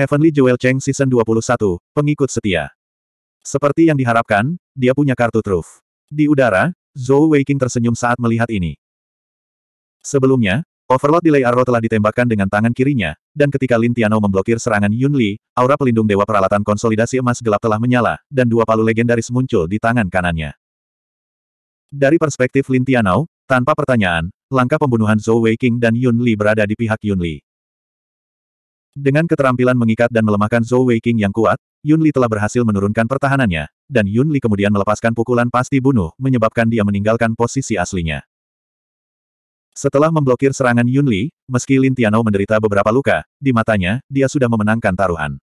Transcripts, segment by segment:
Heavenly Jewel Cheng Season 21, Pengikut Setia. Seperti yang diharapkan, dia punya kartu truf. Di udara, Zhou Weiqing tersenyum saat melihat ini. Sebelumnya, Overlord Delay Arrow telah ditembakkan dengan tangan kirinya, dan ketika Lin Tiano memblokir serangan Yun Li, aura pelindung dewa peralatan konsolidasi emas gelap telah menyala, dan dua palu legendaris muncul di tangan kanannya. Dari perspektif Lin Tiano, tanpa pertanyaan, langkah pembunuhan Zhou Weiqing dan Yun Li berada di pihak Yun Li. Dengan keterampilan mengikat dan melemahkan Zhou Weiqing yang kuat, Yun Li telah berhasil menurunkan pertahanannya, dan Yun Li kemudian melepaskan pukulan pasti bunuh, menyebabkan dia meninggalkan posisi aslinya. Setelah memblokir serangan Yun Li, meski Lin Tianao menderita beberapa luka, di matanya, dia sudah memenangkan taruhan.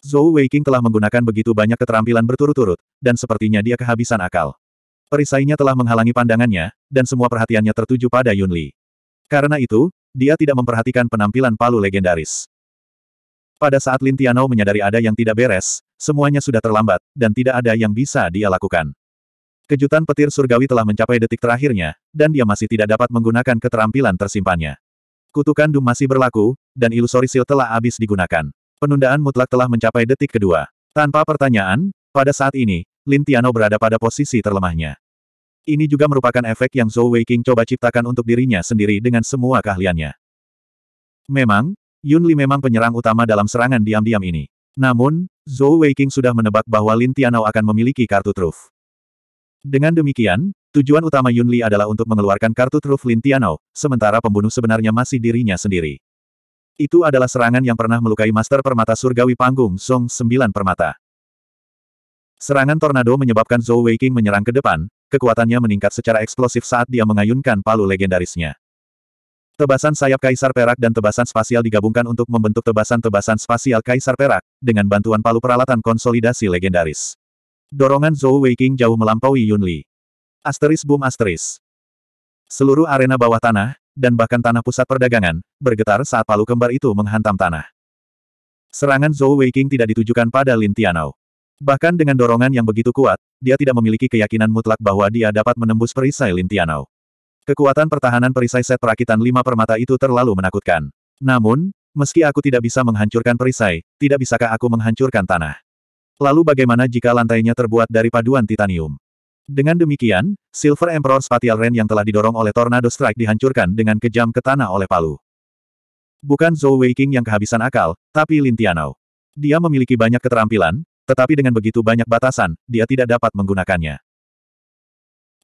Zhou Weiqing telah menggunakan begitu banyak keterampilan berturut-turut, dan sepertinya dia kehabisan akal. Perisainya telah menghalangi pandangannya, dan semua perhatiannya tertuju pada Yun Li. Karena itu, dia tidak memperhatikan penampilan palu legendaris. Pada saat Lin menyadari ada yang tidak beres, semuanya sudah terlambat, dan tidak ada yang bisa dia lakukan. Kejutan petir surgawi telah mencapai detik terakhirnya, dan dia masih tidak dapat menggunakan keterampilan tersimpannya. Kutukan Doom masih berlaku, dan ilusori seal telah habis digunakan. Penundaan mutlak telah mencapai detik kedua. Tanpa pertanyaan, pada saat ini, Lin Tiano berada pada posisi terlemahnya. Ini juga merupakan efek yang Zhou Weiqing coba ciptakan untuk dirinya sendiri dengan semua keahliannya. Memang, Yun Li memang penyerang utama dalam serangan diam-diam ini. Namun, Zhou Weiking sudah menebak bahwa Lin Tianao akan memiliki kartu truf. Dengan demikian, tujuan utama Yun Li adalah untuk mengeluarkan kartu truf Lin Tianao, sementara pembunuh sebenarnya masih dirinya sendiri. Itu adalah serangan yang pernah melukai Master Permata Surgawi Panggung Song 9 Permata. Serangan tornado menyebabkan Zhou Weiking menyerang ke depan, kekuatannya meningkat secara eksplosif saat dia mengayunkan palu legendarisnya. Tebasan sayap kaisar perak dan tebasan spasial digabungkan untuk membentuk tebasan-tebasan spasial kaisar perak, dengan bantuan palu peralatan konsolidasi legendaris. Dorongan Zhou Weiqing jauh melampaui Yun Li. Asteris boom asteris. Seluruh arena bawah tanah, dan bahkan tanah pusat perdagangan, bergetar saat palu kembar itu menghantam tanah. Serangan Zhou Weiqing tidak ditujukan pada Lin Tianao. Bahkan dengan dorongan yang begitu kuat, dia tidak memiliki keyakinan mutlak bahwa dia dapat menembus perisai Lin Tianao. Kekuatan pertahanan perisai set perakitan lima permata itu terlalu menakutkan. Namun, meski aku tidak bisa menghancurkan perisai, tidak bisakah aku menghancurkan tanah? Lalu bagaimana jika lantainya terbuat dari paduan titanium? Dengan demikian, Silver Emperor Spatial Rain yang telah didorong oleh Tornado Strike dihancurkan dengan kejam ke tanah oleh palu. Bukan Zhou Weiqing yang kehabisan akal, tapi Lin Tianou. Dia memiliki banyak keterampilan, tetapi dengan begitu banyak batasan, dia tidak dapat menggunakannya.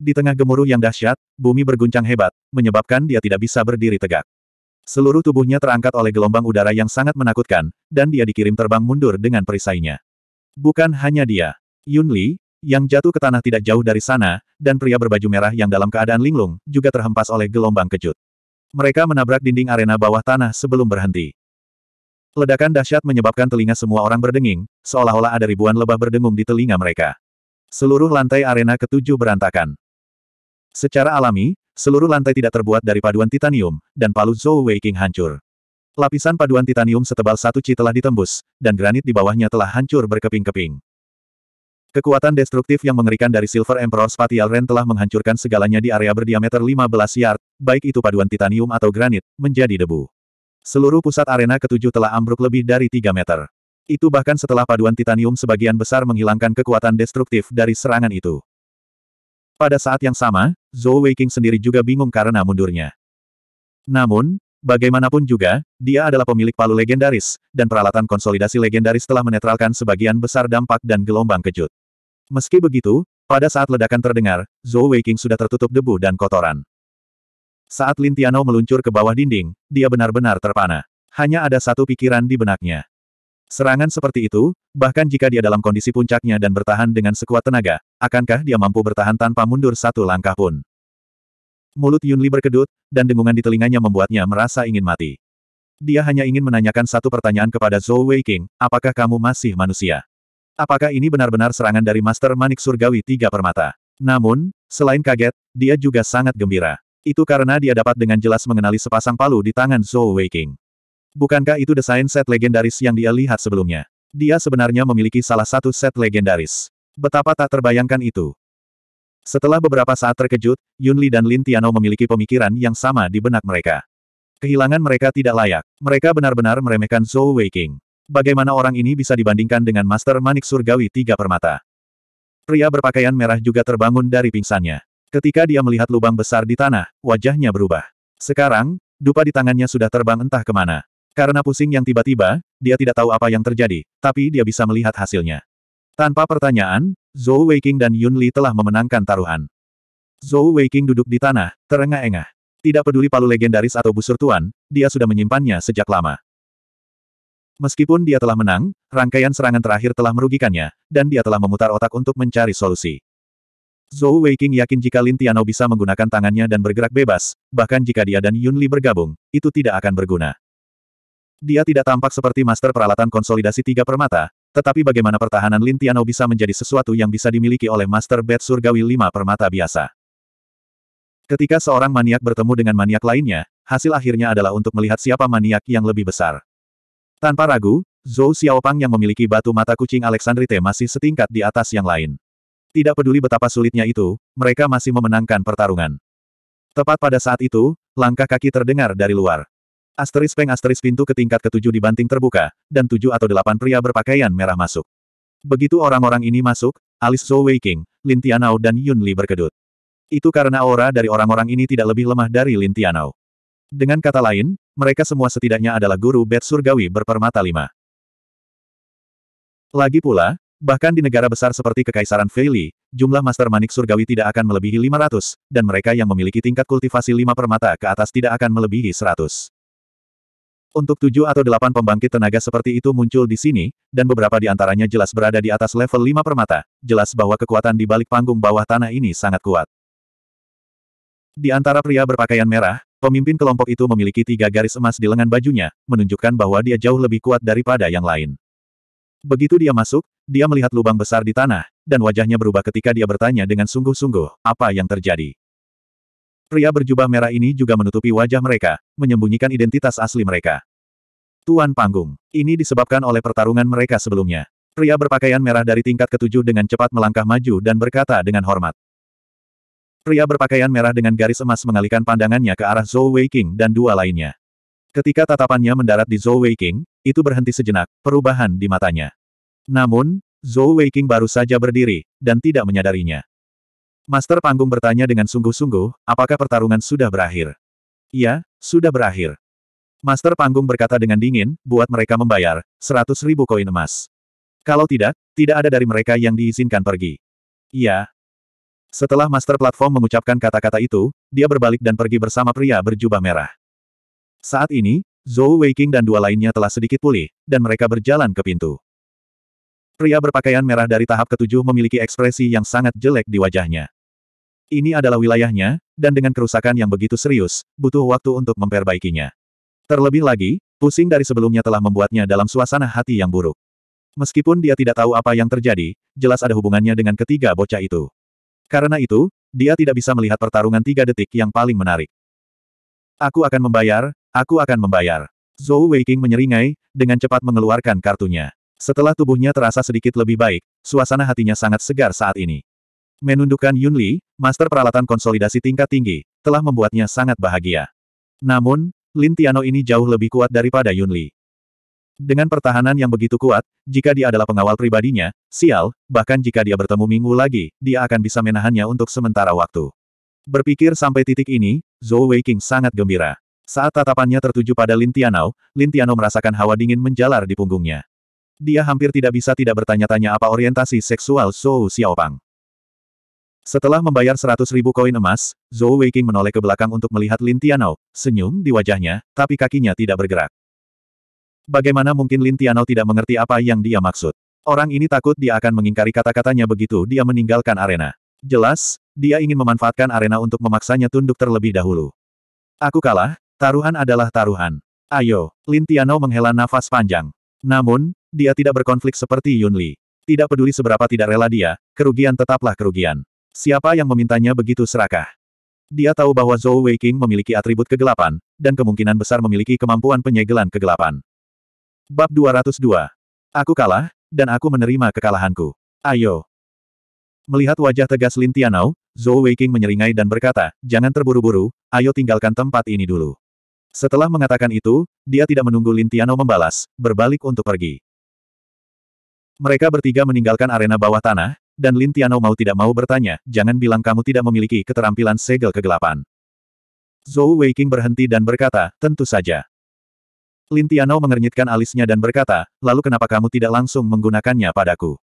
Di tengah gemuruh yang dahsyat, bumi berguncang hebat, menyebabkan dia tidak bisa berdiri tegak. Seluruh tubuhnya terangkat oleh gelombang udara yang sangat menakutkan, dan dia dikirim terbang mundur dengan perisainya. Bukan hanya dia. Yun Li, yang jatuh ke tanah tidak jauh dari sana, dan pria berbaju merah yang dalam keadaan linglung, juga terhempas oleh gelombang kejut. Mereka menabrak dinding arena bawah tanah sebelum berhenti. Ledakan dahsyat menyebabkan telinga semua orang berdenging, seolah-olah ada ribuan lebah berdengung di telinga mereka. Seluruh lantai arena ketujuh berantakan. Secara alami, seluruh lantai tidak terbuat dari paduan titanium, dan palu Zhou Weiqing hancur. Lapisan paduan titanium setebal satu chi telah ditembus, dan granit di bawahnya telah hancur berkeping-keping. Kekuatan destruktif yang mengerikan dari Silver Emperor Spatial Ren telah menghancurkan segalanya di area berdiameter 15 yard, baik itu paduan titanium atau granit, menjadi debu. Seluruh pusat arena ketujuh telah ambruk lebih dari 3 meter. Itu bahkan setelah paduan titanium sebagian besar menghilangkan kekuatan destruktif dari serangan itu. Pada saat yang sama, Zhou Weiqing sendiri juga bingung karena mundurnya. Namun, bagaimanapun juga, dia adalah pemilik palu legendaris, dan peralatan konsolidasi legendaris telah menetralkan sebagian besar dampak dan gelombang kejut. Meski begitu, pada saat ledakan terdengar, Zhou Weiqing sudah tertutup debu dan kotoran. Saat Lin Lintiano meluncur ke bawah dinding, dia benar-benar terpana. Hanya ada satu pikiran di benaknya. Serangan seperti itu, bahkan jika dia dalam kondisi puncaknya dan bertahan dengan sekuat tenaga, akankah dia mampu bertahan tanpa mundur satu langkah pun? Mulut Yunli berkedut, dan dengungan di telinganya membuatnya merasa ingin mati. Dia hanya ingin menanyakan satu pertanyaan kepada Zhou Weiqing, apakah kamu masih manusia? Apakah ini benar-benar serangan dari Master Manik Surgawi Tiga Permata? Namun, selain kaget, dia juga sangat gembira. Itu karena dia dapat dengan jelas mengenali sepasang palu di tangan Zhou Weiqing. Bukankah itu desain set legendaris yang dia lihat sebelumnya? Dia sebenarnya memiliki salah satu set legendaris. Betapa tak terbayangkan itu. Setelah beberapa saat terkejut, Yunli dan Lin Tiano memiliki pemikiran yang sama di benak mereka. Kehilangan mereka tidak layak. Mereka benar-benar meremehkan Zhou Weiqing. Bagaimana orang ini bisa dibandingkan dengan Master Manik Surgawi Tiga Permata? Pria berpakaian merah juga terbangun dari pingsannya. Ketika dia melihat lubang besar di tanah, wajahnya berubah. Sekarang, dupa di tangannya sudah terbang entah kemana. Karena pusing yang tiba-tiba, dia tidak tahu apa yang terjadi, tapi dia bisa melihat hasilnya. Tanpa pertanyaan, Zhou Weiqing dan Yun Li telah memenangkan taruhan. Zhou Weiqing duduk di tanah, terengah-engah. Tidak peduli palu legendaris atau busur tuan, dia sudah menyimpannya sejak lama. Meskipun dia telah menang, rangkaian serangan terakhir telah merugikannya, dan dia telah memutar otak untuk mencari solusi. Zhou Weiqing yakin jika Lin Tianou bisa menggunakan tangannya dan bergerak bebas, bahkan jika dia dan Yun Li bergabung, itu tidak akan berguna. Dia tidak tampak seperti master peralatan konsolidasi tiga permata, tetapi bagaimana pertahanan Lin Tiano bisa menjadi sesuatu yang bisa dimiliki oleh master bed surgawi lima permata biasa. Ketika seorang maniak bertemu dengan maniak lainnya, hasil akhirnya adalah untuk melihat siapa maniak yang lebih besar. Tanpa ragu, Zhou Xiaopang yang memiliki batu mata kucing Alexandrite masih setingkat di atas yang lain. Tidak peduli betapa sulitnya itu, mereka masih memenangkan pertarungan. Tepat pada saat itu, langkah kaki terdengar dari luar. Asteris peng asteris pintu ke tingkat ketujuh dibanting terbuka, dan tujuh atau delapan pria berpakaian merah masuk. Begitu orang-orang ini masuk, alis Zhou Weiqing, Lin Tianao dan Yun Li berkedut. Itu karena aura dari orang-orang ini tidak lebih lemah dari Lin Tianao. Dengan kata lain, mereka semua setidaknya adalah guru bed surgawi berpermata lima. Lagi pula, bahkan di negara besar seperti Kekaisaran Feili, jumlah Master Manik Surgawi tidak akan melebihi 500, dan mereka yang memiliki tingkat kultivasi lima permata ke atas tidak akan melebihi 100. Untuk tujuh atau delapan pembangkit tenaga seperti itu muncul di sini, dan beberapa di antaranya jelas berada di atas level lima permata, jelas bahwa kekuatan di balik panggung bawah tanah ini sangat kuat. Di antara pria berpakaian merah, pemimpin kelompok itu memiliki tiga garis emas di lengan bajunya, menunjukkan bahwa dia jauh lebih kuat daripada yang lain. Begitu dia masuk, dia melihat lubang besar di tanah, dan wajahnya berubah ketika dia bertanya dengan sungguh-sungguh, apa yang terjadi. Pria berjubah merah ini juga menutupi wajah mereka, menyembunyikan identitas asli mereka. Tuan Panggung. Ini disebabkan oleh pertarungan mereka sebelumnya. Pria berpakaian merah dari tingkat ketujuh dengan cepat melangkah maju dan berkata dengan hormat. Pria berpakaian merah dengan garis emas mengalihkan pandangannya ke arah Zhou Weiqing dan dua lainnya. Ketika tatapannya mendarat di Zhou Weiqing, itu berhenti sejenak, perubahan di matanya. Namun, Zhou Weiqing baru saja berdiri, dan tidak menyadarinya. Master Panggung bertanya dengan sungguh-sungguh, apakah pertarungan sudah berakhir? Iya, sudah berakhir. Master Panggung berkata dengan dingin, buat mereka membayar, seratus ribu koin emas. Kalau tidak, tidak ada dari mereka yang diizinkan pergi. Iya. Setelah Master Platform mengucapkan kata-kata itu, dia berbalik dan pergi bersama pria berjubah merah. Saat ini, Zhou Weiqing dan dua lainnya telah sedikit pulih, dan mereka berjalan ke pintu. Pria berpakaian merah dari tahap ketujuh memiliki ekspresi yang sangat jelek di wajahnya. Ini adalah wilayahnya, dan dengan kerusakan yang begitu serius, butuh waktu untuk memperbaikinya. Terlebih lagi, pusing dari sebelumnya telah membuatnya dalam suasana hati yang buruk. Meskipun dia tidak tahu apa yang terjadi, jelas ada hubungannya dengan ketiga bocah itu. Karena itu, dia tidak bisa melihat pertarungan tiga detik yang paling menarik. Aku akan membayar, aku akan membayar. Zhou Weiking menyeringai, dengan cepat mengeluarkan kartunya. Setelah tubuhnya terasa sedikit lebih baik, suasana hatinya sangat segar saat ini. Menundukkan Yun Li, master peralatan konsolidasi tingkat tinggi, telah membuatnya sangat bahagia. Namun, Lin Tiano ini jauh lebih kuat daripada Yun Li. Dengan pertahanan yang begitu kuat, jika dia adalah pengawal pribadinya, sial, bahkan jika dia bertemu Minggu lagi, dia akan bisa menahannya untuk sementara waktu. Berpikir sampai titik ini, Zhou Weiqing sangat gembira. Saat tatapannya tertuju pada Lin Tianao, Lin Tianao merasakan hawa dingin menjalar di punggungnya dia hampir tidak bisa tidak bertanya-tanya apa orientasi seksual Zhou Xiaopang. Setelah membayar seratus ribu koin emas, Zhou Weiqing menoleh ke belakang untuk melihat Lin Tianao, senyum di wajahnya, tapi kakinya tidak bergerak. Bagaimana mungkin Lin Tianao tidak mengerti apa yang dia maksud? Orang ini takut dia akan mengingkari kata-katanya begitu dia meninggalkan arena. Jelas, dia ingin memanfaatkan arena untuk memaksanya tunduk terlebih dahulu. Aku kalah, taruhan adalah taruhan. Ayo, Lin Tianao menghela nafas panjang. Namun, dia tidak berkonflik seperti Yun Li. Tidak peduli seberapa tidak rela dia, kerugian tetaplah kerugian. Siapa yang memintanya begitu serakah? Dia tahu bahwa Zhou Weiqing memiliki atribut kegelapan, dan kemungkinan besar memiliki kemampuan penyegelan kegelapan. Bab 202. Aku kalah, dan aku menerima kekalahanku. Ayo. Melihat wajah tegas Lin Tianau, Zhou Weiqing menyeringai dan berkata, jangan terburu-buru, ayo tinggalkan tempat ini dulu. Setelah mengatakan itu, dia tidak menunggu Lintiano membalas, berbalik untuk pergi. Mereka bertiga meninggalkan arena bawah tanah, dan Lintiano mau tidak mau bertanya, jangan bilang kamu tidak memiliki keterampilan segel kegelapan. Zhou Weiqing berhenti dan berkata, tentu saja. Lintiano mengernyitkan alisnya dan berkata, lalu kenapa kamu tidak langsung menggunakannya padaku?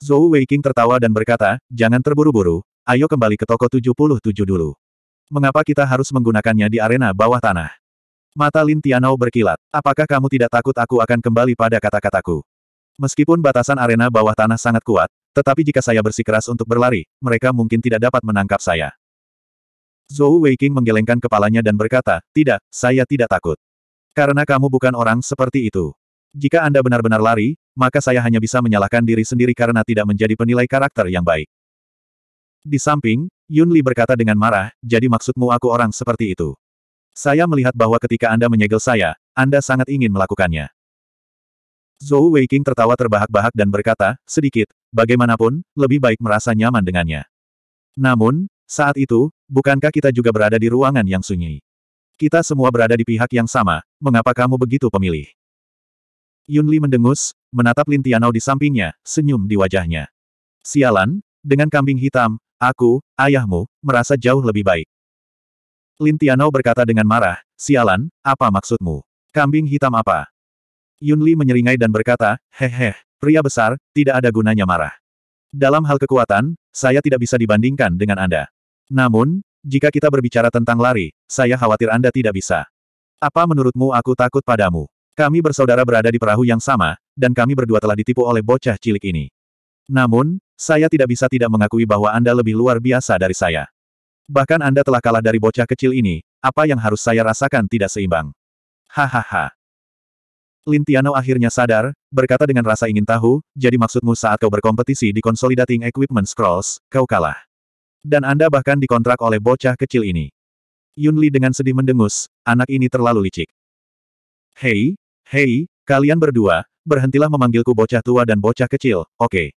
Zhou Weiqing tertawa dan berkata, jangan terburu-buru, ayo kembali ke toko 77 dulu. Mengapa kita harus menggunakannya di arena bawah tanah? Mata Lin Tianao berkilat. Apakah kamu tidak takut aku akan kembali pada kata-kataku? Meskipun batasan arena bawah tanah sangat kuat, tetapi jika saya bersikeras untuk berlari, mereka mungkin tidak dapat menangkap saya. Zhou Weiqing menggelengkan kepalanya dan berkata, tidak, saya tidak takut. Karena kamu bukan orang seperti itu. Jika Anda benar-benar lari, maka saya hanya bisa menyalahkan diri sendiri karena tidak menjadi penilai karakter yang baik. Di samping, Yun Li berkata dengan marah, jadi maksudmu aku orang seperti itu. Saya melihat bahwa ketika Anda menyegel saya, Anda sangat ingin melakukannya. Zhou Weiqing tertawa terbahak-bahak dan berkata, sedikit, bagaimanapun, lebih baik merasa nyaman dengannya. Namun, saat itu, bukankah kita juga berada di ruangan yang sunyi? Kita semua berada di pihak yang sama, mengapa kamu begitu pemilih? Yun Li mendengus, menatap Lin Tianao di sampingnya, senyum di wajahnya. Sialan, dengan kambing hitam, Aku, ayahmu, merasa jauh lebih baik. Lintiano berkata dengan marah, sialan, apa maksudmu? Kambing hitam apa? Yunli menyeringai dan berkata, hehe, pria besar, tidak ada gunanya marah. Dalam hal kekuatan, saya tidak bisa dibandingkan dengan Anda. Namun, jika kita berbicara tentang lari, saya khawatir Anda tidak bisa. Apa menurutmu aku takut padamu? Kami bersaudara berada di perahu yang sama, dan kami berdua telah ditipu oleh bocah cilik ini. Namun, saya tidak bisa tidak mengakui bahwa Anda lebih luar biasa dari saya. Bahkan Anda telah kalah dari bocah kecil ini, apa yang harus saya rasakan tidak seimbang. Hahaha. Lintiano akhirnya sadar, berkata dengan rasa ingin tahu, jadi maksudmu saat kau berkompetisi di Consolidating Equipment Scrolls, kau kalah. Dan Anda bahkan dikontrak oleh bocah kecil ini. Yun Li dengan sedih mendengus, anak ini terlalu licik. Hei, hei, kalian berdua, berhentilah memanggilku bocah tua dan bocah kecil, oke. Okay.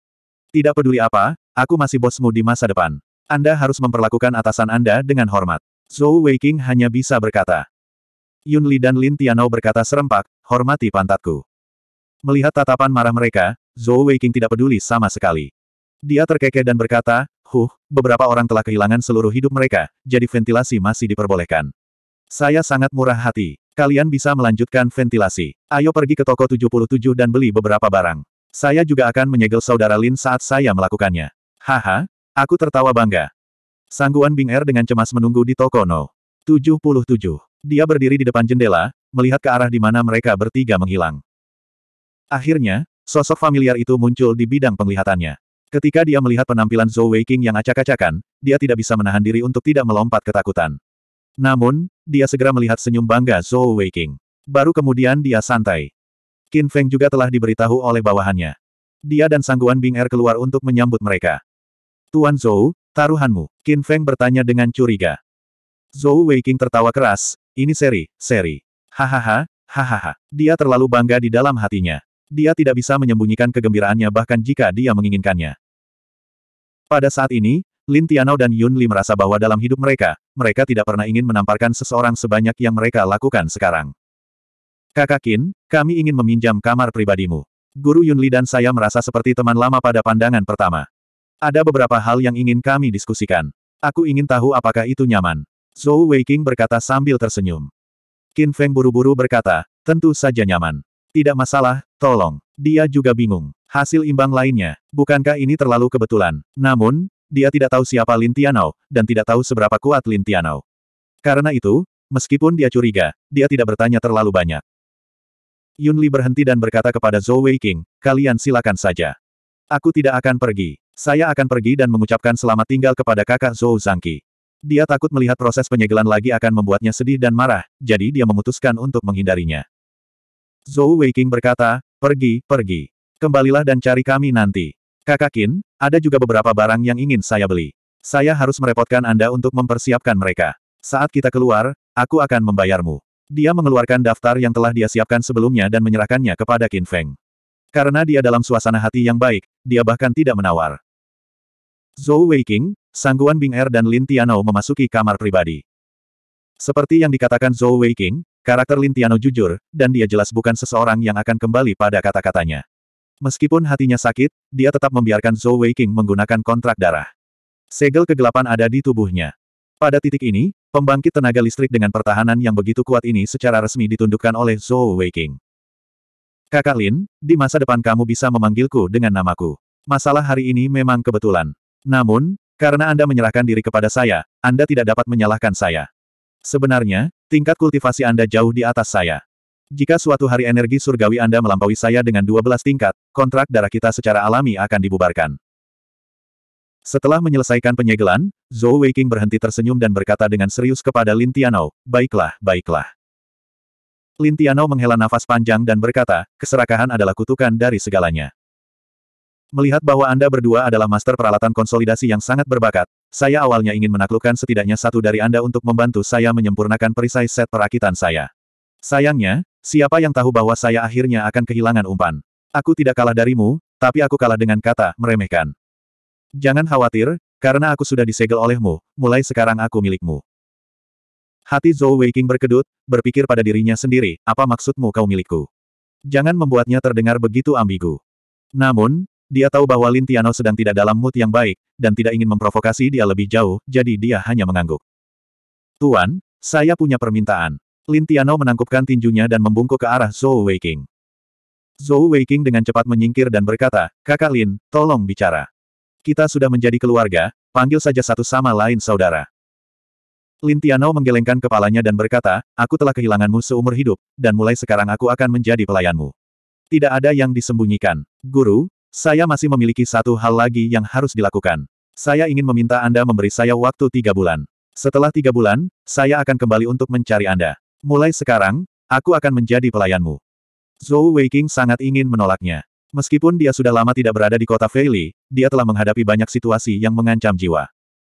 Tidak peduli apa, aku masih bosmu di masa depan. Anda harus memperlakukan atasan Anda dengan hormat. Zhou Weiqing hanya bisa berkata. Yunli dan Lin Tianao berkata serempak, hormati pantatku. Melihat tatapan marah mereka, Zhou Weiqing tidak peduli sama sekali. Dia terkekeh dan berkata, huh, beberapa orang telah kehilangan seluruh hidup mereka, jadi ventilasi masih diperbolehkan. Saya sangat murah hati. Kalian bisa melanjutkan ventilasi. Ayo pergi ke toko 77 dan beli beberapa barang. Saya juga akan menyegel saudara Lin saat saya melakukannya. Haha, aku tertawa bangga. Sangguan Bing Er dengan cemas menunggu di toko No. 77. Dia berdiri di depan jendela, melihat ke arah di mana mereka bertiga menghilang. Akhirnya, sosok familiar itu muncul di bidang penglihatannya. Ketika dia melihat penampilan Zhou Weiqing yang acak-acakan, dia tidak bisa menahan diri untuk tidak melompat ketakutan. Namun, dia segera melihat senyum bangga Zhou Weiqing. Baru kemudian dia santai. Qin Feng juga telah diberitahu oleh bawahannya. Dia dan Sangguan Bing Er keluar untuk menyambut mereka. Tuan Zhou, taruhanmu, Qin Feng bertanya dengan curiga. Zhou Weiqing tertawa keras, ini seri, seri. Hahaha, hahaha. Dia terlalu bangga di dalam hatinya. Dia tidak bisa menyembunyikan kegembiraannya bahkan jika dia menginginkannya. Pada saat ini, Lin Tianao dan Yun Li merasa bahwa dalam hidup mereka, mereka tidak pernah ingin menamparkan seseorang sebanyak yang mereka lakukan sekarang. Kakak Qin, kami ingin meminjam kamar pribadimu. Guru Yunli dan saya merasa seperti teman lama pada pandangan pertama. Ada beberapa hal yang ingin kami diskusikan. Aku ingin tahu apakah itu nyaman. Zhou Weiqing berkata sambil tersenyum. Qin Feng buru-buru berkata, tentu saja nyaman. Tidak masalah, tolong. Dia juga bingung. Hasil imbang lainnya, bukankah ini terlalu kebetulan? Namun, dia tidak tahu siapa Lin Tianao, dan tidak tahu seberapa kuat Lin Tianao. Karena itu, meskipun dia curiga, dia tidak bertanya terlalu banyak. Yunli berhenti dan berkata kepada Zhou Wei King, kalian silakan saja. Aku tidak akan pergi. Saya akan pergi dan mengucapkan selamat tinggal kepada kakak Zhou Zangki. Dia takut melihat proses penyegelan lagi akan membuatnya sedih dan marah, jadi dia memutuskan untuk menghindarinya. Zhou Weiqing berkata, pergi, pergi. Kembalilah dan cari kami nanti. Kakak Qin, ada juga beberapa barang yang ingin saya beli. Saya harus merepotkan Anda untuk mempersiapkan mereka. Saat kita keluar, aku akan membayarmu. Dia mengeluarkan daftar yang telah dia siapkan sebelumnya dan menyerahkannya kepada Qin Feng. Karena dia dalam suasana hati yang baik, dia bahkan tidak menawar. Zhou Weiqing, Sangguan Bing Er dan Lin Tiano memasuki kamar pribadi. Seperti yang dikatakan Zhou Weiqing, karakter Lin Tiano jujur, dan dia jelas bukan seseorang yang akan kembali pada kata-katanya. Meskipun hatinya sakit, dia tetap membiarkan Zhou Weiqing menggunakan kontrak darah. Segel kegelapan ada di tubuhnya. Pada titik ini, Pembangkit tenaga listrik dengan pertahanan yang begitu kuat ini secara resmi ditundukkan oleh Zhou Weiqing. Kakak Lin, di masa depan kamu bisa memanggilku dengan namaku. Masalah hari ini memang kebetulan. Namun, karena Anda menyerahkan diri kepada saya, Anda tidak dapat menyalahkan saya. Sebenarnya, tingkat kultivasi Anda jauh di atas saya. Jika suatu hari energi surgawi Anda melampaui saya dengan 12 tingkat, kontrak darah kita secara alami akan dibubarkan. Setelah menyelesaikan penyegelan, Zhou Weiqing berhenti tersenyum dan berkata dengan serius kepada Lin Tianou, baiklah, baiklah. Lin Tianou menghela nafas panjang dan berkata, keserakahan adalah kutukan dari segalanya. Melihat bahwa Anda berdua adalah master peralatan konsolidasi yang sangat berbakat, saya awalnya ingin menaklukkan setidaknya satu dari Anda untuk membantu saya menyempurnakan perisai set perakitan saya. Sayangnya, siapa yang tahu bahwa saya akhirnya akan kehilangan umpan. Aku tidak kalah darimu, tapi aku kalah dengan kata meremehkan. Jangan khawatir, karena aku sudah disegel olehmu, mulai sekarang aku milikmu. Hati Zhou Weiqing berkedut, berpikir pada dirinya sendiri, apa maksudmu kau milikku? Jangan membuatnya terdengar begitu ambigu. Namun, dia tahu bahwa Lin Tiano sedang tidak dalam mood yang baik, dan tidak ingin memprovokasi dia lebih jauh, jadi dia hanya mengangguk. Tuan, saya punya permintaan. Lin Tiano menangkupkan tinjunya dan membungkuk ke arah Zhou Weiqing. Zhou Weiqing dengan cepat menyingkir dan berkata, Kakak Lin, tolong bicara. Kita sudah menjadi keluarga, panggil saja satu sama lain saudara. Lin menggelengkan kepalanya dan berkata, aku telah kehilanganmu seumur hidup, dan mulai sekarang aku akan menjadi pelayanmu. Tidak ada yang disembunyikan. Guru, saya masih memiliki satu hal lagi yang harus dilakukan. Saya ingin meminta Anda memberi saya waktu tiga bulan. Setelah tiga bulan, saya akan kembali untuk mencari Anda. Mulai sekarang, aku akan menjadi pelayanmu. Zhou Weiqing sangat ingin menolaknya. Meskipun dia sudah lama tidak berada di kota Feili, dia telah menghadapi banyak situasi yang mengancam jiwa.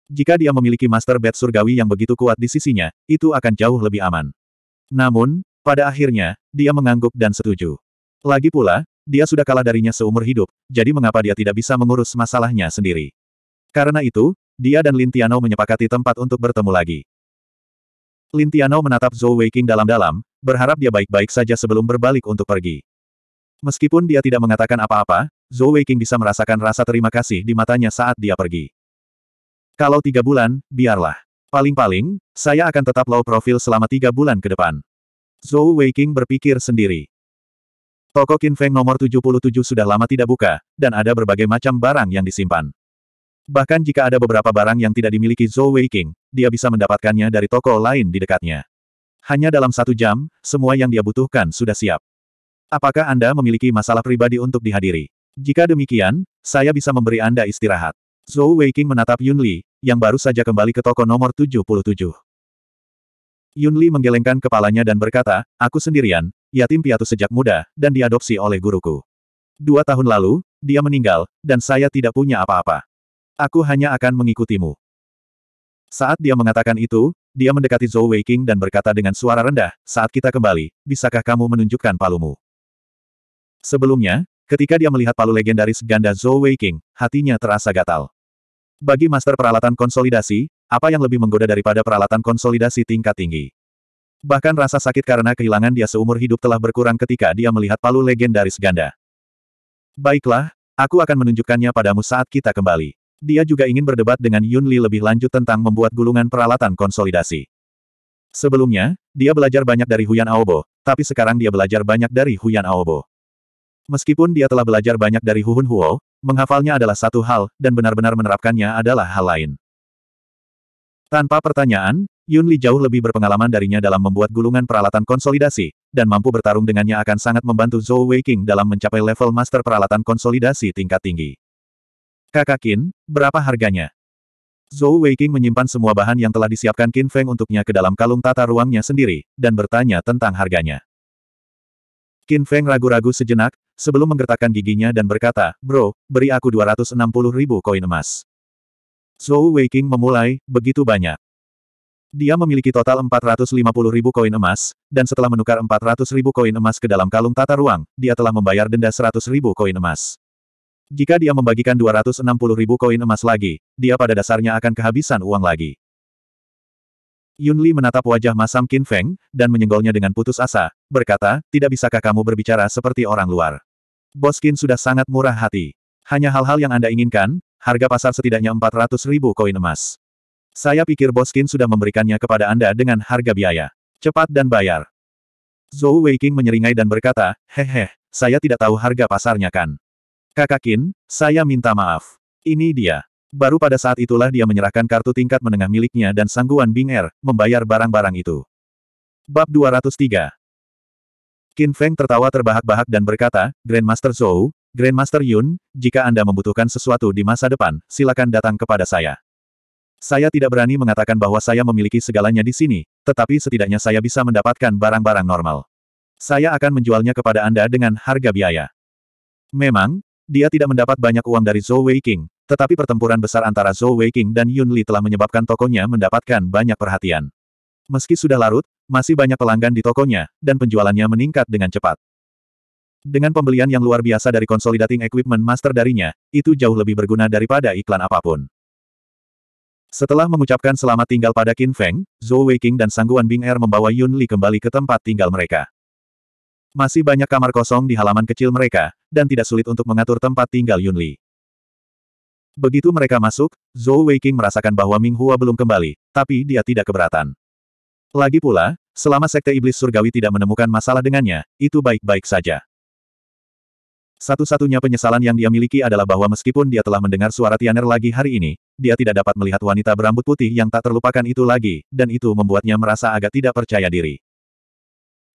Jika dia memiliki Master Bed Surgawi yang begitu kuat di sisinya, itu akan jauh lebih aman. Namun, pada akhirnya, dia mengangguk dan setuju. Lagi pula, dia sudah kalah darinya seumur hidup, jadi mengapa dia tidak bisa mengurus masalahnya sendiri? Karena itu, dia dan Lintiano menyepakati tempat untuk bertemu lagi. Lintiano menatap Zhou Weiqing dalam-dalam, berharap dia baik-baik saja sebelum berbalik untuk pergi. Meskipun dia tidak mengatakan apa-apa, Zhou Weiking bisa merasakan rasa terima kasih di matanya saat dia pergi. Kalau tiga bulan, biarlah. Paling-paling, saya akan tetap low profil selama tiga bulan ke depan. Zhou Weiking berpikir sendiri. Toko Feng nomor 77 sudah lama tidak buka, dan ada berbagai macam barang yang disimpan. Bahkan jika ada beberapa barang yang tidak dimiliki Zhou Weiking, dia bisa mendapatkannya dari toko lain di dekatnya. Hanya dalam satu jam, semua yang dia butuhkan sudah siap. Apakah Anda memiliki masalah pribadi untuk dihadiri? Jika demikian, saya bisa memberi Anda istirahat. Zhou Weiqing menatap Yun Li, yang baru saja kembali ke toko nomor 77. Yun Li menggelengkan kepalanya dan berkata, Aku sendirian, yatim piatu sejak muda, dan diadopsi oleh guruku. Dua tahun lalu, dia meninggal, dan saya tidak punya apa-apa. Aku hanya akan mengikutimu. Saat dia mengatakan itu, dia mendekati Zhou Weiqing dan berkata dengan suara rendah, saat kita kembali, bisakah kamu menunjukkan palumu? Sebelumnya, ketika dia melihat palu legendaris ganda Zhou Wei King, hatinya terasa gatal. Bagi master peralatan konsolidasi, apa yang lebih menggoda daripada peralatan konsolidasi tingkat tinggi? Bahkan rasa sakit karena kehilangan dia seumur hidup telah berkurang ketika dia melihat palu legendaris ganda. Baiklah, aku akan menunjukkannya padamu saat kita kembali. Dia juga ingin berdebat dengan Yun Li lebih lanjut tentang membuat gulungan peralatan konsolidasi. Sebelumnya, dia belajar banyak dari Huyan Aobo, tapi sekarang dia belajar banyak dari Huyan Aobo. Meskipun dia telah belajar banyak dari Huhun Huo, menghafalnya adalah satu hal, dan benar-benar menerapkannya adalah hal lain. Tanpa pertanyaan, Yun Li jauh lebih berpengalaman darinya dalam membuat gulungan peralatan konsolidasi, dan mampu bertarung dengannya akan sangat membantu Zhou Weiqing dalam mencapai level master peralatan konsolidasi tingkat tinggi. Kakak Qin, berapa harganya? Zhou Weiqing menyimpan semua bahan yang telah disiapkan Qin Feng untuknya ke dalam kalung tata ruangnya sendiri, dan bertanya tentang harganya. Qin Feng ragu-ragu sejenak, sebelum menggertakkan giginya dan berkata, Bro, beri aku 260 ribu koin emas. Zhou Weiqing memulai, begitu banyak. Dia memiliki total 450 ribu koin emas, dan setelah menukar 400 ribu koin emas ke dalam kalung tata ruang, dia telah membayar denda 100 ribu koin emas. Jika dia membagikan 260 ribu koin emas lagi, dia pada dasarnya akan kehabisan uang lagi. Yun Li menatap wajah Masam Kin Feng, dan menyenggolnya dengan putus asa, berkata, tidak bisakah kamu berbicara seperti orang luar. Bos Qin sudah sangat murah hati. Hanya hal-hal yang Anda inginkan, harga pasar setidaknya 400 ribu koin emas. Saya pikir Bos Qin sudah memberikannya kepada Anda dengan harga biaya. Cepat dan bayar. Zhou Weiqing menyeringai dan berkata, Hehe, saya tidak tahu harga pasarnya kan. Kakak Qin, saya minta maaf. Ini dia. Baru pada saat itulah dia menyerahkan kartu tingkat menengah miliknya dan sangguan Bing Er, membayar barang-barang itu. Bab 203 Qin Feng tertawa terbahak-bahak dan berkata, Grandmaster Zhou, Grandmaster Yun, jika Anda membutuhkan sesuatu di masa depan, silakan datang kepada saya. Saya tidak berani mengatakan bahwa saya memiliki segalanya di sini, tetapi setidaknya saya bisa mendapatkan barang-barang normal. Saya akan menjualnya kepada Anda dengan harga biaya. Memang, dia tidak mendapat banyak uang dari Zhou Weiqing, tetapi pertempuran besar antara Zhou Weiqing dan Yun Li telah menyebabkan tokonya mendapatkan banyak perhatian. Meski sudah larut, masih banyak pelanggan di tokonya, dan penjualannya meningkat dengan cepat. Dengan pembelian yang luar biasa dari Consolidating Equipment Master darinya, itu jauh lebih berguna daripada iklan apapun. Setelah mengucapkan selamat tinggal pada Qin Feng, Zhou Weiqing dan Sangguan Bing Er membawa Yun Li kembali ke tempat tinggal mereka. Masih banyak kamar kosong di halaman kecil mereka, dan tidak sulit untuk mengatur tempat tinggal Yun Li. Begitu mereka masuk, Zhou Weiqing merasakan bahwa Ming Hua belum kembali, tapi dia tidak keberatan. Lagi pula, selama Sekte Iblis Surgawi tidak menemukan masalah dengannya, itu baik-baik saja. Satu-satunya penyesalan yang dia miliki adalah bahwa meskipun dia telah mendengar suara Tianer lagi hari ini, dia tidak dapat melihat wanita berambut putih yang tak terlupakan itu lagi, dan itu membuatnya merasa agak tidak percaya diri.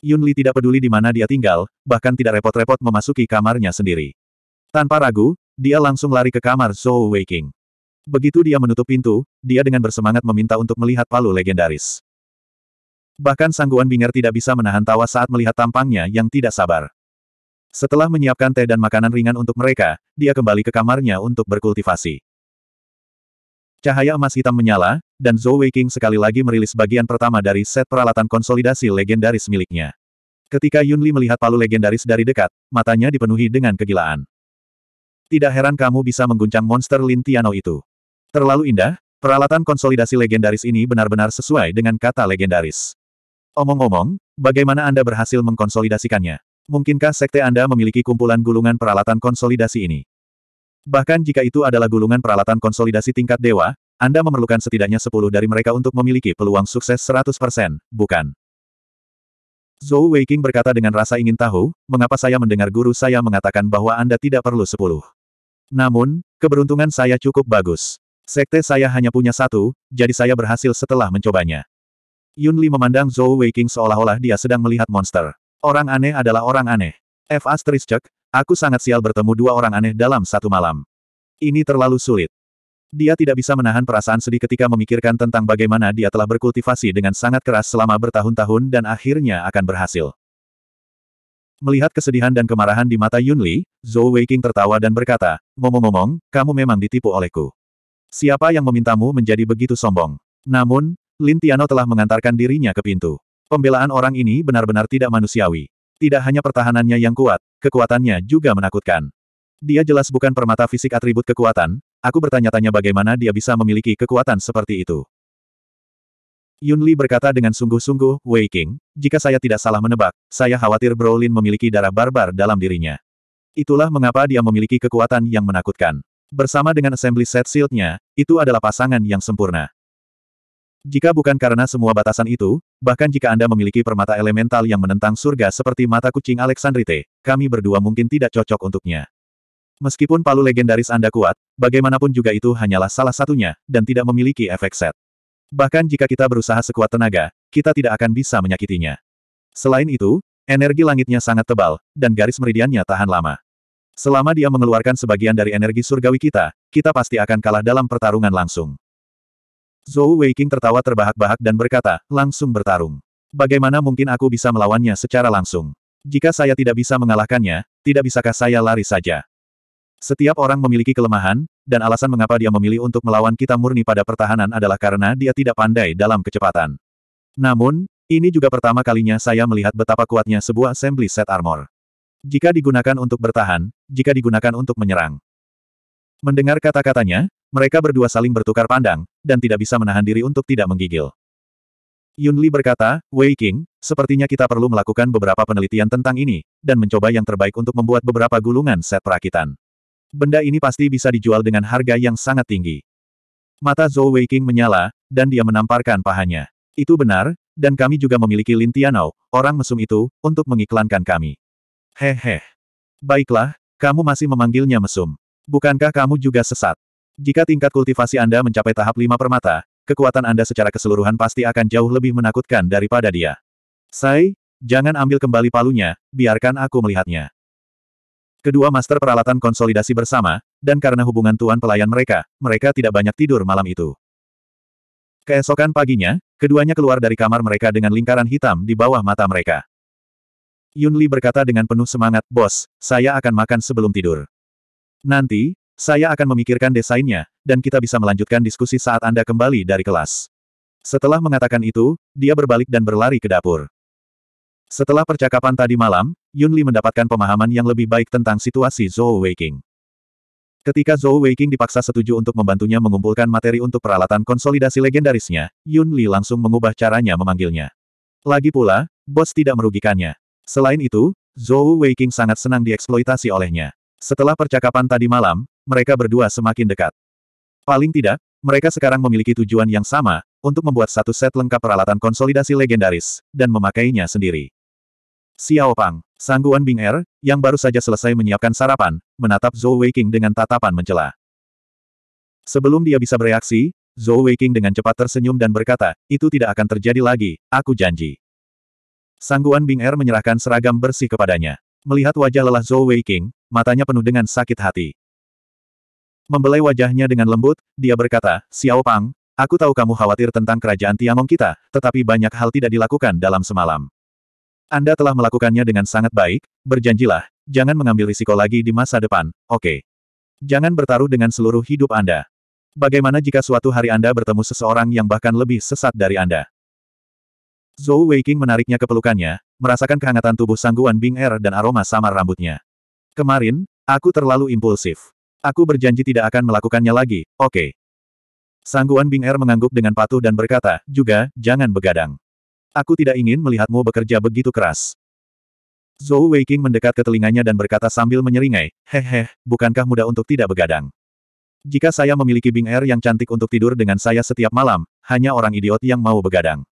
Yun Li tidak peduli di mana dia tinggal, bahkan tidak repot-repot memasuki kamarnya sendiri. Tanpa ragu, dia langsung lari ke kamar Zhou Weiqing. Begitu dia menutup pintu, dia dengan bersemangat meminta untuk melihat palu legendaris. Bahkan sangguan Bing'er tidak bisa menahan tawa saat melihat tampangnya yang tidak sabar. Setelah menyiapkan teh dan makanan ringan untuk mereka, dia kembali ke kamarnya untuk berkultivasi. Cahaya emas hitam menyala, dan Zhou Weiqing sekali lagi merilis bagian pertama dari set peralatan konsolidasi legendaris miliknya. Ketika Yunli melihat palu legendaris dari dekat, matanya dipenuhi dengan kegilaan. Tidak heran kamu bisa mengguncang monster Lintiano itu. Terlalu indah, peralatan konsolidasi legendaris ini benar-benar sesuai dengan kata legendaris. Omong-omong, bagaimana Anda berhasil mengkonsolidasikannya? Mungkinkah sekte Anda memiliki kumpulan gulungan peralatan konsolidasi ini? Bahkan jika itu adalah gulungan peralatan konsolidasi tingkat dewa, Anda memerlukan setidaknya 10 dari mereka untuk memiliki peluang sukses 100%, bukan? Zhou Weiqing berkata dengan rasa ingin tahu, mengapa saya mendengar guru saya mengatakan bahwa Anda tidak perlu sepuluh? Namun, keberuntungan saya cukup bagus. Sekte saya hanya punya satu, jadi saya berhasil setelah mencobanya. Yun Li memandang Zhou Weiqing seolah-olah dia sedang melihat monster. Orang aneh adalah orang aneh. F. Asteriscek, aku sangat sial bertemu dua orang aneh dalam satu malam. Ini terlalu sulit. Dia tidak bisa menahan perasaan sedih ketika memikirkan tentang bagaimana dia telah berkultivasi dengan sangat keras selama bertahun-tahun dan akhirnya akan berhasil. Melihat kesedihan dan kemarahan di mata Yun Li, Zhou Weiqing tertawa dan berkata, Ngomong-ngomong, kamu memang ditipu olehku. Siapa yang memintamu menjadi begitu sombong? Namun, Lin Tiano telah mengantarkan dirinya ke pintu. Pembelaan orang ini benar-benar tidak manusiawi. Tidak hanya pertahanannya yang kuat, kekuatannya juga menakutkan. Dia jelas bukan permata fisik atribut kekuatan, aku bertanya-tanya bagaimana dia bisa memiliki kekuatan seperti itu. Yun Li berkata dengan sungguh-sungguh, Wei King, jika saya tidak salah menebak, saya khawatir Brolin memiliki darah barbar dalam dirinya. Itulah mengapa dia memiliki kekuatan yang menakutkan. Bersama dengan assembly set shieldnya, itu adalah pasangan yang sempurna. Jika bukan karena semua batasan itu, bahkan jika Anda memiliki permata elemental yang menentang surga seperti mata kucing Alexandrite, kami berdua mungkin tidak cocok untuknya. Meskipun palu legendaris Anda kuat, bagaimanapun juga itu hanyalah salah satunya, dan tidak memiliki efek set. Bahkan jika kita berusaha sekuat tenaga, kita tidak akan bisa menyakitinya. Selain itu, energi langitnya sangat tebal, dan garis meridiannya tahan lama. Selama dia mengeluarkan sebagian dari energi surgawi kita, kita pasti akan kalah dalam pertarungan langsung. Zhou Weiqing tertawa terbahak-bahak dan berkata, langsung bertarung. Bagaimana mungkin aku bisa melawannya secara langsung? Jika saya tidak bisa mengalahkannya, tidak bisakah saya lari saja? Setiap orang memiliki kelemahan, dan alasan mengapa dia memilih untuk melawan kita murni pada pertahanan adalah karena dia tidak pandai dalam kecepatan. Namun, ini juga pertama kalinya saya melihat betapa kuatnya sebuah assembly set armor. Jika digunakan untuk bertahan, jika digunakan untuk menyerang. Mendengar kata-katanya, mereka berdua saling bertukar pandang, dan tidak bisa menahan diri untuk tidak menggigil. Yun Li berkata, Wei King, sepertinya kita perlu melakukan beberapa penelitian tentang ini, dan mencoba yang terbaik untuk membuat beberapa gulungan set perakitan. Benda ini pasti bisa dijual dengan harga yang sangat tinggi. Mata Zhou Weiqing menyala, dan dia menamparkan pahanya. Itu benar, dan kami juga memiliki Lin Tianao, orang mesum itu, untuk mengiklankan kami. Hehe. Baiklah, kamu masih memanggilnya mesum. Bukankah kamu juga sesat? Jika tingkat kultivasi Anda mencapai tahap lima permata, kekuatan Anda secara keseluruhan pasti akan jauh lebih menakutkan daripada dia. Sai, jangan ambil kembali palunya, biarkan aku melihatnya. Kedua master peralatan konsolidasi bersama, dan karena hubungan tuan pelayan mereka, mereka tidak banyak tidur malam itu. Keesokan paginya, keduanya keluar dari kamar mereka dengan lingkaran hitam di bawah mata mereka. Yunli berkata dengan penuh semangat, Bos, saya akan makan sebelum tidur. Nanti, saya akan memikirkan desainnya, dan kita bisa melanjutkan diskusi saat Anda kembali dari kelas. Setelah mengatakan itu, dia berbalik dan berlari ke dapur. Setelah percakapan tadi malam, Yun Li mendapatkan pemahaman yang lebih baik tentang situasi Zhou Weiqing. Ketika Zhou Weiqing dipaksa setuju untuk membantunya mengumpulkan materi untuk peralatan konsolidasi legendarisnya, Yun Li langsung mengubah caranya memanggilnya. Lagi pula, bos tidak merugikannya. Selain itu, Zhou Weiqing sangat senang dieksploitasi olehnya. Setelah percakapan tadi malam, mereka berdua semakin dekat. Paling tidak, mereka sekarang memiliki tujuan yang sama, untuk membuat satu set lengkap peralatan konsolidasi legendaris, dan memakainya sendiri. Xiaopang, Sangguan Bing Er, yang baru saja selesai menyiapkan sarapan, menatap Zhou Weiqing dengan tatapan mencela. Sebelum dia bisa bereaksi, Zhou Weiqing dengan cepat tersenyum dan berkata, itu tidak akan terjadi lagi, aku janji. Sangguan Bing Er menyerahkan seragam bersih kepadanya. Melihat wajah lelah Zhou Weiqing, matanya penuh dengan sakit hati. Membelai wajahnya dengan lembut, dia berkata, Xiaopang, aku tahu kamu khawatir tentang kerajaan Tiangong kita, tetapi banyak hal tidak dilakukan dalam semalam. Anda telah melakukannya dengan sangat baik, berjanjilah, jangan mengambil risiko lagi di masa depan, oke. Okay. Jangan bertaruh dengan seluruh hidup Anda. Bagaimana jika suatu hari Anda bertemu seseorang yang bahkan lebih sesat dari Anda? Zhou Weiking menariknya ke pelukannya, merasakan kehangatan tubuh sangguan Bing Er dan aroma samar rambutnya. Kemarin, aku terlalu impulsif. Aku berjanji tidak akan melakukannya lagi, oke. Okay. Sangguan Bing Er mengangguk dengan patuh dan berkata, juga, jangan begadang. Aku tidak ingin melihatmu bekerja begitu keras. Zhou Weiqing mendekat ke telinganya dan berkata sambil menyeringai, hehe, bukankah mudah untuk tidak begadang? Jika saya memiliki Bing Air er yang cantik untuk tidur dengan saya setiap malam, hanya orang idiot yang mau begadang.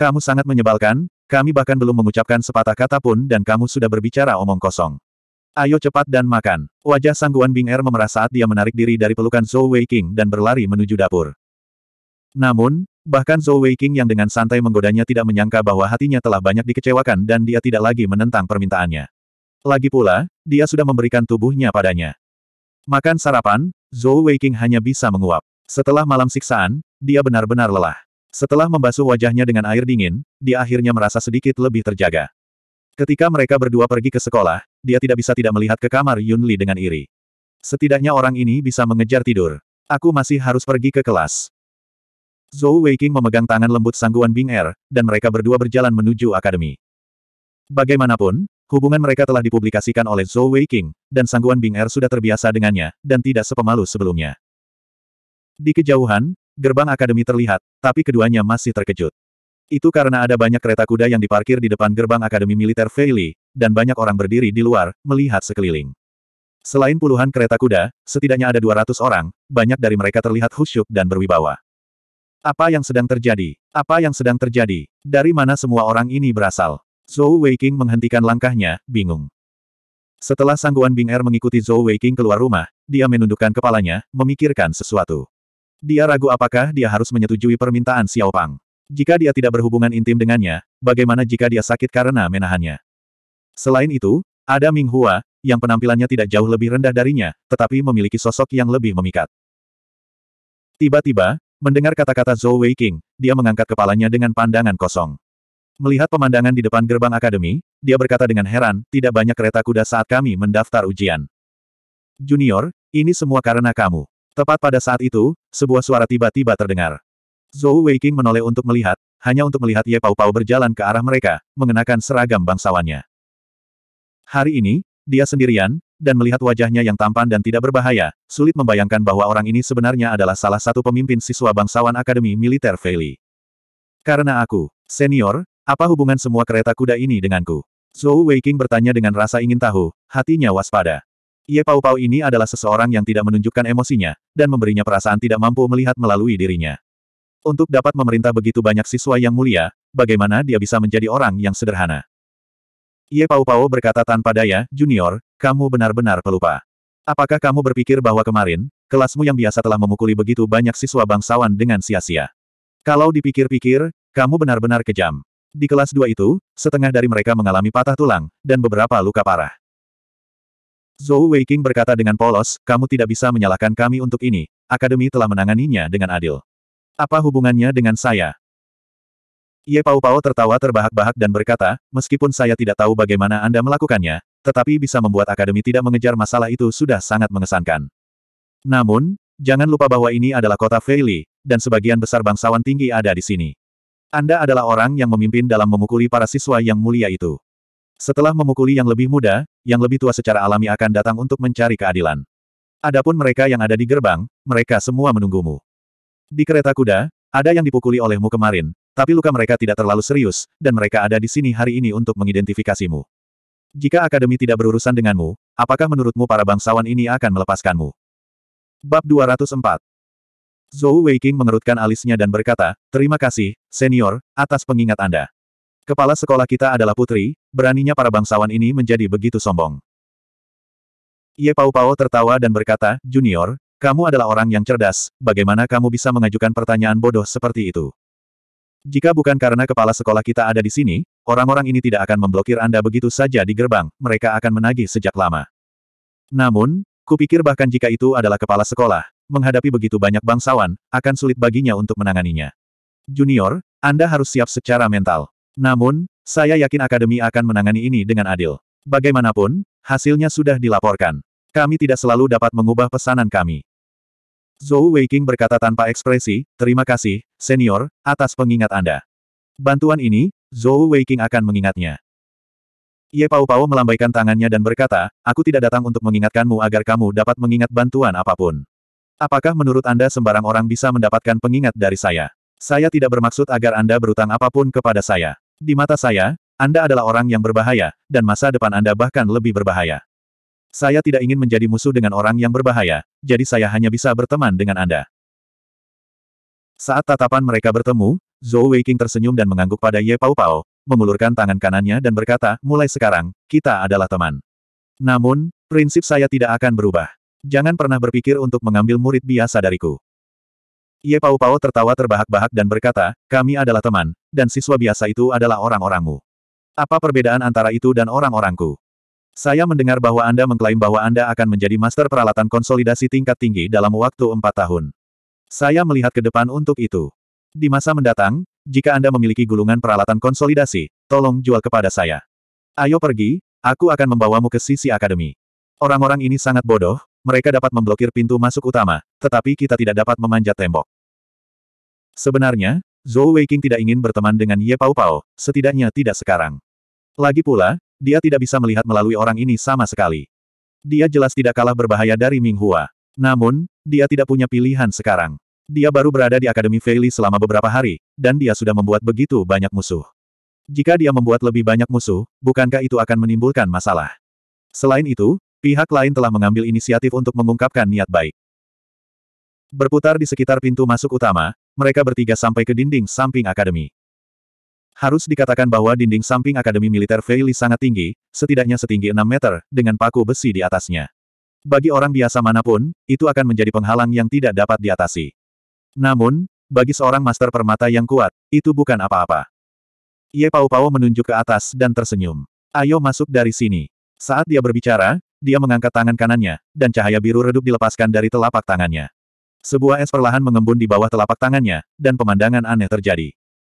Kamu sangat menyebalkan, kami bahkan belum mengucapkan sepatah kata pun dan kamu sudah berbicara omong kosong. Ayo cepat dan makan. Wajah sangguan Bing Air er memerah saat dia menarik diri dari pelukan Zhou Weiqing dan berlari menuju dapur. Namun, Bahkan Zhou Weiqing yang dengan santai menggodanya tidak menyangka bahwa hatinya telah banyak dikecewakan dan dia tidak lagi menentang permintaannya. Lagi pula, dia sudah memberikan tubuhnya padanya. Makan sarapan, Zhou Weiqing hanya bisa menguap. Setelah malam siksaan, dia benar-benar lelah. Setelah membasuh wajahnya dengan air dingin, dia akhirnya merasa sedikit lebih terjaga. Ketika mereka berdua pergi ke sekolah, dia tidak bisa tidak melihat ke kamar Yun Li dengan iri. Setidaknya orang ini bisa mengejar tidur. Aku masih harus pergi ke kelas. Zhou Weiqing memegang tangan lembut Sangguan Bing Er, dan mereka berdua berjalan menuju akademi. Bagaimanapun, hubungan mereka telah dipublikasikan oleh Zhou Weiqing, dan Sangguan Bing Er sudah terbiasa dengannya, dan tidak sepemalu sebelumnya. Di kejauhan, gerbang akademi terlihat, tapi keduanya masih terkejut. Itu karena ada banyak kereta kuda yang diparkir di depan gerbang akademi militer Feili, dan banyak orang berdiri di luar, melihat sekeliling. Selain puluhan kereta kuda, setidaknya ada 200 orang, banyak dari mereka terlihat khusyuk dan berwibawa. Apa yang sedang terjadi? Apa yang sedang terjadi? Dari mana semua orang ini berasal? Zhou Weiqing menghentikan langkahnya, bingung. Setelah Sangguan Bing Er mengikuti Zhou Weiqing keluar rumah, dia menundukkan kepalanya, memikirkan sesuatu. Dia ragu apakah dia harus menyetujui permintaan Xiao Pang. Jika dia tidak berhubungan intim dengannya, bagaimana jika dia sakit karena menahannya? Selain itu, ada Ming Hua, yang penampilannya tidak jauh lebih rendah darinya, tetapi memiliki sosok yang lebih memikat. Tiba-tiba, Mendengar kata-kata Zhou Weiqing, dia mengangkat kepalanya dengan pandangan kosong. Melihat pemandangan di depan gerbang akademi, dia berkata dengan heran, tidak banyak kereta kuda saat kami mendaftar ujian. Junior, ini semua karena kamu. Tepat pada saat itu, sebuah suara tiba-tiba terdengar. Zhou Weiqing menoleh untuk melihat, hanya untuk melihat Ye Pau Pau berjalan ke arah mereka, mengenakan seragam bangsawannya. Hari ini, dia sendirian, dan melihat wajahnya yang tampan dan tidak berbahaya, sulit membayangkan bahwa orang ini sebenarnya adalah salah satu pemimpin siswa bangsawan Akademi Militer Feili. Karena aku, senior, apa hubungan semua kereta kuda ini denganku? Zhou Weiqing bertanya dengan rasa ingin tahu, hatinya waspada. Ye Pau Pau ini adalah seseorang yang tidak menunjukkan emosinya, dan memberinya perasaan tidak mampu melihat melalui dirinya. Untuk dapat memerintah begitu banyak siswa yang mulia, bagaimana dia bisa menjadi orang yang sederhana? Ye Pau Pau berkata tanpa daya, Junior, kamu benar-benar pelupa. Apakah kamu berpikir bahwa kemarin, kelasmu yang biasa telah memukuli begitu banyak siswa bangsawan dengan sia-sia? Kalau dipikir-pikir, kamu benar-benar kejam. Di kelas dua itu, setengah dari mereka mengalami patah tulang, dan beberapa luka parah. Zhou Weiking berkata dengan polos, kamu tidak bisa menyalahkan kami untuk ini, Akademi telah menanganinya dengan adil. Apa hubungannya dengan saya? Ye Pao Pao tertawa terbahak-bahak dan berkata, meskipun saya tidak tahu bagaimana Anda melakukannya, tetapi bisa membuat akademi tidak mengejar masalah itu sudah sangat mengesankan. Namun, jangan lupa bahwa ini adalah kota Feili, dan sebagian besar bangsawan tinggi ada di sini. Anda adalah orang yang memimpin dalam memukuli para siswa yang mulia itu. Setelah memukuli yang lebih muda, yang lebih tua secara alami akan datang untuk mencari keadilan. Adapun mereka yang ada di gerbang, mereka semua menunggumu. Di kereta kuda, ada yang dipukuli olehmu kemarin, tapi luka mereka tidak terlalu serius, dan mereka ada di sini hari ini untuk mengidentifikasimu. Jika akademi tidak berurusan denganmu, apakah menurutmu para bangsawan ini akan melepaskanmu? Bab 204 Zhou Weiqing mengerutkan alisnya dan berkata, Terima kasih, senior, atas pengingat Anda. Kepala sekolah kita adalah putri, beraninya para bangsawan ini menjadi begitu sombong. Ye Pau Pau tertawa dan berkata, Junior, kamu adalah orang yang cerdas, bagaimana kamu bisa mengajukan pertanyaan bodoh seperti itu? Jika bukan karena kepala sekolah kita ada di sini, orang-orang ini tidak akan memblokir Anda begitu saja di gerbang, mereka akan menagih sejak lama. Namun, kupikir bahkan jika itu adalah kepala sekolah, menghadapi begitu banyak bangsawan, akan sulit baginya untuk menanganinya. Junior, Anda harus siap secara mental. Namun, saya yakin Akademi akan menangani ini dengan adil. Bagaimanapun, hasilnya sudah dilaporkan. Kami tidak selalu dapat mengubah pesanan kami. Zhou Weiqing berkata tanpa ekspresi, terima kasih, senior, atas pengingat Anda. Bantuan ini, Zhou Weiqing akan mengingatnya. Ye Pao Pao melambaikan tangannya dan berkata, aku tidak datang untuk mengingatkanmu agar kamu dapat mengingat bantuan apapun. Apakah menurut Anda sembarang orang bisa mendapatkan pengingat dari saya? Saya tidak bermaksud agar Anda berutang apapun kepada saya. Di mata saya, Anda adalah orang yang berbahaya, dan masa depan Anda bahkan lebih berbahaya. Saya tidak ingin menjadi musuh dengan orang yang berbahaya, jadi saya hanya bisa berteman dengan Anda. Saat tatapan mereka bertemu, Zhou Weiqing tersenyum dan mengangguk pada Ye Pao Pao, mengulurkan tangan kanannya dan berkata, mulai sekarang, kita adalah teman. Namun, prinsip saya tidak akan berubah. Jangan pernah berpikir untuk mengambil murid biasa dariku. Ye Pao Pao tertawa terbahak-bahak dan berkata, kami adalah teman, dan siswa biasa itu adalah orang-orangmu. Apa perbedaan antara itu dan orang-orangku? Saya mendengar bahwa Anda mengklaim bahwa Anda akan menjadi master peralatan konsolidasi tingkat tinggi dalam waktu empat tahun. Saya melihat ke depan untuk itu. Di masa mendatang, jika Anda memiliki gulungan peralatan konsolidasi, tolong jual kepada saya. Ayo pergi, aku akan membawamu ke sisi akademi. Orang-orang ini sangat bodoh, mereka dapat memblokir pintu masuk utama, tetapi kita tidak dapat memanjat tembok. Sebenarnya, Zhou Weiqing tidak ingin berteman dengan Ye Pao Pao, setidaknya tidak sekarang. Lagi pula, dia tidak bisa melihat melalui orang ini sama sekali. Dia jelas tidak kalah berbahaya dari Ming Hua. Namun, dia tidak punya pilihan sekarang. Dia baru berada di Akademi Feili selama beberapa hari, dan dia sudah membuat begitu banyak musuh. Jika dia membuat lebih banyak musuh, bukankah itu akan menimbulkan masalah? Selain itu, pihak lain telah mengambil inisiatif untuk mengungkapkan niat baik. Berputar di sekitar pintu masuk utama, mereka bertiga sampai ke dinding samping akademi. Harus dikatakan bahwa dinding samping Akademi Militer Veili sangat tinggi, setidaknya setinggi 6 meter, dengan paku besi di atasnya. Bagi orang biasa manapun, itu akan menjadi penghalang yang tidak dapat diatasi. Namun, bagi seorang master permata yang kuat, itu bukan apa-apa. Ye Pau Pau menunjuk ke atas dan tersenyum. Ayo masuk dari sini. Saat dia berbicara, dia mengangkat tangan kanannya, dan cahaya biru redup dilepaskan dari telapak tangannya. Sebuah es perlahan mengembun di bawah telapak tangannya, dan pemandangan aneh terjadi.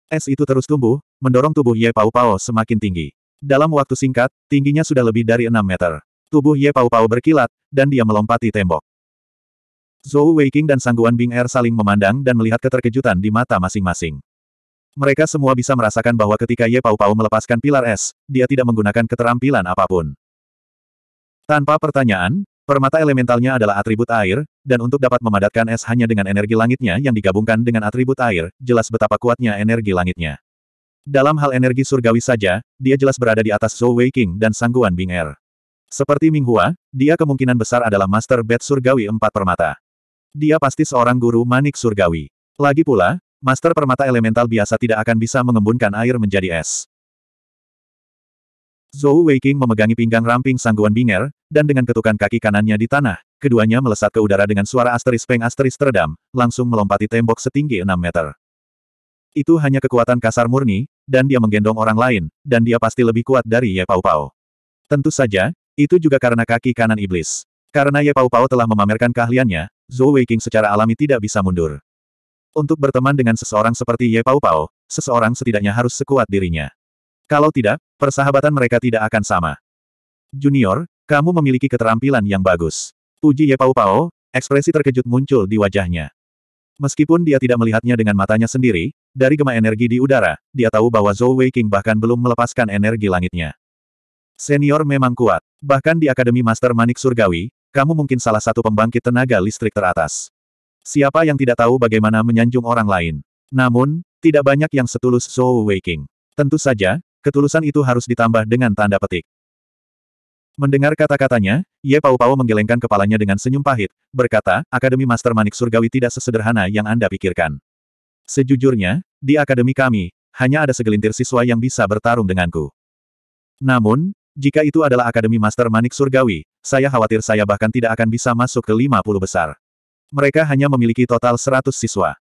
Es itu terus tumbuh, mendorong tubuh Ye Pao Pao semakin tinggi. Dalam waktu singkat, tingginya sudah lebih dari 6 meter. Tubuh Ye Pao Pao berkilat, dan dia melompati tembok. Zhou Weiqing dan Sangguan Bing Er saling memandang dan melihat keterkejutan di mata masing-masing. Mereka semua bisa merasakan bahwa ketika Ye Pao Pao melepaskan pilar es, dia tidak menggunakan keterampilan apapun. Tanpa pertanyaan, permata elementalnya adalah atribut air, dan untuk dapat memadatkan es hanya dengan energi langitnya yang digabungkan dengan atribut air, jelas betapa kuatnya energi langitnya. Dalam hal energi surgawi saja, dia jelas berada di atas Zhou Weiqing dan Sangguan Bing Er. Seperti Minghua, dia kemungkinan besar adalah Master Bed Surgawi Empat Permata. Dia pasti seorang guru manik surgawi. Lagi pula, Master Permata Elemental biasa tidak akan bisa mengembunkan air menjadi es. Zhou Weiqing memegangi pinggang ramping Sangguan Binger, dan dengan ketukan kaki kanannya di tanah, keduanya melesat ke udara dengan suara asteris peng asteris teredam, langsung melompati tembok setinggi 6 meter. Itu hanya kekuatan kasar murni, dan dia menggendong orang lain, dan dia pasti lebih kuat dari Ye Pao Pao. Tentu saja, itu juga karena kaki kanan iblis. Karena Ye Pao Pao telah memamerkan keahliannya, Zhou Weiqing secara alami tidak bisa mundur. Untuk berteman dengan seseorang seperti Ye Pao Pao, seseorang setidaknya harus sekuat dirinya. Kalau tidak, persahabatan mereka tidak akan sama. Junior, kamu memiliki keterampilan yang bagus. Puji Ye Pao Pao, ekspresi terkejut muncul di wajahnya. Meskipun dia tidak melihatnya dengan matanya sendiri, dari gema energi di udara, dia tahu bahwa Zhou Weiqing bahkan belum melepaskan energi langitnya. Senior memang kuat. Bahkan di Akademi Master Manik Surgawi, kamu mungkin salah satu pembangkit tenaga listrik teratas. Siapa yang tidak tahu bagaimana menyanjung orang lain? Namun, tidak banyak yang setulus Zhou Weiqing. Tentu saja, ketulusan itu harus ditambah dengan tanda petik. Mendengar kata-katanya, Ye Pau Pau menggelengkan kepalanya dengan senyum pahit, berkata, Akademi Master Manik Surgawi tidak sesederhana yang Anda pikirkan. Sejujurnya, di akademi kami, hanya ada segelintir siswa yang bisa bertarung denganku. Namun, jika itu adalah Akademi Master Manik Surgawi, saya khawatir saya bahkan tidak akan bisa masuk ke 50 besar. Mereka hanya memiliki total 100 siswa.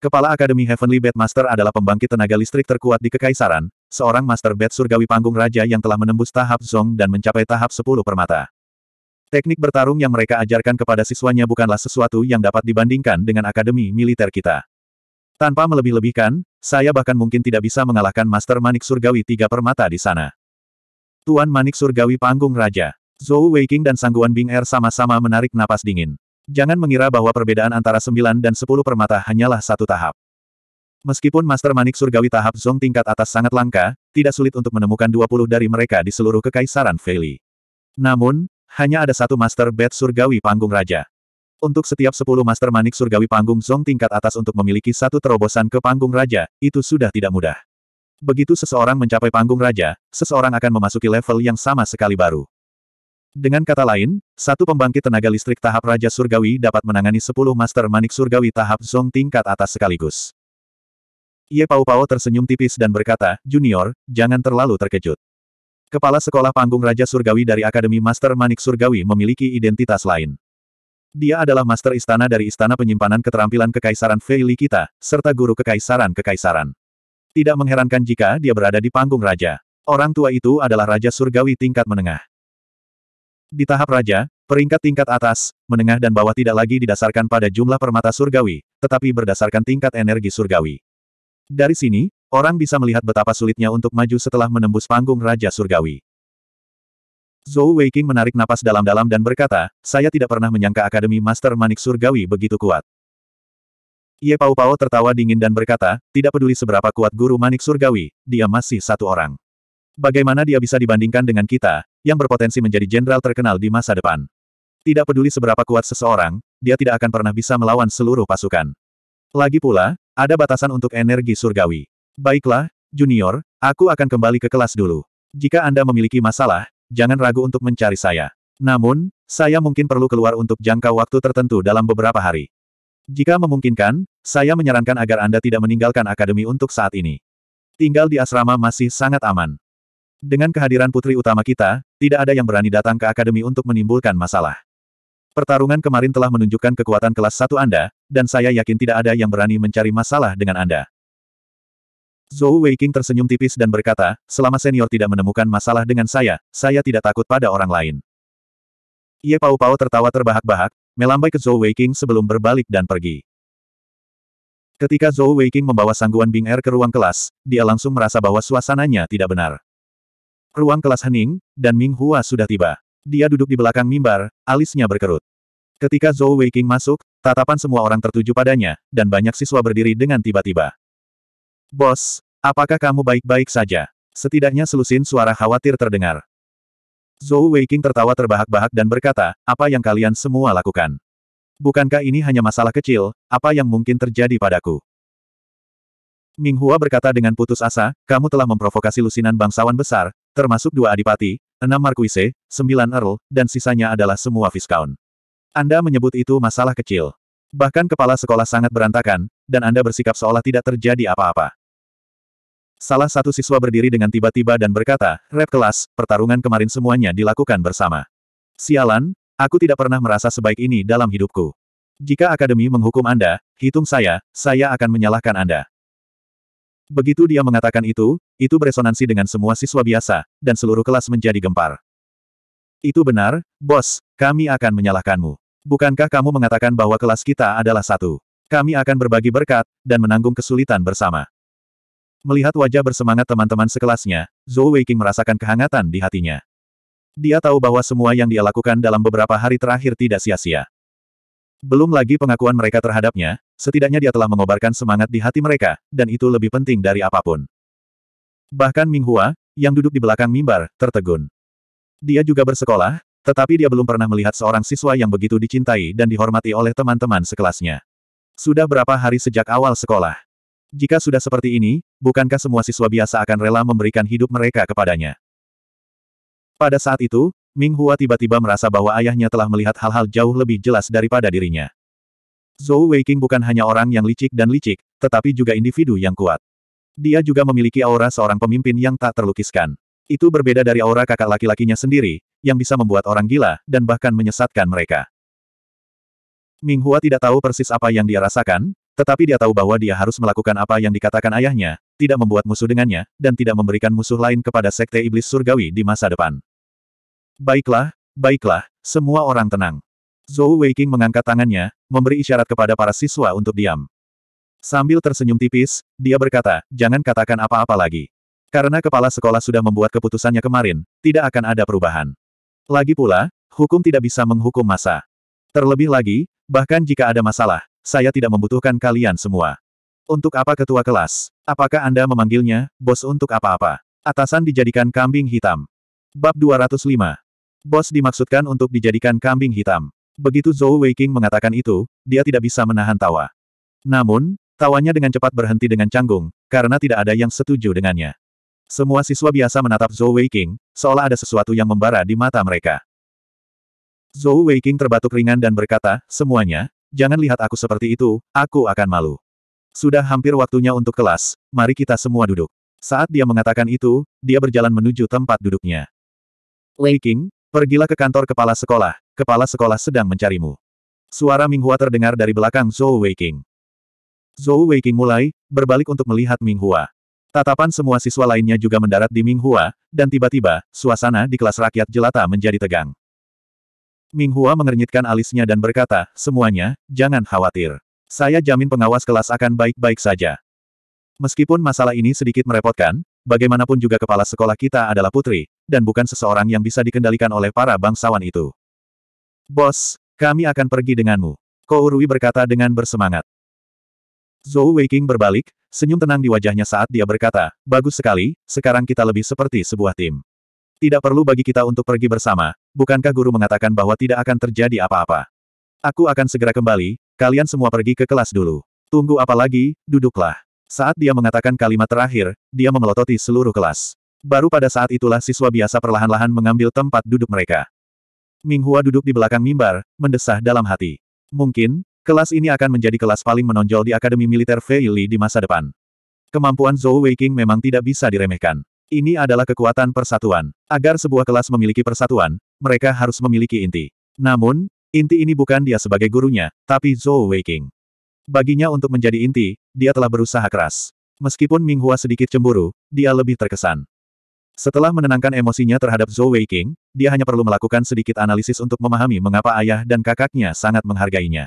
Kepala Akademi Heavenly Bed Master adalah pembangkit tenaga listrik terkuat di Kekaisaran, seorang Master Bed Surgawi Panggung Raja yang telah menembus tahap Zong dan mencapai tahap 10 permata. Teknik bertarung yang mereka ajarkan kepada siswanya bukanlah sesuatu yang dapat dibandingkan dengan Akademi Militer kita. Tanpa melebih-lebihkan, saya bahkan mungkin tidak bisa mengalahkan Master Manik Surgawi tiga permata di sana. Tuan Manik Surgawi Panggung Raja. Zhou Weiqing dan Sangguan Bing Er sama-sama menarik napas dingin. Jangan mengira bahwa perbedaan antara sembilan dan sepuluh permata hanyalah satu tahap. Meskipun Master Manik Surgawi tahap Zong tingkat atas sangat langka, tidak sulit untuk menemukan dua puluh dari mereka di seluruh Kekaisaran Valley. Namun, hanya ada satu Master Bed Surgawi Panggung Raja. Untuk setiap sepuluh master manik surgawi panggung zong tingkat atas untuk memiliki satu terobosan ke panggung raja, itu sudah tidak mudah. Begitu seseorang mencapai panggung raja, seseorang akan memasuki level yang sama sekali baru. Dengan kata lain, satu pembangkit tenaga listrik tahap raja surgawi dapat menangani sepuluh master manik surgawi tahap zong tingkat atas sekaligus. Ye Pau Pau tersenyum tipis dan berkata, Junior, jangan terlalu terkejut. Kepala Sekolah Panggung Raja Surgawi dari Akademi Master Manik Surgawi memiliki identitas lain. Dia adalah master istana dari Istana Penyimpanan Keterampilan Kekaisaran Feili kita, serta guru kekaisaran-kekaisaran. Tidak mengherankan jika dia berada di panggung raja. Orang tua itu adalah raja surgawi tingkat menengah. Di tahap raja, peringkat-tingkat atas, menengah dan bawah tidak lagi didasarkan pada jumlah permata surgawi, tetapi berdasarkan tingkat energi surgawi. Dari sini, orang bisa melihat betapa sulitnya untuk maju setelah menembus panggung raja surgawi. Zhou Weiqing menarik napas dalam-dalam dan berkata, saya tidak pernah menyangka Akademi Master Manik Surgawi begitu kuat. Ye Pao Pao tertawa dingin dan berkata, tidak peduli seberapa kuat guru Manik Surgawi, dia masih satu orang. Bagaimana dia bisa dibandingkan dengan kita, yang berpotensi menjadi jenderal terkenal di masa depan? Tidak peduli seberapa kuat seseorang, dia tidak akan pernah bisa melawan seluruh pasukan. Lagi pula, ada batasan untuk energi surgawi. Baiklah, junior, aku akan kembali ke kelas dulu. Jika Anda memiliki masalah, jangan ragu untuk mencari saya. Namun, saya mungkin perlu keluar untuk jangka waktu tertentu dalam beberapa hari. Jika memungkinkan, saya menyarankan agar Anda tidak meninggalkan akademi untuk saat ini. Tinggal di asrama masih sangat aman. Dengan kehadiran putri utama kita, tidak ada yang berani datang ke akademi untuk menimbulkan masalah. Pertarungan kemarin telah menunjukkan kekuatan kelas satu Anda, dan saya yakin tidak ada yang berani mencari masalah dengan Anda. Zhou Weiqing tersenyum tipis dan berkata, selama senior tidak menemukan masalah dengan saya, saya tidak takut pada orang lain. Ye Pao Pao tertawa terbahak-bahak, melambai ke Zhou Weiqing sebelum berbalik dan pergi. Ketika Zhou Weiqing membawa sangguan Bing Er ke ruang kelas, dia langsung merasa bahwa suasananya tidak benar. Ruang kelas hening, dan Ming Hua sudah tiba. Dia duduk di belakang mimbar, alisnya berkerut. Ketika Zhou Weiqing masuk, tatapan semua orang tertuju padanya, dan banyak siswa berdiri dengan tiba-tiba. Bos, apakah kamu baik-baik saja? Setidaknya selusin suara khawatir terdengar. Zhou Weiqing tertawa terbahak-bahak dan berkata, apa yang kalian semua lakukan? Bukankah ini hanya masalah kecil, apa yang mungkin terjadi padaku? Ming Hua berkata dengan putus asa, kamu telah memprovokasi lusinan bangsawan besar, termasuk dua adipati, enam markuise, sembilan earl, dan sisanya adalah semua viscount. Anda menyebut itu masalah kecil. Bahkan kepala sekolah sangat berantakan, dan Anda bersikap seolah tidak terjadi apa-apa. Salah satu siswa berdiri dengan tiba-tiba dan berkata, Rep kelas, pertarungan kemarin semuanya dilakukan bersama. Sialan, aku tidak pernah merasa sebaik ini dalam hidupku. Jika akademi menghukum Anda, hitung saya, saya akan menyalahkan Anda. Begitu dia mengatakan itu, itu beresonansi dengan semua siswa biasa, dan seluruh kelas menjadi gempar. Itu benar, bos, kami akan menyalahkanmu. Bukankah kamu mengatakan bahwa kelas kita adalah satu? Kami akan berbagi berkat, dan menanggung kesulitan bersama. Melihat wajah bersemangat teman-teman sekelasnya, Zhou Weiqing merasakan kehangatan di hatinya. Dia tahu bahwa semua yang dia lakukan dalam beberapa hari terakhir tidak sia-sia. Belum lagi pengakuan mereka terhadapnya, setidaknya dia telah mengobarkan semangat di hati mereka, dan itu lebih penting dari apapun. Bahkan Minghua, yang duduk di belakang mimbar, tertegun. Dia juga bersekolah, tetapi dia belum pernah melihat seorang siswa yang begitu dicintai dan dihormati oleh teman-teman sekelasnya. Sudah berapa hari sejak awal sekolah? Jika sudah seperti ini, bukankah semua siswa biasa akan rela memberikan hidup mereka kepadanya? Pada saat itu, Ming Hua tiba-tiba merasa bahwa ayahnya telah melihat hal-hal jauh lebih jelas daripada dirinya. Zhou Weiqing bukan hanya orang yang licik dan licik, tetapi juga individu yang kuat. Dia juga memiliki aura seorang pemimpin yang tak terlukiskan. Itu berbeda dari aura kakak laki-lakinya sendiri, yang bisa membuat orang gila dan bahkan menyesatkan mereka. Ming Hua tidak tahu persis apa yang dia rasakan, tetapi dia tahu bahwa dia harus melakukan apa yang dikatakan ayahnya, tidak membuat musuh dengannya, dan tidak memberikan musuh lain kepada sekte iblis surgawi di masa depan. Baiklah, baiklah, semua orang tenang. Zhou Weiqing mengangkat tangannya, memberi isyarat kepada para siswa untuk diam. Sambil tersenyum tipis, dia berkata, jangan katakan apa-apa lagi. Karena kepala sekolah sudah membuat keputusannya kemarin, tidak akan ada perubahan. Lagi pula, hukum tidak bisa menghukum masa. Terlebih lagi, bahkan jika ada masalah, saya tidak membutuhkan kalian semua. Untuk apa ketua kelas? Apakah Anda memanggilnya, bos untuk apa-apa? Atasan dijadikan kambing hitam. Bab 205. Bos dimaksudkan untuk dijadikan kambing hitam. Begitu Zhou Weiking mengatakan itu, dia tidak bisa menahan tawa. Namun, tawanya dengan cepat berhenti dengan canggung, karena tidak ada yang setuju dengannya. Semua siswa biasa menatap Zhou Weiking seolah ada sesuatu yang membara di mata mereka. Zhou Weiking terbatuk ringan dan berkata, semuanya, jangan lihat aku seperti itu, aku akan malu. Sudah hampir waktunya untuk kelas, mari kita semua duduk. Saat dia mengatakan itu, dia berjalan menuju tempat duduknya. Wei King, pergilah ke kantor kepala sekolah, kepala sekolah sedang mencarimu. Suara Minghua terdengar dari belakang Zhou Weiqing. Zhou Weiqing mulai, berbalik untuk melihat Minghua. Tatapan semua siswa lainnya juga mendarat di Minghua, dan tiba-tiba, suasana di kelas rakyat jelata menjadi tegang. Ming Hua mengernyitkan alisnya dan berkata, semuanya, jangan khawatir. Saya jamin pengawas kelas akan baik-baik saja. Meskipun masalah ini sedikit merepotkan, bagaimanapun juga kepala sekolah kita adalah putri, dan bukan seseorang yang bisa dikendalikan oleh para bangsawan itu. Bos, kami akan pergi denganmu. Rui berkata dengan bersemangat. Zhou Weiqing berbalik, senyum tenang di wajahnya saat dia berkata, bagus sekali, sekarang kita lebih seperti sebuah tim. Tidak perlu bagi kita untuk pergi bersama, bukankah guru mengatakan bahwa tidak akan terjadi apa-apa? Aku akan segera kembali, kalian semua pergi ke kelas dulu. Tunggu apa lagi, duduklah. Saat dia mengatakan kalimat terakhir, dia memelototi seluruh kelas. Baru pada saat itulah siswa biasa perlahan-lahan mengambil tempat duduk mereka. Minghua duduk di belakang mimbar, mendesah dalam hati. Mungkin, kelas ini akan menjadi kelas paling menonjol di Akademi Militer Feili di masa depan. Kemampuan Zhou Weiking memang tidak bisa diremehkan. Ini adalah kekuatan persatuan. Agar sebuah kelas memiliki persatuan, mereka harus memiliki inti. Namun, inti ini bukan dia sebagai gurunya, tapi Zhou Weiqing. Baginya untuk menjadi inti, dia telah berusaha keras. Meskipun Minghua sedikit cemburu, dia lebih terkesan. Setelah menenangkan emosinya terhadap Zhou Weiqing, dia hanya perlu melakukan sedikit analisis untuk memahami mengapa ayah dan kakaknya sangat menghargainya.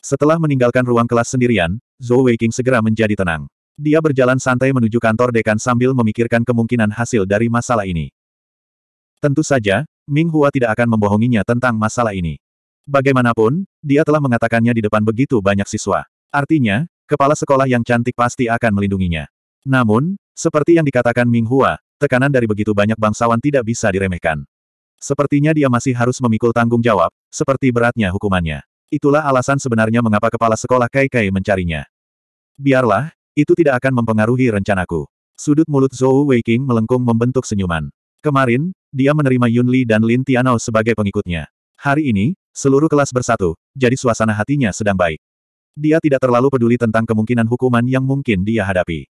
Setelah meninggalkan ruang kelas sendirian, Zhou Weiqing segera menjadi tenang. Dia berjalan santai menuju kantor dekan sambil memikirkan kemungkinan hasil dari masalah ini. Tentu saja, Ming Hua tidak akan membohonginya tentang masalah ini. Bagaimanapun, dia telah mengatakannya di depan begitu banyak siswa. Artinya, kepala sekolah yang cantik pasti akan melindunginya. Namun, seperti yang dikatakan Ming Hua, tekanan dari begitu banyak bangsawan tidak bisa diremehkan. Sepertinya dia masih harus memikul tanggung jawab, seperti beratnya hukumannya. Itulah alasan sebenarnya mengapa kepala sekolah Kai Kai mencarinya. Biarlah, itu tidak akan mempengaruhi rencanaku. Sudut mulut Zhou Weiqing melengkung membentuk senyuman. Kemarin, dia menerima Yun Li dan Lin Tianao sebagai pengikutnya. Hari ini, seluruh kelas bersatu, jadi suasana hatinya sedang baik. Dia tidak terlalu peduli tentang kemungkinan hukuman yang mungkin dia hadapi.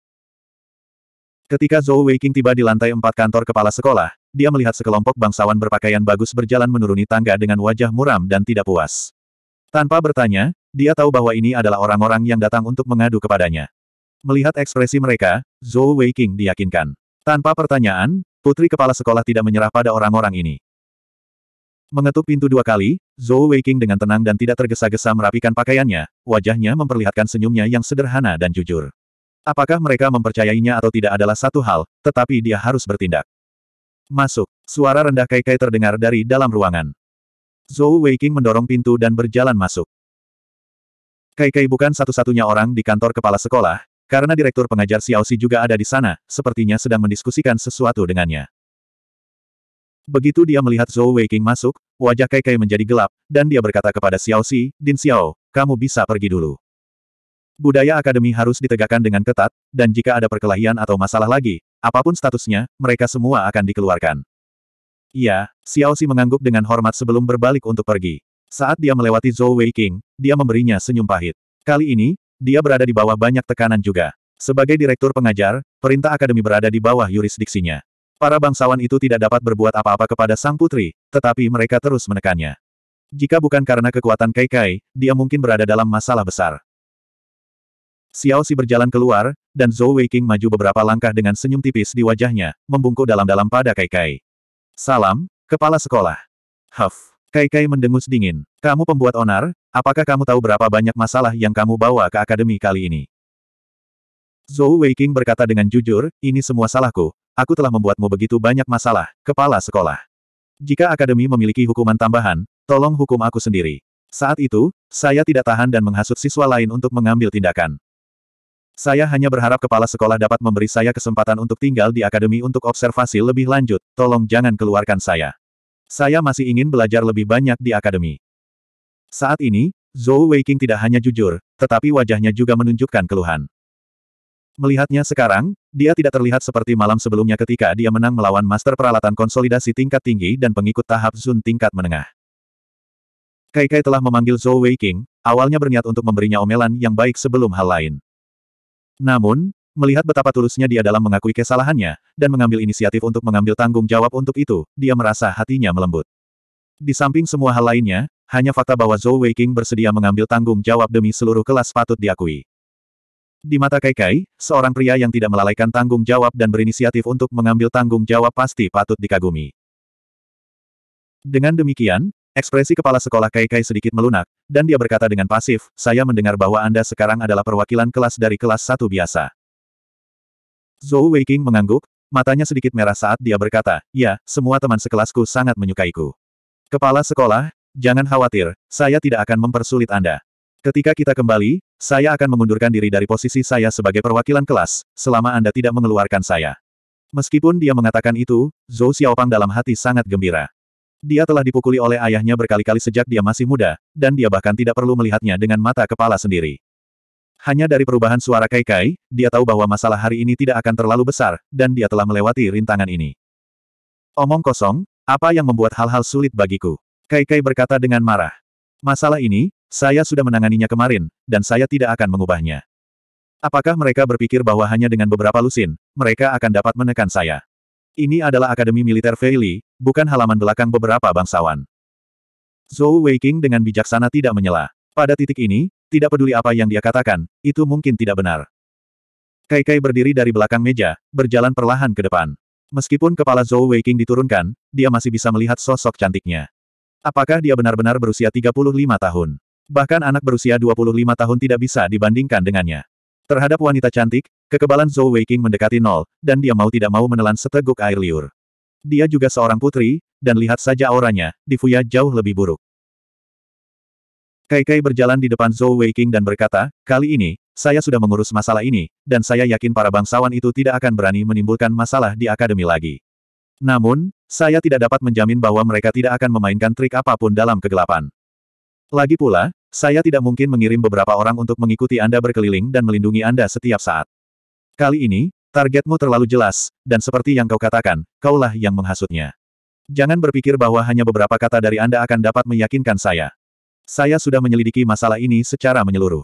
Ketika Zhou Weiqing tiba di lantai empat kantor kepala sekolah, dia melihat sekelompok bangsawan berpakaian bagus berjalan menuruni tangga dengan wajah muram dan tidak puas. Tanpa bertanya, dia tahu bahwa ini adalah orang-orang yang datang untuk mengadu kepadanya. Melihat ekspresi mereka, Zhou Weiqing diyakinkan. Tanpa pertanyaan, putri kepala sekolah tidak menyerah pada orang-orang ini. Mengetuk pintu dua kali, Zhou Weiqing dengan tenang dan tidak tergesa-gesa merapikan pakaiannya, wajahnya memperlihatkan senyumnya yang sederhana dan jujur. Apakah mereka mempercayainya atau tidak adalah satu hal, tetapi dia harus bertindak. Masuk, suara rendah Kai Kai terdengar dari dalam ruangan. Zhou Weiqing mendorong pintu dan berjalan masuk. Kai Kai bukan satu-satunya orang di kantor kepala sekolah, karena direktur pengajar Xiao Xi juga ada di sana, sepertinya sedang mendiskusikan sesuatu dengannya. Begitu dia melihat Zhou Weiqing masuk, wajah Kai Kai menjadi gelap, dan dia berkata kepada Xiao Xi, Din Xiao, kamu bisa pergi dulu. Budaya akademi harus ditegakkan dengan ketat, dan jika ada perkelahian atau masalah lagi, apapun statusnya, mereka semua akan dikeluarkan. Iya, Xi mengangguk dengan hormat sebelum berbalik untuk pergi. Saat dia melewati Zhou Weiqing, dia memberinya senyum pahit. Kali ini, dia berada di bawah banyak tekanan juga. Sebagai direktur pengajar, perintah akademi berada di bawah yurisdiksinya. Para bangsawan itu tidak dapat berbuat apa-apa kepada sang putri, tetapi mereka terus menekannya. Jika bukan karena kekuatan Kai Kai, dia mungkin berada dalam masalah besar. Xiao Si berjalan keluar, dan Zhou Weiqing maju beberapa langkah dengan senyum tipis di wajahnya, membungkuk dalam-dalam pada Kai Kai. Salam, Kepala Sekolah. Huff. Kai-Kai mendengus dingin. Kamu pembuat onar, apakah kamu tahu berapa banyak masalah yang kamu bawa ke akademi kali ini? Zhou Weiking berkata dengan jujur, ini semua salahku. Aku telah membuatmu begitu banyak masalah, kepala sekolah. Jika akademi memiliki hukuman tambahan, tolong hukum aku sendiri. Saat itu, saya tidak tahan dan menghasut siswa lain untuk mengambil tindakan. Saya hanya berharap kepala sekolah dapat memberi saya kesempatan untuk tinggal di akademi untuk observasi lebih lanjut, tolong jangan keluarkan saya. Saya masih ingin belajar lebih banyak di akademi. Saat ini, Zhou Weiqing tidak hanya jujur, tetapi wajahnya juga menunjukkan keluhan. Melihatnya sekarang, dia tidak terlihat seperti malam sebelumnya ketika dia menang melawan master peralatan konsolidasi tingkat tinggi dan pengikut tahap Zun tingkat menengah. Kai Kai telah memanggil Zhou Weiqing, awalnya berniat untuk memberinya omelan yang baik sebelum hal lain. Namun, Melihat betapa tulusnya dia dalam mengakui kesalahannya, dan mengambil inisiatif untuk mengambil tanggung jawab untuk itu, dia merasa hatinya melembut. Di samping semua hal lainnya, hanya fakta bahwa Zhou Weiqing bersedia mengambil tanggung jawab demi seluruh kelas patut diakui. Di mata Kai Kai, seorang pria yang tidak melalaikan tanggung jawab dan berinisiatif untuk mengambil tanggung jawab pasti patut dikagumi. Dengan demikian, ekspresi kepala sekolah Kai Kai sedikit melunak, dan dia berkata dengan pasif, saya mendengar bahwa Anda sekarang adalah perwakilan kelas dari kelas satu biasa. Zhou Weiqing mengangguk, matanya sedikit merah saat dia berkata, ya, semua teman sekelasku sangat menyukaiku. Kepala sekolah, jangan khawatir, saya tidak akan mempersulit Anda. Ketika kita kembali, saya akan mengundurkan diri dari posisi saya sebagai perwakilan kelas, selama Anda tidak mengeluarkan saya. Meskipun dia mengatakan itu, Zhou Xiaopang dalam hati sangat gembira. Dia telah dipukuli oleh ayahnya berkali-kali sejak dia masih muda, dan dia bahkan tidak perlu melihatnya dengan mata kepala sendiri. Hanya dari perubahan suara Kai Kai, dia tahu bahwa masalah hari ini tidak akan terlalu besar, dan dia telah melewati rintangan ini. Omong kosong, apa yang membuat hal-hal sulit bagiku? Kai Kai berkata dengan marah. Masalah ini, saya sudah menanganinya kemarin, dan saya tidak akan mengubahnya. Apakah mereka berpikir bahwa hanya dengan beberapa lusin, mereka akan dapat menekan saya? Ini adalah Akademi Militer Feili, bukan halaman belakang beberapa bangsawan. Zhou Weiqing dengan bijaksana tidak menyela. Pada titik ini, tidak peduli apa yang dia katakan, itu mungkin tidak benar. Kai Kai berdiri dari belakang meja, berjalan perlahan ke depan. Meskipun kepala Zhou Weiqing diturunkan, dia masih bisa melihat sosok cantiknya. Apakah dia benar-benar berusia 35 tahun? Bahkan anak berusia 25 tahun tidak bisa dibandingkan dengannya. Terhadap wanita cantik, kekebalan Zhou Weiqing mendekati nol, dan dia mau tidak mau menelan seteguk air liur. Dia juga seorang putri, dan lihat saja auranya, di Fuya jauh lebih buruk. Kai Kai berjalan di depan Zhou Weiqing dan berkata, kali ini, saya sudah mengurus masalah ini, dan saya yakin para bangsawan itu tidak akan berani menimbulkan masalah di akademi lagi. Namun, saya tidak dapat menjamin bahwa mereka tidak akan memainkan trik apapun dalam kegelapan. Lagi pula, saya tidak mungkin mengirim beberapa orang untuk mengikuti Anda berkeliling dan melindungi Anda setiap saat. Kali ini, targetmu terlalu jelas, dan seperti yang kau katakan, kaulah yang menghasutnya. Jangan berpikir bahwa hanya beberapa kata dari Anda akan dapat meyakinkan saya. Saya sudah menyelidiki masalah ini secara menyeluruh.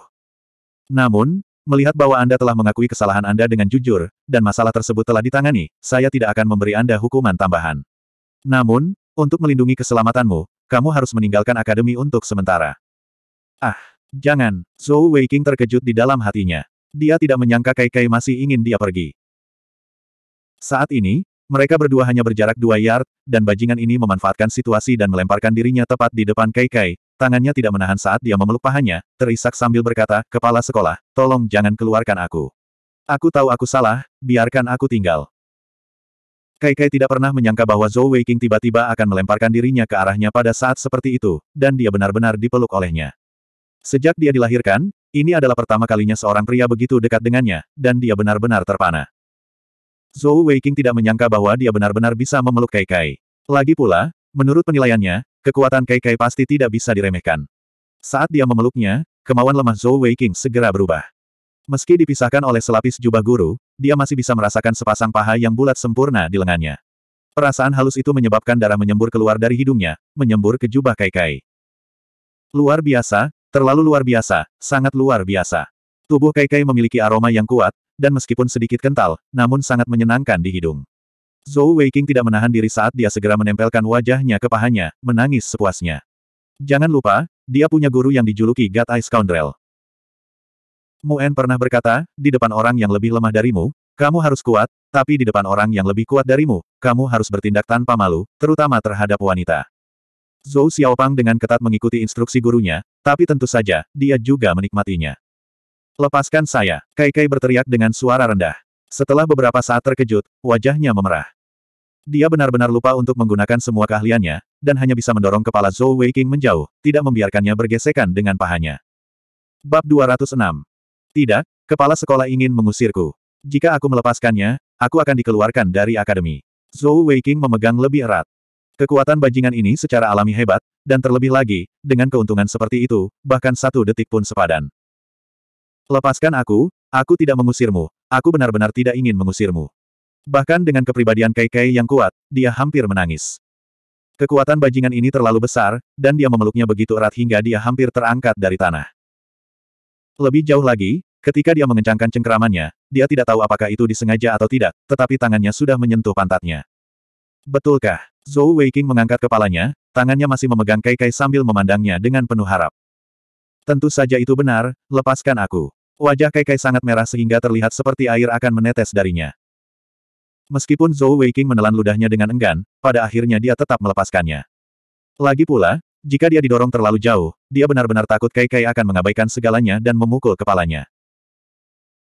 Namun, melihat bahwa Anda telah mengakui kesalahan Anda dengan jujur, dan masalah tersebut telah ditangani, saya tidak akan memberi Anda hukuman tambahan. Namun, untuk melindungi keselamatanmu, kamu harus meninggalkan akademi untuk sementara. Ah, jangan. Zhou Weiking terkejut di dalam hatinya. Dia tidak menyangka Kai Kai masih ingin dia pergi. Saat ini, mereka berdua hanya berjarak dua yard, dan bajingan ini memanfaatkan situasi dan melemparkan dirinya tepat di depan Kai Kai, Tangannya tidak menahan saat dia memeluk pahanya, terisak sambil berkata, Kepala sekolah, tolong jangan keluarkan aku. Aku tahu aku salah, biarkan aku tinggal. Kai Kai tidak pernah menyangka bahwa Zhou Weiqing tiba-tiba akan melemparkan dirinya ke arahnya pada saat seperti itu, dan dia benar-benar dipeluk olehnya. Sejak dia dilahirkan, ini adalah pertama kalinya seorang pria begitu dekat dengannya, dan dia benar-benar terpana. Zhou Weiqing tidak menyangka bahwa dia benar-benar bisa memeluk Kai Kai. Lagi pula, menurut penilaiannya, Kekuatan Kai Kai pasti tidak bisa diremehkan. Saat dia memeluknya, kemauan lemah Zhou Wei King segera berubah. Meski dipisahkan oleh selapis jubah guru, dia masih bisa merasakan sepasang paha yang bulat sempurna di lengannya. Perasaan halus itu menyebabkan darah menyembur keluar dari hidungnya, menyembur ke jubah Kai-Kai. Luar biasa, terlalu luar biasa, sangat luar biasa. Tubuh Kai-Kai memiliki aroma yang kuat, dan meskipun sedikit kental, namun sangat menyenangkan di hidung. Zhou Weiqing tidak menahan diri saat dia segera menempelkan wajahnya ke pahanya, menangis sepuasnya. Jangan lupa, dia punya guru yang dijuluki God Eye Scoundrel. Muen pernah berkata, di depan orang yang lebih lemah darimu, kamu harus kuat, tapi di depan orang yang lebih kuat darimu, kamu harus bertindak tanpa malu, terutama terhadap wanita. Zhou Xiaopang dengan ketat mengikuti instruksi gurunya, tapi tentu saja, dia juga menikmatinya. Lepaskan saya, Kai Kai berteriak dengan suara rendah. Setelah beberapa saat terkejut, wajahnya memerah. Dia benar-benar lupa untuk menggunakan semua keahliannya, dan hanya bisa mendorong kepala Zhou Weiqing menjauh, tidak membiarkannya bergesekan dengan pahanya. Bab 206 Tidak, kepala sekolah ingin mengusirku. Jika aku melepaskannya, aku akan dikeluarkan dari akademi. Zhou Weiqing memegang lebih erat. Kekuatan bajingan ini secara alami hebat, dan terlebih lagi, dengan keuntungan seperti itu, bahkan satu detik pun sepadan. Lepaskan aku, Aku tidak mengusirmu, aku benar-benar tidak ingin mengusirmu. Bahkan dengan kepribadian Kai Kai yang kuat, dia hampir menangis. Kekuatan bajingan ini terlalu besar, dan dia memeluknya begitu erat hingga dia hampir terangkat dari tanah. Lebih jauh lagi, ketika dia mengencangkan cengkeramannya, dia tidak tahu apakah itu disengaja atau tidak, tetapi tangannya sudah menyentuh pantatnya. Betulkah? Zhou Weiking mengangkat kepalanya, tangannya masih memegang Kai Kai sambil memandangnya dengan penuh harap. Tentu saja itu benar, lepaskan aku. Wajah Kai Kai sangat merah sehingga terlihat seperti air akan menetes darinya. Meskipun Zhou Weiqing menelan ludahnya dengan enggan, pada akhirnya dia tetap melepaskannya. Lagi pula, jika dia didorong terlalu jauh, dia benar-benar takut Kai Kai akan mengabaikan segalanya dan memukul kepalanya.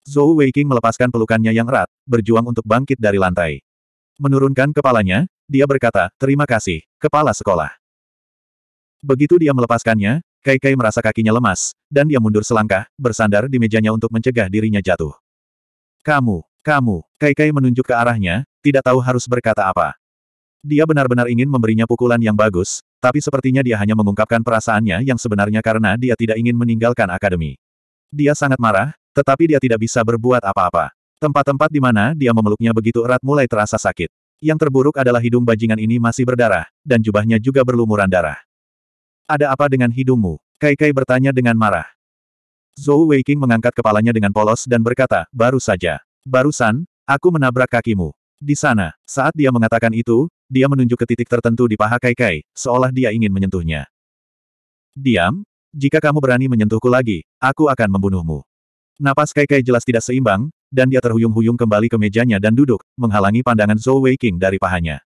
Zhou Weiqing melepaskan pelukannya yang erat, berjuang untuk bangkit dari lantai. Menurunkan kepalanya, dia berkata, terima kasih, kepala sekolah. Begitu dia melepaskannya, Kai Kai merasa kakinya lemas, dan dia mundur selangkah, bersandar di mejanya untuk mencegah dirinya jatuh. Kamu, kamu, Kai Kai menunjuk ke arahnya, tidak tahu harus berkata apa. Dia benar-benar ingin memberinya pukulan yang bagus, tapi sepertinya dia hanya mengungkapkan perasaannya yang sebenarnya karena dia tidak ingin meninggalkan akademi. Dia sangat marah, tetapi dia tidak bisa berbuat apa-apa. Tempat-tempat di mana dia memeluknya begitu erat mulai terasa sakit. Yang terburuk adalah hidung bajingan ini masih berdarah, dan jubahnya juga berlumuran darah. Ada apa dengan hidungmu? Kai Kai bertanya dengan marah. Zhou Weiqing mengangkat kepalanya dengan polos dan berkata, baru saja. Barusan, aku menabrak kakimu. Di sana, saat dia mengatakan itu, dia menunjuk ke titik tertentu di paha Kai Kai, seolah dia ingin menyentuhnya. Diam, jika kamu berani menyentuhku lagi, aku akan membunuhmu. Napas Kai Kai jelas tidak seimbang, dan dia terhuyung-huyung kembali ke mejanya dan duduk, menghalangi pandangan Zhou Weiqing dari pahanya.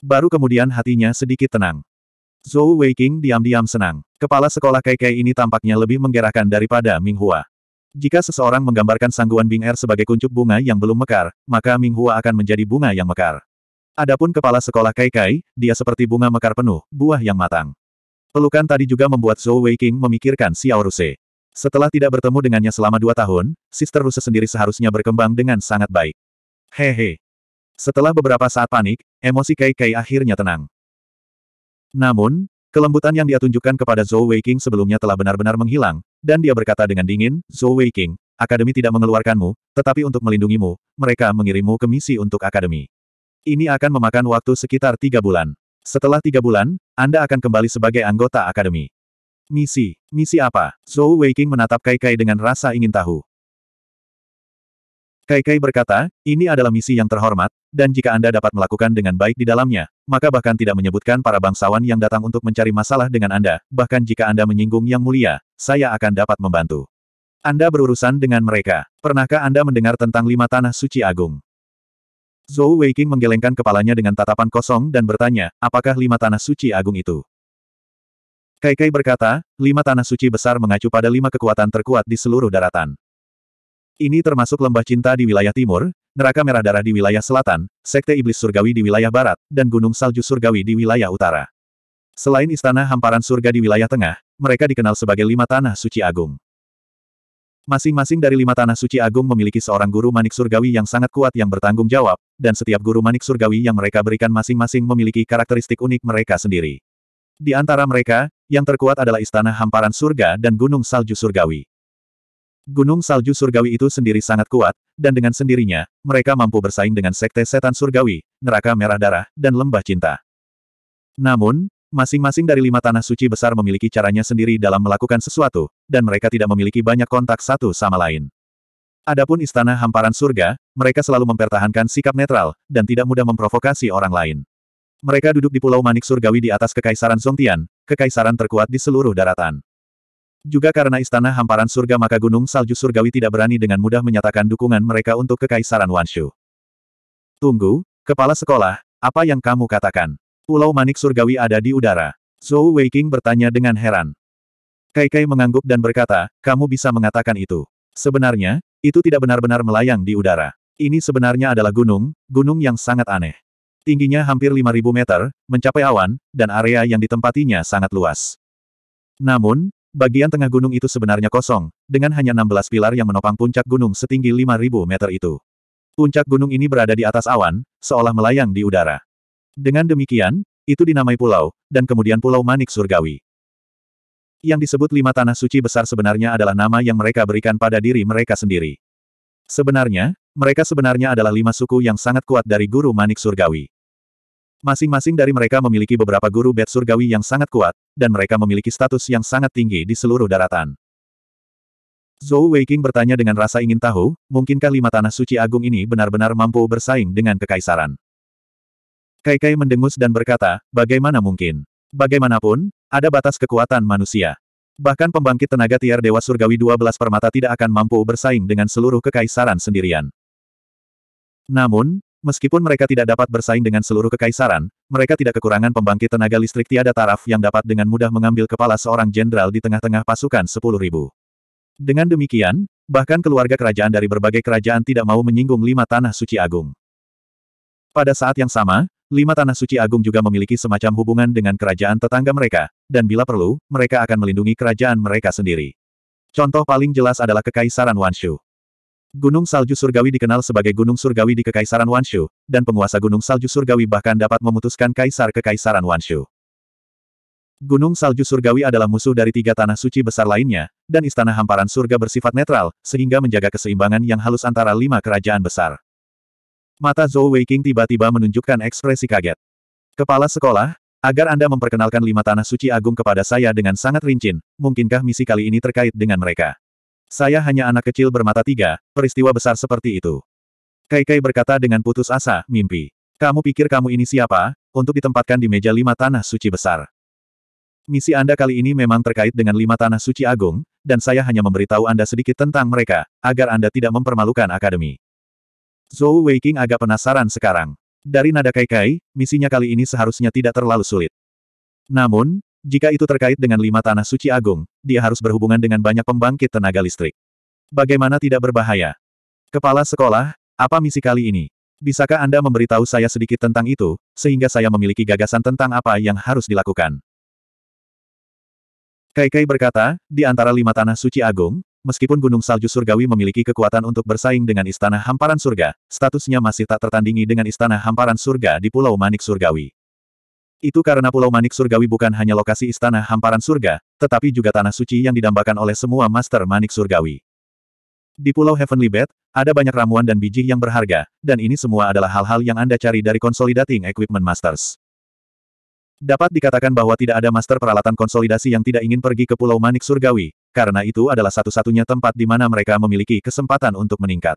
Baru kemudian hatinya sedikit tenang. Zhou Weiqing diam-diam senang. Kepala sekolah Kaikei ini tampaknya lebih menggerakkan daripada Ming Hua. Jika seseorang menggambarkan sangguan Bing Er sebagai kuncup bunga yang belum mekar, maka Ming Hua akan menjadi bunga yang mekar. Adapun kepala sekolah kai-kai, dia seperti bunga mekar penuh, buah yang matang. Pelukan tadi juga membuat Zhou Weiqing memikirkan Xiao Ruse. Setelah tidak bertemu dengannya selama dua tahun, Sister Ruse sendiri seharusnya berkembang dengan sangat baik. Hehe. Setelah beberapa saat panik, emosi kai-kai akhirnya tenang. Namun, kelembutan yang dia tunjukkan kepada Zhou Weiqing sebelumnya telah benar-benar menghilang, dan dia berkata dengan dingin, Zhou Weiqing, Akademi tidak mengeluarkanmu, tetapi untuk melindungimu, mereka mengirimmu ke misi untuk Akademi. Ini akan memakan waktu sekitar tiga bulan. Setelah tiga bulan, Anda akan kembali sebagai anggota Akademi. Misi, misi apa? Zhou Weiqing menatap Kai Kai dengan rasa ingin tahu. Kai Kai berkata, ini adalah misi yang terhormat, dan jika Anda dapat melakukan dengan baik di dalamnya, maka bahkan tidak menyebutkan para bangsawan yang datang untuk mencari masalah dengan Anda, bahkan jika Anda menyinggung yang mulia, saya akan dapat membantu. Anda berurusan dengan mereka. Pernahkah Anda mendengar tentang lima tanah suci agung? Zhou Weiqing menggelengkan kepalanya dengan tatapan kosong dan bertanya, apakah lima tanah suci agung itu? Kai Kai berkata, lima tanah suci besar mengacu pada lima kekuatan terkuat di seluruh daratan. Ini termasuk lembah cinta di wilayah timur, neraka merah darah di wilayah selatan, sekte iblis surgawi di wilayah barat, dan gunung salju surgawi di wilayah utara. Selain istana hamparan surga di wilayah tengah, mereka dikenal sebagai lima tanah suci agung. Masing-masing dari lima tanah suci agung memiliki seorang guru manik surgawi yang sangat kuat yang bertanggung jawab, dan setiap guru manik surgawi yang mereka berikan masing-masing memiliki karakteristik unik mereka sendiri. Di antara mereka, yang terkuat adalah istana hamparan surga dan gunung salju surgawi. Gunung salju surgawi itu sendiri sangat kuat, dan dengan sendirinya, mereka mampu bersaing dengan sekte setan surgawi, neraka merah darah, dan lembah cinta. Namun, masing-masing dari lima tanah suci besar memiliki caranya sendiri dalam melakukan sesuatu, dan mereka tidak memiliki banyak kontak satu sama lain. Adapun istana hamparan surga, mereka selalu mempertahankan sikap netral, dan tidak mudah memprovokasi orang lain. Mereka duduk di Pulau Manik Surgawi di atas Kekaisaran Songtian, kekaisaran terkuat di seluruh daratan. Juga karena istana hamparan surga maka gunung salju surgawi tidak berani dengan mudah menyatakan dukungan mereka untuk kekaisaran Wanshu. Tunggu, kepala sekolah, apa yang kamu katakan? Pulau manik surgawi ada di udara. Zhou Weiking bertanya dengan heran. Kai Kai mengangguk dan berkata, kamu bisa mengatakan itu. Sebenarnya, itu tidak benar-benar melayang di udara. Ini sebenarnya adalah gunung, gunung yang sangat aneh. Tingginya hampir 5.000 meter, mencapai awan, dan area yang ditempatinya sangat luas. Namun, Bagian tengah gunung itu sebenarnya kosong, dengan hanya 16 pilar yang menopang puncak gunung setinggi 5.000 meter itu. Puncak gunung ini berada di atas awan, seolah melayang di udara. Dengan demikian, itu dinamai pulau, dan kemudian Pulau Manik Surgawi. Yang disebut lima tanah suci besar sebenarnya adalah nama yang mereka berikan pada diri mereka sendiri. Sebenarnya, mereka sebenarnya adalah lima suku yang sangat kuat dari Guru Manik Surgawi. Masing-masing dari mereka memiliki beberapa guru bed surgawi yang sangat kuat, dan mereka memiliki status yang sangat tinggi di seluruh daratan. Zhou Weiqing bertanya dengan rasa ingin tahu, mungkinkah lima tanah suci agung ini benar-benar mampu bersaing dengan kekaisaran? Kai Kai mendengus dan berkata, bagaimana mungkin? Bagaimanapun, ada batas kekuatan manusia. Bahkan pembangkit tenaga tiar Dewa Surgawi 12 permata tidak akan mampu bersaing dengan seluruh kekaisaran sendirian. Namun, Meskipun mereka tidak dapat bersaing dengan seluruh kekaisaran, mereka tidak kekurangan pembangkit tenaga listrik tiada taraf yang dapat dengan mudah mengambil kepala seorang jenderal di tengah-tengah pasukan sepuluh ribu. Dengan demikian, bahkan keluarga kerajaan dari berbagai kerajaan tidak mau menyinggung lima tanah suci agung. Pada saat yang sama, lima tanah suci agung juga memiliki semacam hubungan dengan kerajaan tetangga mereka, dan bila perlu, mereka akan melindungi kerajaan mereka sendiri. Contoh paling jelas adalah Kekaisaran Wanshu. Gunung Salju Surgawi dikenal sebagai Gunung Surgawi di Kekaisaran Wanshu, dan penguasa Gunung Salju Surgawi bahkan dapat memutuskan kaisar Kekaisaran Wanshu. Gunung Salju Surgawi adalah musuh dari tiga tanah suci besar lainnya, dan Istana Hamparan Surga bersifat netral, sehingga menjaga keseimbangan yang halus antara lima kerajaan besar. Mata Zhou Weiqing tiba-tiba menunjukkan ekspresi kaget. Kepala sekolah, agar Anda memperkenalkan lima tanah suci agung kepada saya dengan sangat rinci. mungkinkah misi kali ini terkait dengan mereka? Saya hanya anak kecil bermata tiga, peristiwa besar seperti itu. Kai Kai berkata dengan putus asa, mimpi. Kamu pikir kamu ini siapa, untuk ditempatkan di meja lima tanah suci besar. Misi Anda kali ini memang terkait dengan lima tanah suci agung, dan saya hanya memberitahu Anda sedikit tentang mereka, agar Anda tidak mempermalukan akademi. Zhou King agak penasaran sekarang. Dari nada Kai Kai, misinya kali ini seharusnya tidak terlalu sulit. Namun, jika itu terkait dengan lima tanah suci agung, dia harus berhubungan dengan banyak pembangkit tenaga listrik. Bagaimana tidak berbahaya? Kepala sekolah, apa misi kali ini? Bisakah Anda memberitahu saya sedikit tentang itu, sehingga saya memiliki gagasan tentang apa yang harus dilakukan? Kai Kai berkata, di antara lima tanah suci agung, meskipun Gunung Salju Surgawi memiliki kekuatan untuk bersaing dengan Istana Hamparan Surga, statusnya masih tak tertandingi dengan Istana Hamparan Surga di Pulau Manik Surgawi. Itu karena Pulau Manik Surgawi bukan hanya lokasi istana hamparan surga, tetapi juga tanah suci yang didambakan oleh semua master Manik Surgawi. Di Pulau Heavenly Bed, ada banyak ramuan dan biji yang berharga, dan ini semua adalah hal-hal yang Anda cari dari Consolidating Equipment Masters. Dapat dikatakan bahwa tidak ada master peralatan konsolidasi yang tidak ingin pergi ke Pulau Manik Surgawi, karena itu adalah satu-satunya tempat di mana mereka memiliki kesempatan untuk meningkat.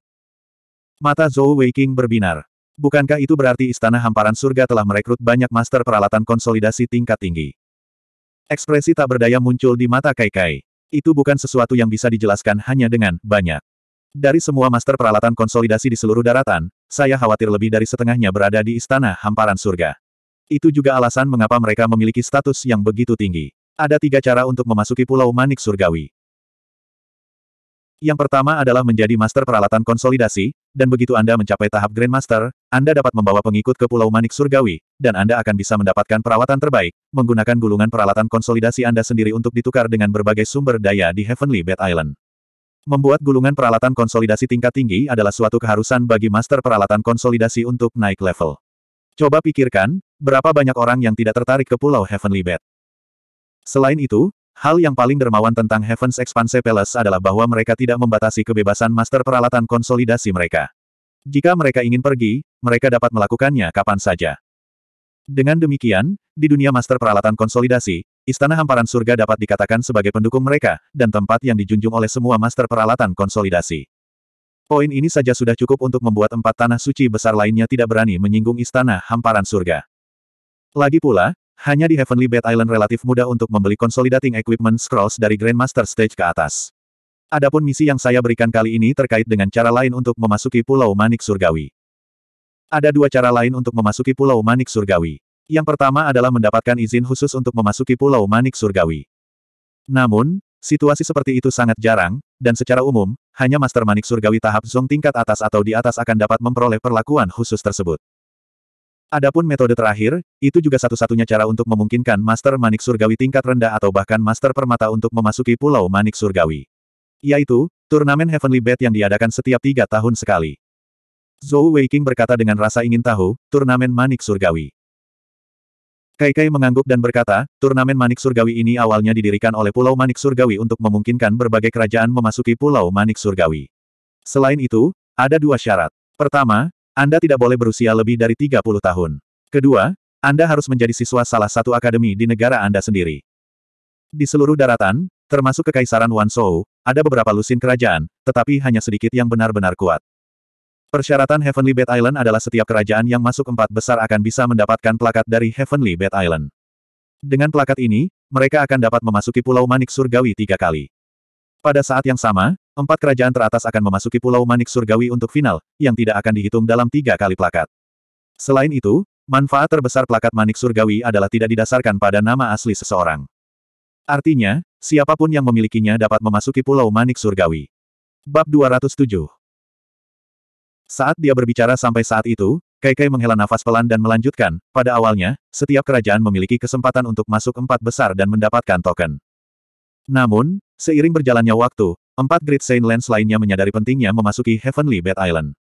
Mata Zhou Weiking berbinar bukankah itu berarti istana hamparan surga telah merekrut banyak master peralatan konsolidasi tingkat tinggi? Ekspresi tak berdaya muncul di mata Kai Kai. Itu bukan sesuatu yang bisa dijelaskan hanya dengan banyak. Dari semua master peralatan konsolidasi di seluruh daratan, saya khawatir lebih dari setengahnya berada di istana hamparan surga. Itu juga alasan mengapa mereka memiliki status yang begitu tinggi. Ada tiga cara untuk memasuki Pulau Manik Surgawi. Yang pertama adalah menjadi master peralatan konsolidasi, dan begitu Anda mencapai tahap Grandmaster, Anda dapat membawa pengikut ke Pulau Manik Surgawi, dan Anda akan bisa mendapatkan perawatan terbaik, menggunakan gulungan peralatan konsolidasi Anda sendiri untuk ditukar dengan berbagai sumber daya di Heavenly Bed Island. Membuat gulungan peralatan konsolidasi tingkat tinggi adalah suatu keharusan bagi master peralatan konsolidasi untuk naik level. Coba pikirkan, berapa banyak orang yang tidak tertarik ke Pulau Heavenly Bed. Selain itu, Hal yang paling dermawan tentang Heaven's Expanse Palace adalah bahwa mereka tidak membatasi kebebasan master peralatan konsolidasi mereka. Jika mereka ingin pergi, mereka dapat melakukannya kapan saja. Dengan demikian, di dunia master peralatan konsolidasi, Istana Hamparan Surga dapat dikatakan sebagai pendukung mereka, dan tempat yang dijunjung oleh semua master peralatan konsolidasi. Poin ini saja sudah cukup untuk membuat empat tanah suci besar lainnya tidak berani menyinggung Istana Hamparan Surga. Lagi pula, hanya di Heavenly Bed Island relatif mudah untuk membeli Consolidating Equipment Scrolls dari Grandmaster Stage ke atas. Adapun misi yang saya berikan kali ini terkait dengan cara lain untuk memasuki Pulau Manik Surgawi. Ada dua cara lain untuk memasuki Pulau Manik Surgawi. Yang pertama adalah mendapatkan izin khusus untuk memasuki Pulau Manik Surgawi. Namun, situasi seperti itu sangat jarang, dan secara umum, hanya Master Manik Surgawi tahap Zong tingkat atas atau di atas akan dapat memperoleh perlakuan khusus tersebut. Adapun metode terakhir, itu juga satu-satunya cara untuk memungkinkan Master Manik Surgawi tingkat rendah atau bahkan Master Permata untuk memasuki Pulau Manik Surgawi. Yaitu, turnamen Heavenly Bet yang diadakan setiap tiga tahun sekali. Zhou Weiqing berkata dengan rasa ingin tahu, turnamen Manik Surgawi. Kai Kai mengangguk dan berkata, turnamen Manik Surgawi ini awalnya didirikan oleh Pulau Manik Surgawi untuk memungkinkan berbagai kerajaan memasuki Pulau Manik Surgawi. Selain itu, ada dua syarat. Pertama, anda tidak boleh berusia lebih dari 30 tahun. Kedua, Anda harus menjadi siswa salah satu akademi di negara Anda sendiri. Di seluruh daratan, termasuk Kekaisaran Wanzhou, ada beberapa lusin kerajaan, tetapi hanya sedikit yang benar-benar kuat. Persyaratan Heavenly Bed Island adalah setiap kerajaan yang masuk empat besar akan bisa mendapatkan plakat dari Heavenly Bed Island. Dengan plakat ini, mereka akan dapat memasuki Pulau Manik Surgawi tiga kali. Pada saat yang sama, empat kerajaan teratas akan memasuki Pulau Manik Surgawi untuk final, yang tidak akan dihitung dalam tiga kali plakat. Selain itu, manfaat terbesar plakat Manik Surgawi adalah tidak didasarkan pada nama asli seseorang. Artinya, siapapun yang memilikinya dapat memasuki Pulau Manik Surgawi. Bab 207 Saat dia berbicara sampai saat itu, Kai menghela nafas pelan dan melanjutkan, pada awalnya, setiap kerajaan memiliki kesempatan untuk masuk empat besar dan mendapatkan token. Namun, seiring berjalannya waktu, Empat Great Saint Lands lainnya menyadari pentingnya memasuki Heavenly Bed Island.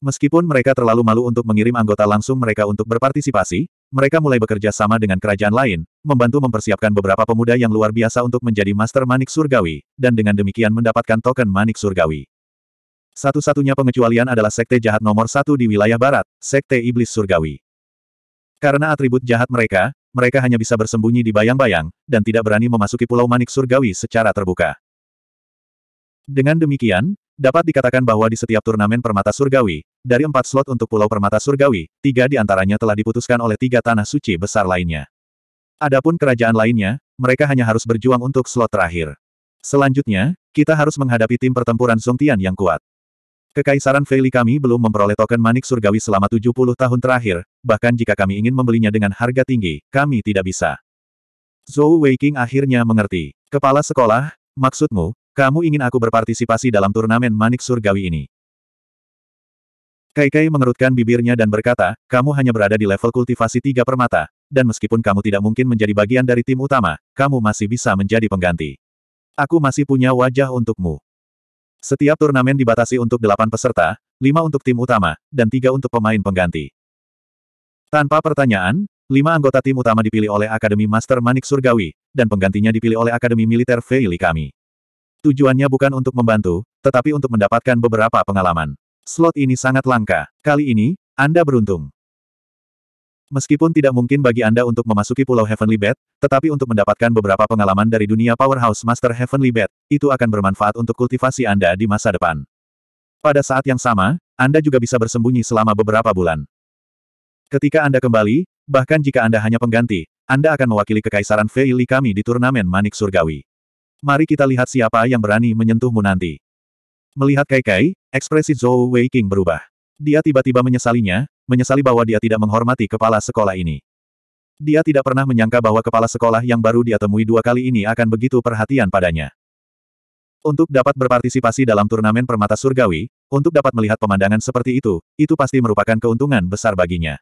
Meskipun mereka terlalu malu untuk mengirim anggota langsung mereka untuk berpartisipasi, mereka mulai bekerja sama dengan kerajaan lain, membantu mempersiapkan beberapa pemuda yang luar biasa untuk menjadi Master Manik Surgawi, dan dengan demikian mendapatkan token Manik Surgawi. Satu-satunya pengecualian adalah Sekte Jahat nomor satu di wilayah barat, Sekte Iblis Surgawi. Karena atribut jahat mereka, mereka hanya bisa bersembunyi di bayang-bayang, dan tidak berani memasuki Pulau Manik Surgawi secara terbuka. Dengan demikian, dapat dikatakan bahwa di setiap turnamen Permata Surgawi, dari empat slot untuk Pulau Permata Surgawi, tiga di antaranya telah diputuskan oleh tiga tanah suci besar lainnya. Adapun kerajaan lainnya, mereka hanya harus berjuang untuk slot terakhir. Selanjutnya, kita harus menghadapi tim pertempuran Zongtian yang kuat. Kekaisaran Feili kami belum memperoleh token manik surgawi selama 70 tahun terakhir, bahkan jika kami ingin membelinya dengan harga tinggi, kami tidak bisa. Zhou Weiking akhirnya mengerti. Kepala sekolah, maksudmu, kamu ingin aku berpartisipasi dalam turnamen manik surgawi ini? Kai Kai mengerutkan bibirnya dan berkata, kamu hanya berada di level kultivasi tiga permata, dan meskipun kamu tidak mungkin menjadi bagian dari tim utama, kamu masih bisa menjadi pengganti. Aku masih punya wajah untukmu. Setiap turnamen dibatasi untuk delapan peserta, lima untuk tim utama, dan tiga untuk pemain pengganti. Tanpa pertanyaan, lima anggota tim utama dipilih oleh Akademi Master Manik Surgawi, dan penggantinya dipilih oleh Akademi Militer Veili kami. Tujuannya bukan untuk membantu, tetapi untuk mendapatkan beberapa pengalaman. Slot ini sangat langka. Kali ini, Anda beruntung. Meskipun tidak mungkin bagi Anda untuk memasuki Pulau Heavenly Bed, tetapi untuk mendapatkan beberapa pengalaman dari dunia Powerhouse Master Heavenly Bed, itu akan bermanfaat untuk kultivasi Anda di masa depan. Pada saat yang sama, Anda juga bisa bersembunyi selama beberapa bulan. Ketika Anda kembali, bahkan jika Anda hanya pengganti, Anda akan mewakili kekaisaran Veili kami di turnamen Manik Surgawi. Mari kita lihat siapa yang berani menyentuhmu nanti. Melihat Kai Kai, ekspresi Zhou Wei King berubah. Dia tiba-tiba menyesalinya, menyesali bahwa dia tidak menghormati kepala sekolah ini. Dia tidak pernah menyangka bahwa kepala sekolah yang baru dia temui dua kali ini akan begitu perhatian padanya. Untuk dapat berpartisipasi dalam turnamen permata surgawi, untuk dapat melihat pemandangan seperti itu, itu pasti merupakan keuntungan besar baginya.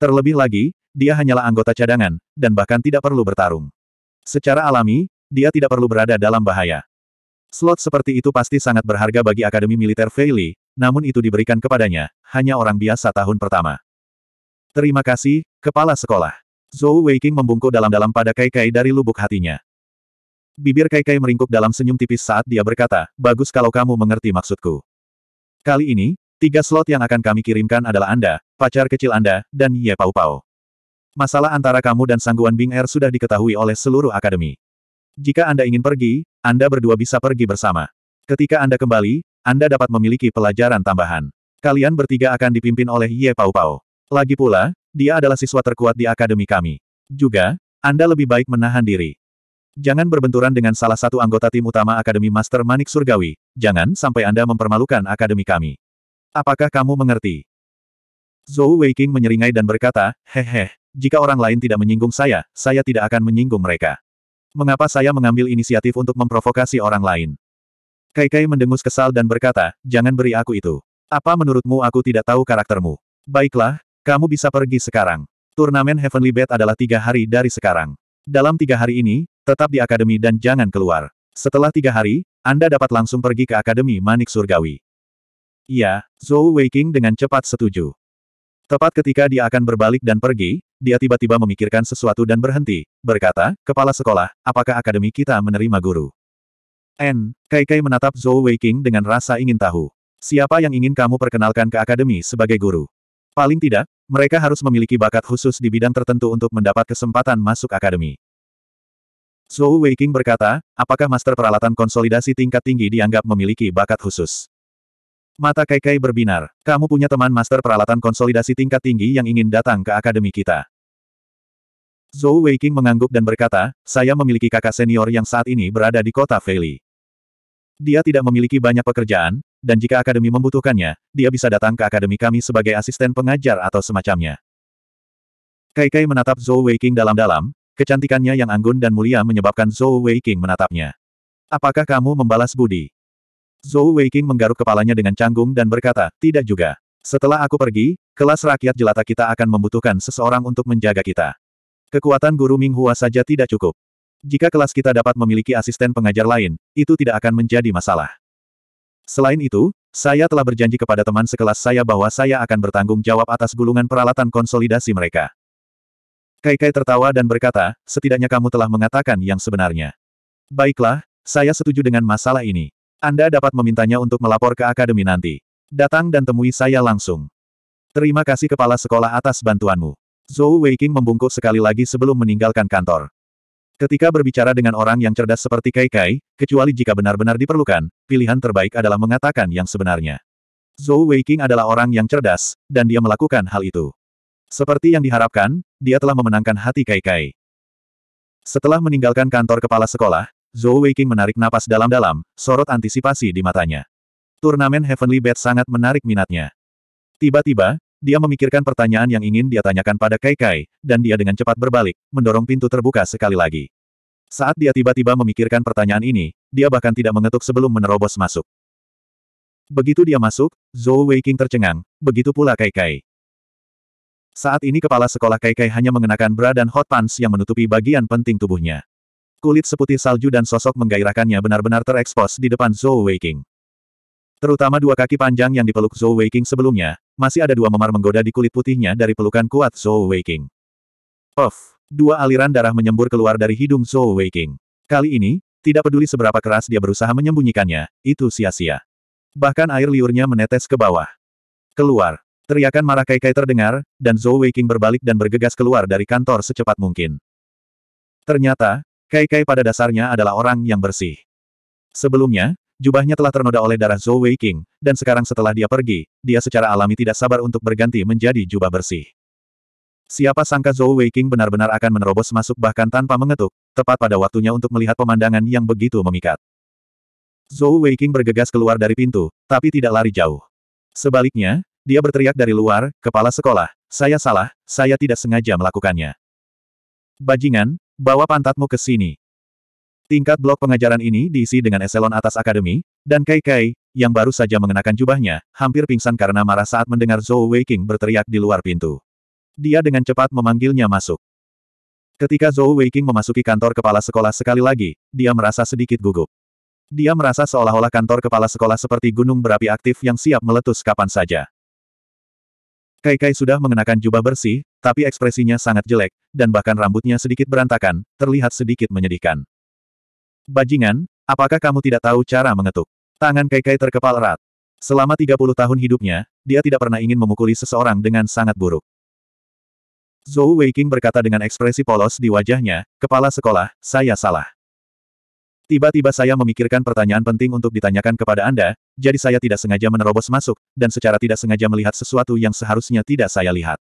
Terlebih lagi, dia hanyalah anggota cadangan, dan bahkan tidak perlu bertarung. Secara alami, dia tidak perlu berada dalam bahaya. Slot seperti itu pasti sangat berharga bagi Akademi Militer Feili, namun itu diberikan kepadanya, hanya orang biasa tahun pertama. Terima kasih, Kepala Sekolah. Zhou Weiqing membungkuk dalam-dalam pada Kai Kai dari lubuk hatinya. Bibir Kai Kai meringkuk dalam senyum tipis saat dia berkata, bagus kalau kamu mengerti maksudku. Kali ini, tiga slot yang akan kami kirimkan adalah Anda, pacar kecil Anda, dan Ye Pau Pau. Masalah antara kamu dan Sangguan Bing Er sudah diketahui oleh seluruh akademi. Jika Anda ingin pergi, Anda berdua bisa pergi bersama. Ketika Anda kembali, anda dapat memiliki pelajaran tambahan. Kalian bertiga akan dipimpin oleh Ye Pau Pau. Lagi pula, dia adalah siswa terkuat di akademi kami. Juga, Anda lebih baik menahan diri. Jangan berbenturan dengan salah satu anggota tim utama Akademi Master Manik Surgawi. Jangan sampai Anda mempermalukan akademi kami. Apakah kamu mengerti? Zhou Weiqing menyeringai dan berkata, Hehe, jika orang lain tidak menyinggung saya, saya tidak akan menyinggung mereka. Mengapa saya mengambil inisiatif untuk memprovokasi orang lain? Kai Kai mendengus kesal dan berkata, jangan beri aku itu. Apa menurutmu aku tidak tahu karaktermu? Baiklah, kamu bisa pergi sekarang. Turnamen Heavenly Bed adalah tiga hari dari sekarang. Dalam tiga hari ini, tetap di akademi dan jangan keluar. Setelah tiga hari, Anda dapat langsung pergi ke Akademi Manik Surgawi. Iya, Zhou Weiqing dengan cepat setuju. Tepat ketika dia akan berbalik dan pergi, dia tiba-tiba memikirkan sesuatu dan berhenti, berkata, Kepala Sekolah, apakah Akademi kita menerima guru? N. Kai Kai menatap Zhou Weiqing dengan rasa ingin tahu. Siapa yang ingin kamu perkenalkan ke akademi sebagai guru? Paling tidak, mereka harus memiliki bakat khusus di bidang tertentu untuk mendapat kesempatan masuk akademi. Zhou Weiqing berkata, apakah master peralatan konsolidasi tingkat tinggi dianggap memiliki bakat khusus? Mata Kai Kai berbinar, kamu punya teman master peralatan konsolidasi tingkat tinggi yang ingin datang ke akademi kita. Zhou Weiqing mengangguk dan berkata, saya memiliki kakak senior yang saat ini berada di kota Feili." Dia tidak memiliki banyak pekerjaan, dan jika akademi membutuhkannya, dia bisa datang ke akademi kami sebagai asisten pengajar atau semacamnya. Kai Kai menatap Zhou Weiqing dalam-dalam, kecantikannya yang anggun dan mulia menyebabkan Zhou Weiqing menatapnya. Apakah kamu membalas budi? Zhou Weiqing menggaruk kepalanya dengan canggung dan berkata, tidak juga. Setelah aku pergi, kelas rakyat jelata kita akan membutuhkan seseorang untuk menjaga kita. Kekuatan guru Minghua saja tidak cukup. Jika kelas kita dapat memiliki asisten pengajar lain, itu tidak akan menjadi masalah. Selain itu, saya telah berjanji kepada teman sekelas saya bahwa saya akan bertanggung jawab atas gulungan peralatan konsolidasi mereka. Kai Kai tertawa dan berkata, setidaknya kamu telah mengatakan yang sebenarnya. Baiklah, saya setuju dengan masalah ini. Anda dapat memintanya untuk melapor ke akademi nanti. Datang dan temui saya langsung. Terima kasih kepala sekolah atas bantuanmu. Zhou Weiking membungkuk sekali lagi sebelum meninggalkan kantor. Ketika berbicara dengan orang yang cerdas seperti Kai Kai, kecuali jika benar-benar diperlukan, pilihan terbaik adalah mengatakan yang sebenarnya. Zhou Weiqing adalah orang yang cerdas, dan dia melakukan hal itu. Seperti yang diharapkan, dia telah memenangkan hati Kai Kai. Setelah meninggalkan kantor kepala sekolah, Zhou Weiqing menarik napas dalam-dalam, sorot antisipasi di matanya. Turnamen Heavenly Bet sangat menarik minatnya. Tiba-tiba, dia memikirkan pertanyaan yang ingin dia tanyakan pada Kai Kai, dan dia dengan cepat berbalik, mendorong pintu terbuka sekali lagi. Saat dia tiba-tiba memikirkan pertanyaan ini, dia bahkan tidak mengetuk sebelum menerobos masuk. Begitu dia masuk, Zhou Weiqing tercengang, begitu pula Kai Kai. Saat ini kepala sekolah Kai Kai hanya mengenakan bra dan hot pants yang menutupi bagian penting tubuhnya. Kulit seputih salju dan sosok menggairahkannya benar-benar terekspos di depan Zhou Weiqing. Terutama dua kaki panjang yang dipeluk Zhou Weiqing sebelumnya, masih ada dua memar menggoda di kulit putihnya dari pelukan kuat Zhou Weiqing. Of, Dua aliran darah menyembur keluar dari hidung Zhou Weiqing. Kali ini, tidak peduli seberapa keras dia berusaha menyembunyikannya, itu sia-sia. Bahkan air liurnya menetes ke bawah. Keluar! Teriakan marah Kai Kai terdengar, dan Zhou Weiqing berbalik dan bergegas keluar dari kantor secepat mungkin. Ternyata, Kai Kai pada dasarnya adalah orang yang bersih. Sebelumnya, jubahnya telah ternoda oleh darah Zhou Wei King, dan sekarang setelah dia pergi, dia secara alami tidak sabar untuk berganti menjadi jubah bersih. Siapa sangka Zhou Wei King benar-benar akan menerobos masuk bahkan tanpa mengetuk, tepat pada waktunya untuk melihat pemandangan yang begitu memikat. Zhou Wei King bergegas keluar dari pintu, tapi tidak lari jauh. Sebaliknya, dia berteriak dari luar, kepala sekolah, saya salah, saya tidak sengaja melakukannya. Bajingan, bawa pantatmu ke sini. Tingkat blok pengajaran ini diisi dengan eselon atas akademi, dan Kai Kai, yang baru saja mengenakan jubahnya, hampir pingsan karena marah saat mendengar Zhou Weiqing berteriak di luar pintu. Dia dengan cepat memanggilnya masuk. Ketika Zhou Weiqing memasuki kantor kepala sekolah sekali lagi, dia merasa sedikit gugup. Dia merasa seolah-olah kantor kepala sekolah seperti gunung berapi aktif yang siap meletus kapan saja. Kai Kai sudah mengenakan jubah bersih, tapi ekspresinya sangat jelek, dan bahkan rambutnya sedikit berantakan, terlihat sedikit menyedihkan. Bajingan, apakah kamu tidak tahu cara mengetuk? Tangan Kai Kai terkepal erat. Selama 30 tahun hidupnya, dia tidak pernah ingin memukuli seseorang dengan sangat buruk. Zhou Weiqing berkata dengan ekspresi polos di wajahnya, kepala sekolah, saya salah. Tiba-tiba saya memikirkan pertanyaan penting untuk ditanyakan kepada Anda, jadi saya tidak sengaja menerobos masuk, dan secara tidak sengaja melihat sesuatu yang seharusnya tidak saya lihat.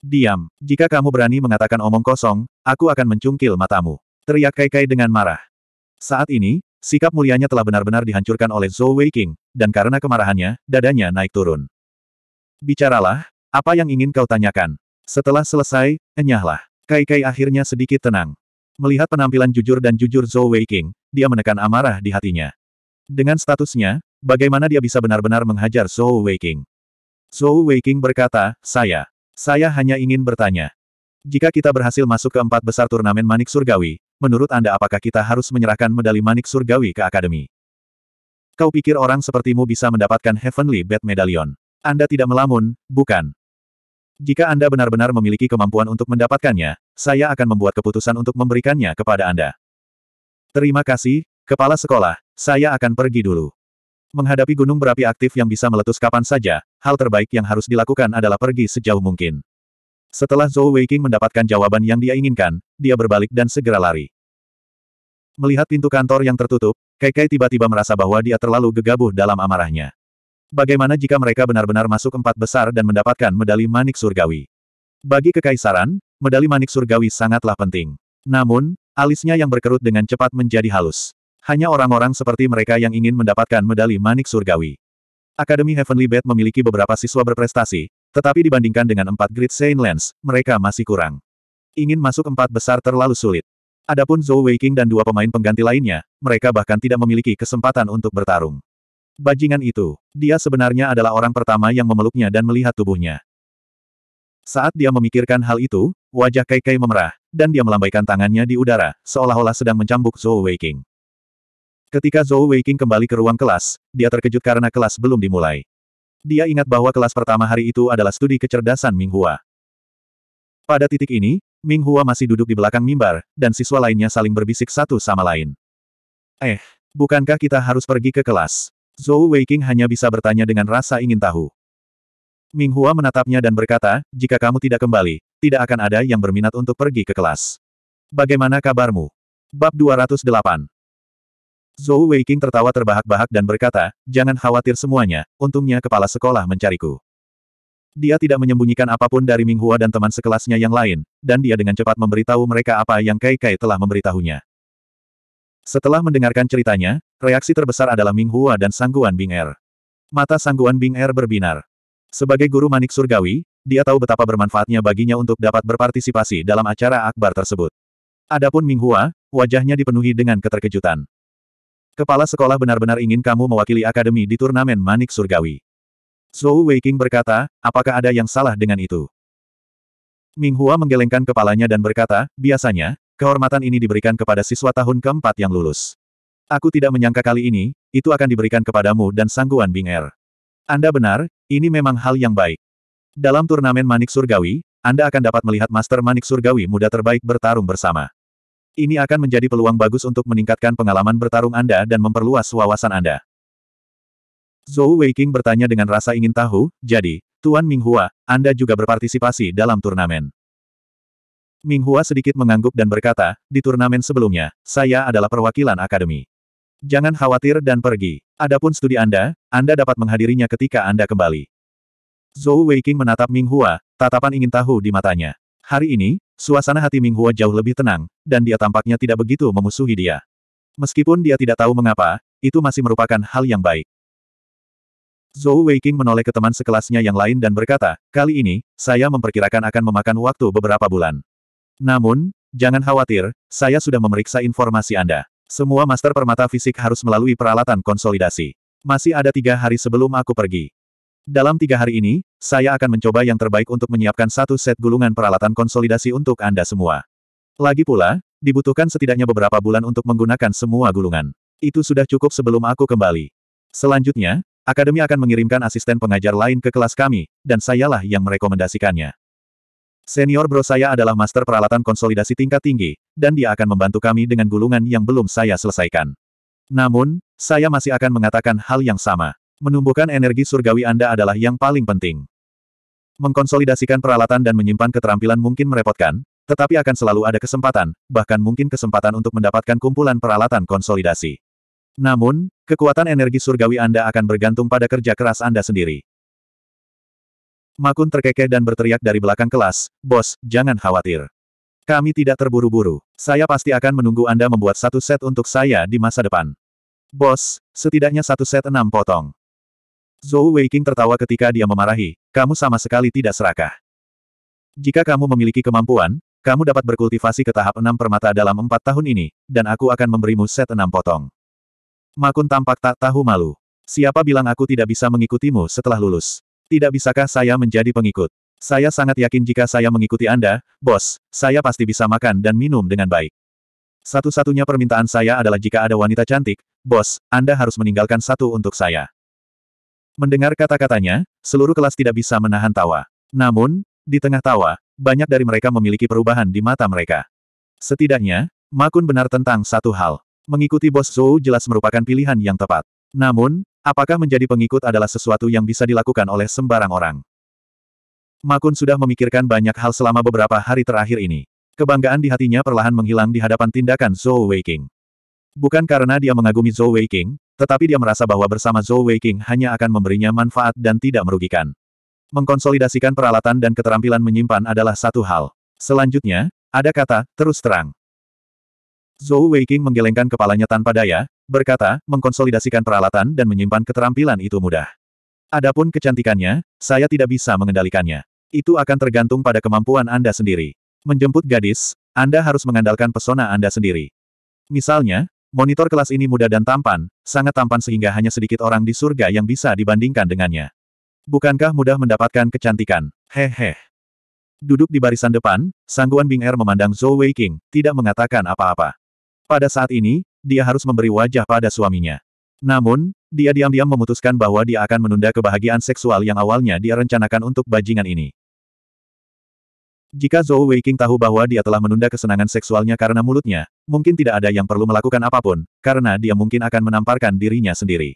Diam, jika kamu berani mengatakan omong kosong, aku akan mencungkil matamu. Teriak Kai Kai dengan marah. Saat ini, sikap mulianya telah benar-benar dihancurkan oleh Zhou Weiqing, dan karena kemarahannya, dadanya naik turun. Bicaralah, apa yang ingin kau tanyakan? Setelah selesai, enyahlah. Kai-kai akhirnya sedikit tenang. Melihat penampilan jujur dan jujur Zhou Weiqing, dia menekan amarah di hatinya. Dengan statusnya, bagaimana dia bisa benar-benar menghajar Zhou Weiqing? Zhou Weiqing berkata, saya. Saya hanya ingin bertanya. Jika kita berhasil masuk ke empat besar turnamen manik surgawi, menurut Anda apakah kita harus menyerahkan medali manik surgawi ke Akademi? Kau pikir orang sepertimu bisa mendapatkan Heavenly Bat Medallion? Anda tidak melamun, bukan? Jika Anda benar-benar memiliki kemampuan untuk mendapatkannya, saya akan membuat keputusan untuk memberikannya kepada Anda. Terima kasih, Kepala Sekolah, saya akan pergi dulu. Menghadapi gunung berapi aktif yang bisa meletus kapan saja, hal terbaik yang harus dilakukan adalah pergi sejauh mungkin. Setelah Zhou Weiqing mendapatkan jawaban yang dia inginkan, dia berbalik dan segera lari. Melihat pintu kantor yang tertutup, Kaikai tiba-tiba merasa bahwa dia terlalu gegabah dalam amarahnya. Bagaimana jika mereka benar-benar masuk empat besar dan mendapatkan medali manik surgawi? Bagi kekaisaran, medali manik surgawi sangatlah penting. Namun, alisnya yang berkerut dengan cepat menjadi halus. Hanya orang-orang seperti mereka yang ingin mendapatkan medali manik surgawi. Akademi Heavenly Bed memiliki beberapa siswa berprestasi, tetapi dibandingkan dengan empat grid Saint Lens, mereka masih kurang. Ingin masuk empat besar terlalu sulit. Adapun Zhou Weiqing dan dua pemain pengganti lainnya, mereka bahkan tidak memiliki kesempatan untuk bertarung. Bajingan itu, dia sebenarnya adalah orang pertama yang memeluknya dan melihat tubuhnya. Saat dia memikirkan hal itu, wajah Kai Kai memerah, dan dia melambaikan tangannya di udara, seolah-olah sedang mencambuk Zhou Weiqing. Ketika Zhou Weiqing kembali ke ruang kelas, dia terkejut karena kelas belum dimulai. Dia ingat bahwa kelas pertama hari itu adalah studi kecerdasan Minghua. Pada titik ini, Minghua masih duduk di belakang mimbar, dan siswa lainnya saling berbisik satu sama lain. Eh, bukankah kita harus pergi ke kelas? Zhou Weiqing hanya bisa bertanya dengan rasa ingin tahu. Minghua menatapnya dan berkata, jika kamu tidak kembali, tidak akan ada yang berminat untuk pergi ke kelas. Bagaimana kabarmu? Bab 208 Zhou Weiqing tertawa terbahak-bahak dan berkata, jangan khawatir semuanya, untungnya kepala sekolah mencariku. Dia tidak menyembunyikan apapun dari Minghua dan teman sekelasnya yang lain, dan dia dengan cepat memberitahu mereka apa yang Kai Kai telah memberitahunya. Setelah mendengarkan ceritanya, reaksi terbesar adalah Minghua dan Sangguan Bing Er. Mata Sangguan Bing Er berbinar. Sebagai guru manik surgawi, dia tahu betapa bermanfaatnya baginya untuk dapat berpartisipasi dalam acara akbar tersebut. Adapun Minghua, wajahnya dipenuhi dengan keterkejutan. Kepala sekolah benar-benar ingin kamu mewakili akademi di turnamen Manik Surgawi. Zhou Weiking berkata, apakah ada yang salah dengan itu? Minghua menggelengkan kepalanya dan berkata, biasanya, kehormatan ini diberikan kepada siswa tahun keempat yang lulus. Aku tidak menyangka kali ini, itu akan diberikan kepadamu dan sangguan Bing Er. Anda benar, ini memang hal yang baik. Dalam turnamen Manik Surgawi, Anda akan dapat melihat Master Manik Surgawi muda terbaik bertarung bersama. Ini akan menjadi peluang bagus untuk meningkatkan pengalaman bertarung Anda dan memperluas wawasan Anda. Zhou Weiking bertanya dengan rasa ingin tahu, jadi, Tuan Minghua, Anda juga berpartisipasi dalam turnamen. Minghua sedikit mengangguk dan berkata, di turnamen sebelumnya, saya adalah perwakilan akademi. Jangan khawatir dan pergi. Adapun studi Anda, Anda dapat menghadirinya ketika Anda kembali. Zhou Weiking menatap Minghua, tatapan ingin tahu di matanya. Hari ini, Suasana hati Minghua jauh lebih tenang, dan dia tampaknya tidak begitu memusuhi dia. Meskipun dia tidak tahu mengapa, itu masih merupakan hal yang baik. Zhou Weiqing menoleh ke teman sekelasnya yang lain dan berkata, kali ini, saya memperkirakan akan memakan waktu beberapa bulan. Namun, jangan khawatir, saya sudah memeriksa informasi Anda. Semua master permata fisik harus melalui peralatan konsolidasi. Masih ada tiga hari sebelum aku pergi. Dalam tiga hari ini, saya akan mencoba yang terbaik untuk menyiapkan satu set gulungan peralatan konsolidasi untuk Anda semua. Lagi pula, dibutuhkan setidaknya beberapa bulan untuk menggunakan semua gulungan. Itu sudah cukup sebelum aku kembali. Selanjutnya, Akademi akan mengirimkan asisten pengajar lain ke kelas kami, dan sayalah yang merekomendasikannya. Senior bro saya adalah master peralatan konsolidasi tingkat tinggi, dan dia akan membantu kami dengan gulungan yang belum saya selesaikan. Namun, saya masih akan mengatakan hal yang sama. Menumbuhkan energi surgawi Anda adalah yang paling penting. Mengkonsolidasikan peralatan dan menyimpan keterampilan mungkin merepotkan, tetapi akan selalu ada kesempatan, bahkan mungkin kesempatan untuk mendapatkan kumpulan peralatan konsolidasi. Namun, kekuatan energi surgawi Anda akan bergantung pada kerja keras Anda sendiri. Makun terkekeh dan berteriak dari belakang kelas, Bos, jangan khawatir. Kami tidak terburu-buru. Saya pasti akan menunggu Anda membuat satu set untuk saya di masa depan. Bos, setidaknya satu set enam potong. Zhou Weiqing tertawa ketika dia memarahi, kamu sama sekali tidak serakah. Jika kamu memiliki kemampuan, kamu dapat berkultivasi ke tahap enam permata dalam empat tahun ini, dan aku akan memberimu set enam potong. Makun tampak tak tahu malu. Siapa bilang aku tidak bisa mengikutimu setelah lulus? Tidak bisakah saya menjadi pengikut? Saya sangat yakin jika saya mengikuti Anda, bos, saya pasti bisa makan dan minum dengan baik. Satu-satunya permintaan saya adalah jika ada wanita cantik, bos, Anda harus meninggalkan satu untuk saya. Mendengar kata-katanya, seluruh kelas tidak bisa menahan tawa. Namun, di tengah tawa, banyak dari mereka memiliki perubahan di mata mereka. Setidaknya, Makun benar tentang satu hal. Mengikuti bos Zhou jelas merupakan pilihan yang tepat. Namun, apakah menjadi pengikut adalah sesuatu yang bisa dilakukan oleh sembarang orang? Makun sudah memikirkan banyak hal selama beberapa hari terakhir ini. Kebanggaan di hatinya perlahan menghilang di hadapan tindakan Zhou Weiqing. Bukan karena dia mengagumi Zhou Weiqing, tetapi dia merasa bahwa bersama Zhou Weiqing hanya akan memberinya manfaat dan tidak merugikan. Mengkonsolidasikan peralatan dan keterampilan menyimpan adalah satu hal. Selanjutnya, ada kata, terus terang. Zhou Weiqing menggelengkan kepalanya tanpa daya, berkata, mengkonsolidasikan peralatan dan menyimpan keterampilan itu mudah. Adapun kecantikannya, saya tidak bisa mengendalikannya. Itu akan tergantung pada kemampuan Anda sendiri. Menjemput gadis, Anda harus mengandalkan pesona Anda sendiri. Misalnya, Monitor kelas ini muda dan tampan, sangat tampan sehingga hanya sedikit orang di surga yang bisa dibandingkan dengannya. Bukankah mudah mendapatkan kecantikan? Hehe. Duduk di barisan depan, Sangguan Bing Er memandang Zhou Wei King, tidak mengatakan apa-apa. Pada saat ini, dia harus memberi wajah pada suaminya. Namun, dia diam-diam memutuskan bahwa dia akan menunda kebahagiaan seksual yang awalnya dia rencanakan untuk bajingan ini. Jika Zhou Weiqing tahu bahwa dia telah menunda kesenangan seksualnya karena mulutnya, mungkin tidak ada yang perlu melakukan apapun, karena dia mungkin akan menamparkan dirinya sendiri.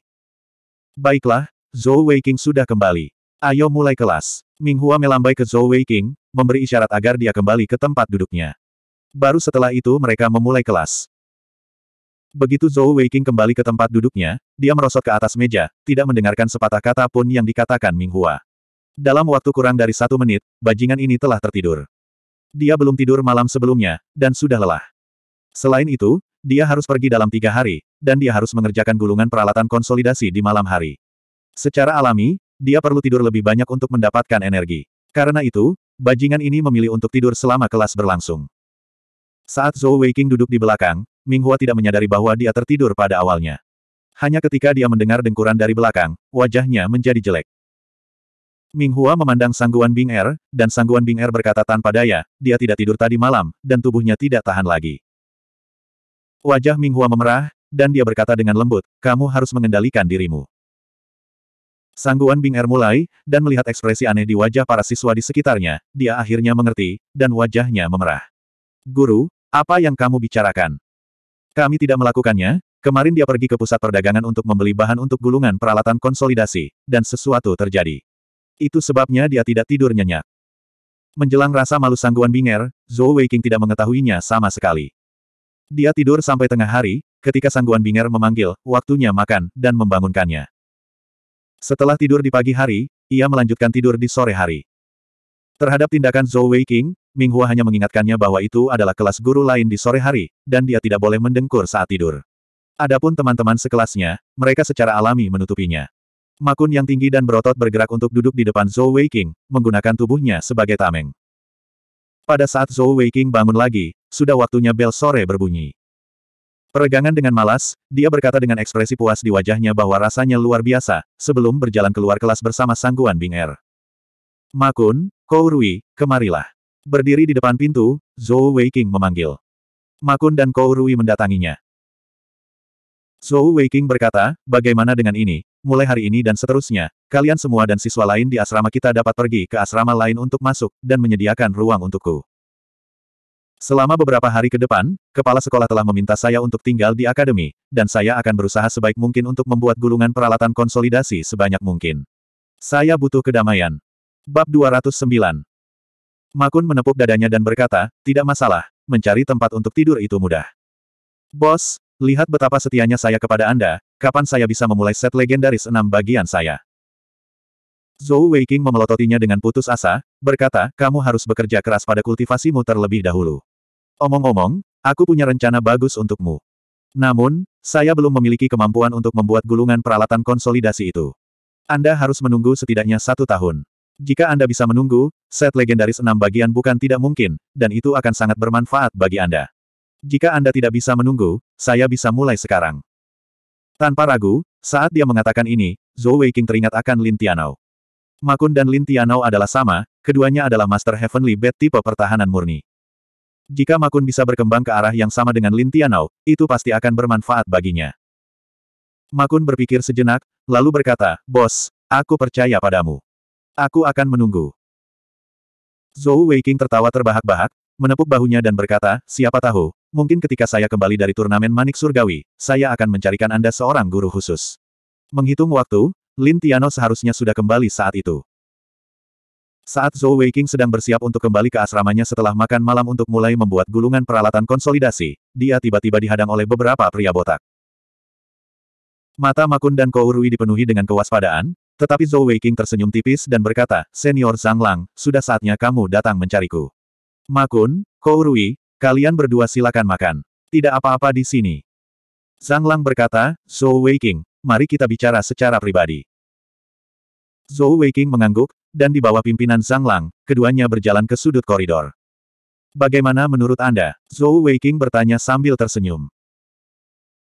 Baiklah, Zhou Weiqing sudah kembali. Ayo mulai kelas. Minghua melambai ke Zhou Weiqing, memberi isyarat agar dia kembali ke tempat duduknya. Baru setelah itu mereka memulai kelas. Begitu Zhou Weiqing kembali ke tempat duduknya, dia merosot ke atas meja, tidak mendengarkan sepatah kata pun yang dikatakan Minghua. Dalam waktu kurang dari satu menit, bajingan ini telah tertidur. Dia belum tidur malam sebelumnya, dan sudah lelah. Selain itu, dia harus pergi dalam tiga hari, dan dia harus mengerjakan gulungan peralatan konsolidasi di malam hari. Secara alami, dia perlu tidur lebih banyak untuk mendapatkan energi. Karena itu, bajingan ini memilih untuk tidur selama kelas berlangsung. Saat Zhou Weiqing duduk di belakang, Minghua tidak menyadari bahwa dia tertidur pada awalnya. Hanya ketika dia mendengar dengkuran dari belakang, wajahnya menjadi jelek. Ming Hua memandang sangguan Bing Er, dan sangguan Bing Er berkata tanpa daya, dia tidak tidur tadi malam, dan tubuhnya tidak tahan lagi. Wajah Ming Hua memerah, dan dia berkata dengan lembut, kamu harus mengendalikan dirimu. Sangguan Bing Er mulai, dan melihat ekspresi aneh di wajah para siswa di sekitarnya, dia akhirnya mengerti, dan wajahnya memerah. Guru, apa yang kamu bicarakan? Kami tidak melakukannya, kemarin dia pergi ke pusat perdagangan untuk membeli bahan untuk gulungan peralatan konsolidasi, dan sesuatu terjadi. Itu sebabnya dia tidak tidur nyenyak. Menjelang rasa malu sangguan Binger, Zhou Weiqing tidak mengetahuinya sama sekali. Dia tidur sampai tengah hari, ketika sangguan Binger memanggil, waktunya makan, dan membangunkannya. Setelah tidur di pagi hari, ia melanjutkan tidur di sore hari. Terhadap tindakan Zhou Weiqing, Hua hanya mengingatkannya bahwa itu adalah kelas guru lain di sore hari, dan dia tidak boleh mendengkur saat tidur. Adapun teman-teman sekelasnya, mereka secara alami menutupinya. Makun yang tinggi dan berotot bergerak untuk duduk di depan Zhou Weiqing, menggunakan tubuhnya sebagai tameng. Pada saat Zhou Weiqing bangun lagi, sudah waktunya bel sore berbunyi. Peregangan dengan malas, dia berkata dengan ekspresi puas di wajahnya bahwa rasanya luar biasa, sebelum berjalan keluar kelas bersama sangguan Bing Er. Makun, Kou Rui, kemarilah. Berdiri di depan pintu, Zhou Weiqing memanggil. Makun dan Kou Rui mendatanginya. Zhou Weiqing berkata, bagaimana dengan ini, Mulai hari ini dan seterusnya, kalian semua dan siswa lain di asrama kita dapat pergi ke asrama lain untuk masuk, dan menyediakan ruang untukku. Selama beberapa hari ke depan, kepala sekolah telah meminta saya untuk tinggal di akademi, dan saya akan berusaha sebaik mungkin untuk membuat gulungan peralatan konsolidasi sebanyak mungkin. Saya butuh kedamaian. Bab 209 Makun menepuk dadanya dan berkata, tidak masalah, mencari tempat untuk tidur itu mudah. Bos, Lihat betapa setianya saya kepada Anda, kapan saya bisa memulai set legendaris enam bagian saya. Zhou Weiqing memelototinya dengan putus asa, berkata, kamu harus bekerja keras pada kultivasimu terlebih dahulu. Omong-omong, aku punya rencana bagus untukmu. Namun, saya belum memiliki kemampuan untuk membuat gulungan peralatan konsolidasi itu. Anda harus menunggu setidaknya satu tahun. Jika Anda bisa menunggu, set legendaris enam bagian bukan tidak mungkin, dan itu akan sangat bermanfaat bagi Anda. Jika Anda tidak bisa menunggu, saya bisa mulai sekarang. Tanpa ragu, saat dia mengatakan ini, Zhou Weiqing teringat akan Lin Tianao. Makun dan Lin Tianao adalah sama, keduanya adalah Master Heavenly Bed tipe pertahanan murni. Jika Makun bisa berkembang ke arah yang sama dengan Lin Tianao, itu pasti akan bermanfaat baginya. Makun berpikir sejenak, lalu berkata, Bos, aku percaya padamu. Aku akan menunggu. Zhou Weiqing tertawa terbahak-bahak, menepuk bahunya dan berkata, siapa tahu, Mungkin ketika saya kembali dari turnamen Manik Surgawi, saya akan mencarikan Anda seorang guru khusus. Menghitung waktu, Lin Tiano seharusnya sudah kembali saat itu. Saat Zhou Weiqing sedang bersiap untuk kembali ke asramanya setelah makan malam untuk mulai membuat gulungan peralatan konsolidasi, dia tiba-tiba dihadang oleh beberapa pria botak. Mata Makun dan Kou Rui dipenuhi dengan kewaspadaan, tetapi Zhou Weiqing tersenyum tipis dan berkata, Senior Zhang Lang, sudah saatnya kamu datang mencariku. Makun, Kou Rui." Kalian berdua silakan makan. Tidak apa-apa di sini. Zhang Lang berkata, Zhou Weiqing, mari kita bicara secara pribadi. Zhou Weiqing mengangguk, dan di bawah pimpinan Zhang Lang, keduanya berjalan ke sudut koridor. Bagaimana menurut Anda? Zhou Weiqing bertanya sambil tersenyum.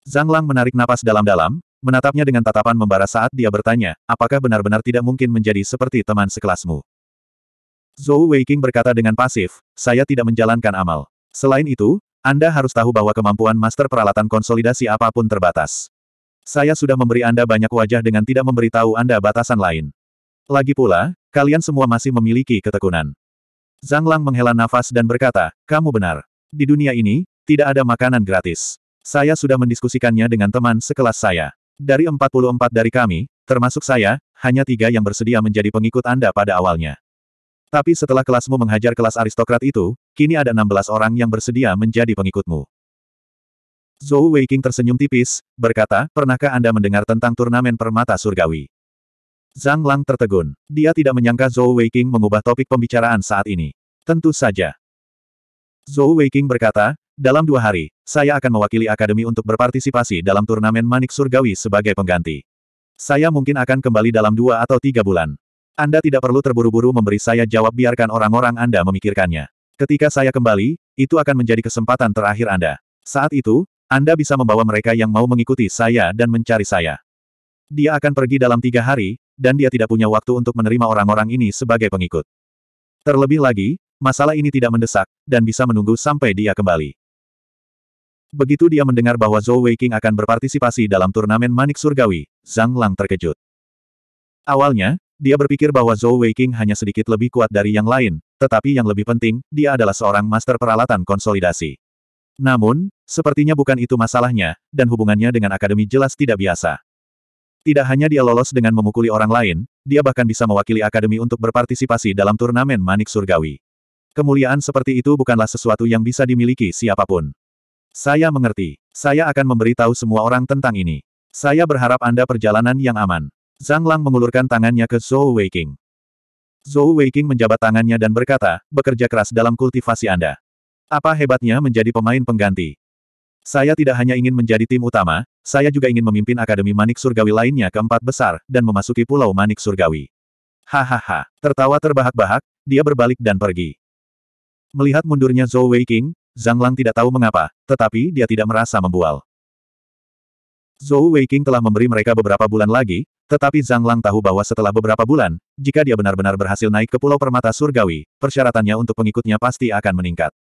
Zhang Lang menarik napas dalam-dalam, menatapnya dengan tatapan membara saat dia bertanya, apakah benar-benar tidak mungkin menjadi seperti teman sekelasmu? Zhou Weiqing berkata dengan pasif, saya tidak menjalankan amal. Selain itu, Anda harus tahu bahwa kemampuan master peralatan konsolidasi apapun terbatas. Saya sudah memberi Anda banyak wajah dengan tidak memberitahu Anda batasan lain. Lagi pula, kalian semua masih memiliki ketekunan. Zhang Lang menghela nafas dan berkata, kamu benar. Di dunia ini, tidak ada makanan gratis. Saya sudah mendiskusikannya dengan teman sekelas saya. Dari 44 dari kami, termasuk saya, hanya tiga yang bersedia menjadi pengikut Anda pada awalnya. Tapi setelah kelasmu menghajar kelas aristokrat itu, kini ada 16 orang yang bersedia menjadi pengikutmu. Zhou Weiqing tersenyum tipis, berkata, pernahkah Anda mendengar tentang turnamen permata surgawi? Zhang Lang tertegun. Dia tidak menyangka Zhou Weiqing mengubah topik pembicaraan saat ini. Tentu saja. Zhou Weiqing berkata, dalam dua hari, saya akan mewakili akademi untuk berpartisipasi dalam turnamen manik surgawi sebagai pengganti. Saya mungkin akan kembali dalam dua atau tiga bulan. Anda tidak perlu terburu-buru memberi saya jawab biarkan orang-orang Anda memikirkannya. Ketika saya kembali, itu akan menjadi kesempatan terakhir Anda. Saat itu, Anda bisa membawa mereka yang mau mengikuti saya dan mencari saya. Dia akan pergi dalam tiga hari, dan dia tidak punya waktu untuk menerima orang-orang ini sebagai pengikut. Terlebih lagi, masalah ini tidak mendesak, dan bisa menunggu sampai dia kembali. Begitu dia mendengar bahwa Zhou Weiqing akan berpartisipasi dalam turnamen Manik Surgawi, Zhang Lang terkejut. Awalnya, dia berpikir bahwa Zhou Weiqing hanya sedikit lebih kuat dari yang lain, tetapi yang lebih penting, dia adalah seorang master peralatan konsolidasi. Namun, sepertinya bukan itu masalahnya, dan hubungannya dengan akademi jelas tidak biasa. Tidak hanya dia lolos dengan memukuli orang lain, dia bahkan bisa mewakili akademi untuk berpartisipasi dalam turnamen Manik Surgawi. Kemuliaan seperti itu bukanlah sesuatu yang bisa dimiliki siapapun. Saya mengerti. Saya akan memberitahu semua orang tentang ini. Saya berharap Anda perjalanan yang aman. Zhang Lang mengulurkan tangannya ke Zhou Weiqing. Zhou Weiqing menjabat tangannya dan berkata, bekerja keras dalam kultivasi Anda. Apa hebatnya menjadi pemain pengganti? Saya tidak hanya ingin menjadi tim utama, saya juga ingin memimpin Akademi Manik Surgawi lainnya keempat besar, dan memasuki Pulau Manik Surgawi. Hahaha, tertawa terbahak-bahak, dia berbalik dan pergi. Melihat mundurnya Zhou Weiqing, Zhang Lang tidak tahu mengapa, tetapi dia tidak merasa membual. Zhou Weiqing telah memberi mereka beberapa bulan lagi, tetapi Zhang Lang tahu bahwa setelah beberapa bulan, jika dia benar-benar berhasil naik ke Pulau Permata Surgawi, persyaratannya untuk pengikutnya pasti akan meningkat.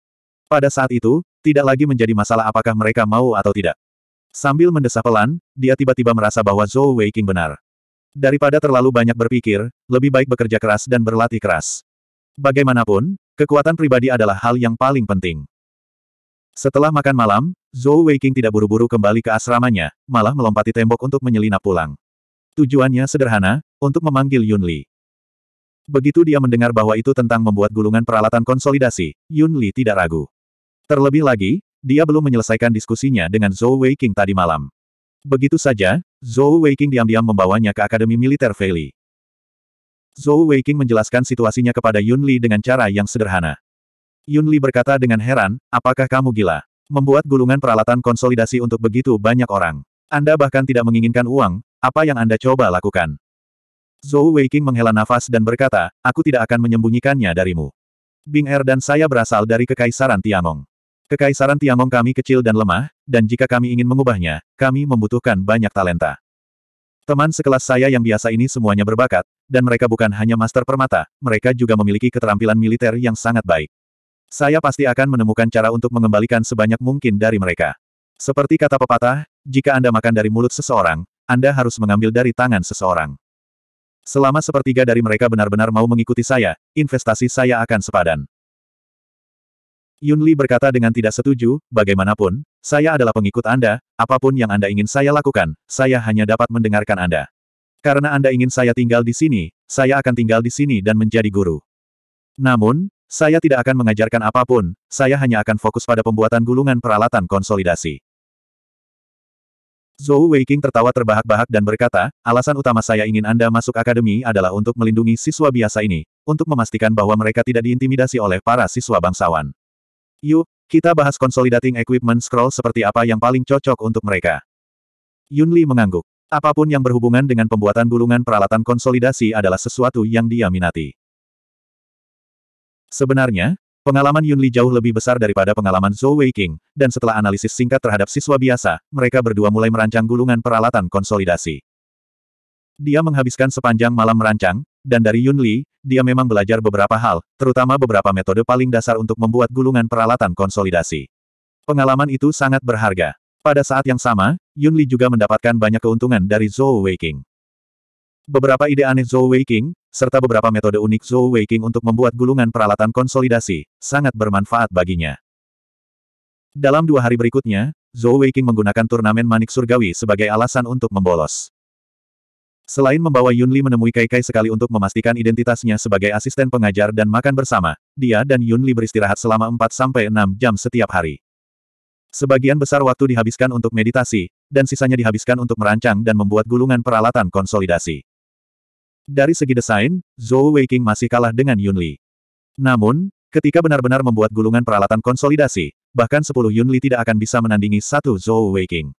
Pada saat itu, tidak lagi menjadi masalah apakah mereka mau atau tidak. Sambil mendesah pelan, dia tiba-tiba merasa bahwa Zhou Weiqing benar. Daripada terlalu banyak berpikir, lebih baik bekerja keras dan berlatih keras. Bagaimanapun, kekuatan pribadi adalah hal yang paling penting. Setelah makan malam, Zhou Weiqing tidak buru-buru kembali ke asramanya, malah melompati tembok untuk menyelinap pulang. Tujuannya sederhana, untuk memanggil Yun Li. Begitu dia mendengar bahwa itu tentang membuat gulungan peralatan konsolidasi, Yun Li tidak ragu. Terlebih lagi, dia belum menyelesaikan diskusinya dengan Zhou Weiqing tadi malam. Begitu saja, Zhou Weiqing diam-diam membawanya ke Akademi Militer Li. Zhou Weiqing menjelaskan situasinya kepada Yun Li dengan cara yang sederhana. Yun Li berkata dengan heran, apakah kamu gila? Membuat gulungan peralatan konsolidasi untuk begitu banyak orang. Anda bahkan tidak menginginkan uang, apa yang Anda coba lakukan? Zhou Weiqing menghela nafas dan berkata, aku tidak akan menyembunyikannya darimu. Bing Er dan saya berasal dari Kekaisaran Tiangong. Kekaisaran Tiangong kami kecil dan lemah, dan jika kami ingin mengubahnya, kami membutuhkan banyak talenta. Teman sekelas saya yang biasa ini semuanya berbakat, dan mereka bukan hanya master permata, mereka juga memiliki keterampilan militer yang sangat baik. Saya pasti akan menemukan cara untuk mengembalikan sebanyak mungkin dari mereka. Seperti kata pepatah, jika Anda makan dari mulut seseorang, anda harus mengambil dari tangan seseorang. Selama sepertiga dari mereka benar-benar mau mengikuti saya, investasi saya akan sepadan. Yun Li berkata dengan tidak setuju, bagaimanapun, saya adalah pengikut Anda, apapun yang Anda ingin saya lakukan, saya hanya dapat mendengarkan Anda. Karena Anda ingin saya tinggal di sini, saya akan tinggal di sini dan menjadi guru. Namun, saya tidak akan mengajarkan apapun, saya hanya akan fokus pada pembuatan gulungan peralatan konsolidasi. Zhou Weiqing tertawa terbahak-bahak dan berkata, alasan utama saya ingin Anda masuk akademi adalah untuk melindungi siswa biasa ini, untuk memastikan bahwa mereka tidak diintimidasi oleh para siswa bangsawan. Yuk, kita bahas consolidating equipment scroll seperti apa yang paling cocok untuk mereka. Yun Li mengangguk. Apapun yang berhubungan dengan pembuatan gulungan peralatan konsolidasi adalah sesuatu yang dia minati. Sebenarnya, Pengalaman Yunli jauh lebih besar daripada pengalaman Zhou Weiqing, dan setelah analisis singkat terhadap siswa biasa, mereka berdua mulai merancang gulungan peralatan konsolidasi. Dia menghabiskan sepanjang malam merancang, dan dari Yunli, dia memang belajar beberapa hal, terutama beberapa metode paling dasar untuk membuat gulungan peralatan konsolidasi. Pengalaman itu sangat berharga. Pada saat yang sama, Yunli juga mendapatkan banyak keuntungan dari Zhou Weiqing. Beberapa ide aneh Zhou Weiqing, serta beberapa metode unik Zhou Weiqing untuk membuat gulungan peralatan konsolidasi, sangat bermanfaat baginya. Dalam dua hari berikutnya, Zhou Weiqing menggunakan turnamen manik surgawi sebagai alasan untuk membolos. Selain membawa Yunli menemui Kai Kai sekali untuk memastikan identitasnya sebagai asisten pengajar dan makan bersama, dia dan Yunli beristirahat selama 4-6 jam setiap hari. Sebagian besar waktu dihabiskan untuk meditasi, dan sisanya dihabiskan untuk merancang dan membuat gulungan peralatan konsolidasi. Dari segi desain, Zhou Weiking masih kalah dengan Yunli. Namun, ketika benar-benar membuat gulungan peralatan konsolidasi, bahkan 10 Yunli tidak akan bisa menandingi satu Zhou Weiking.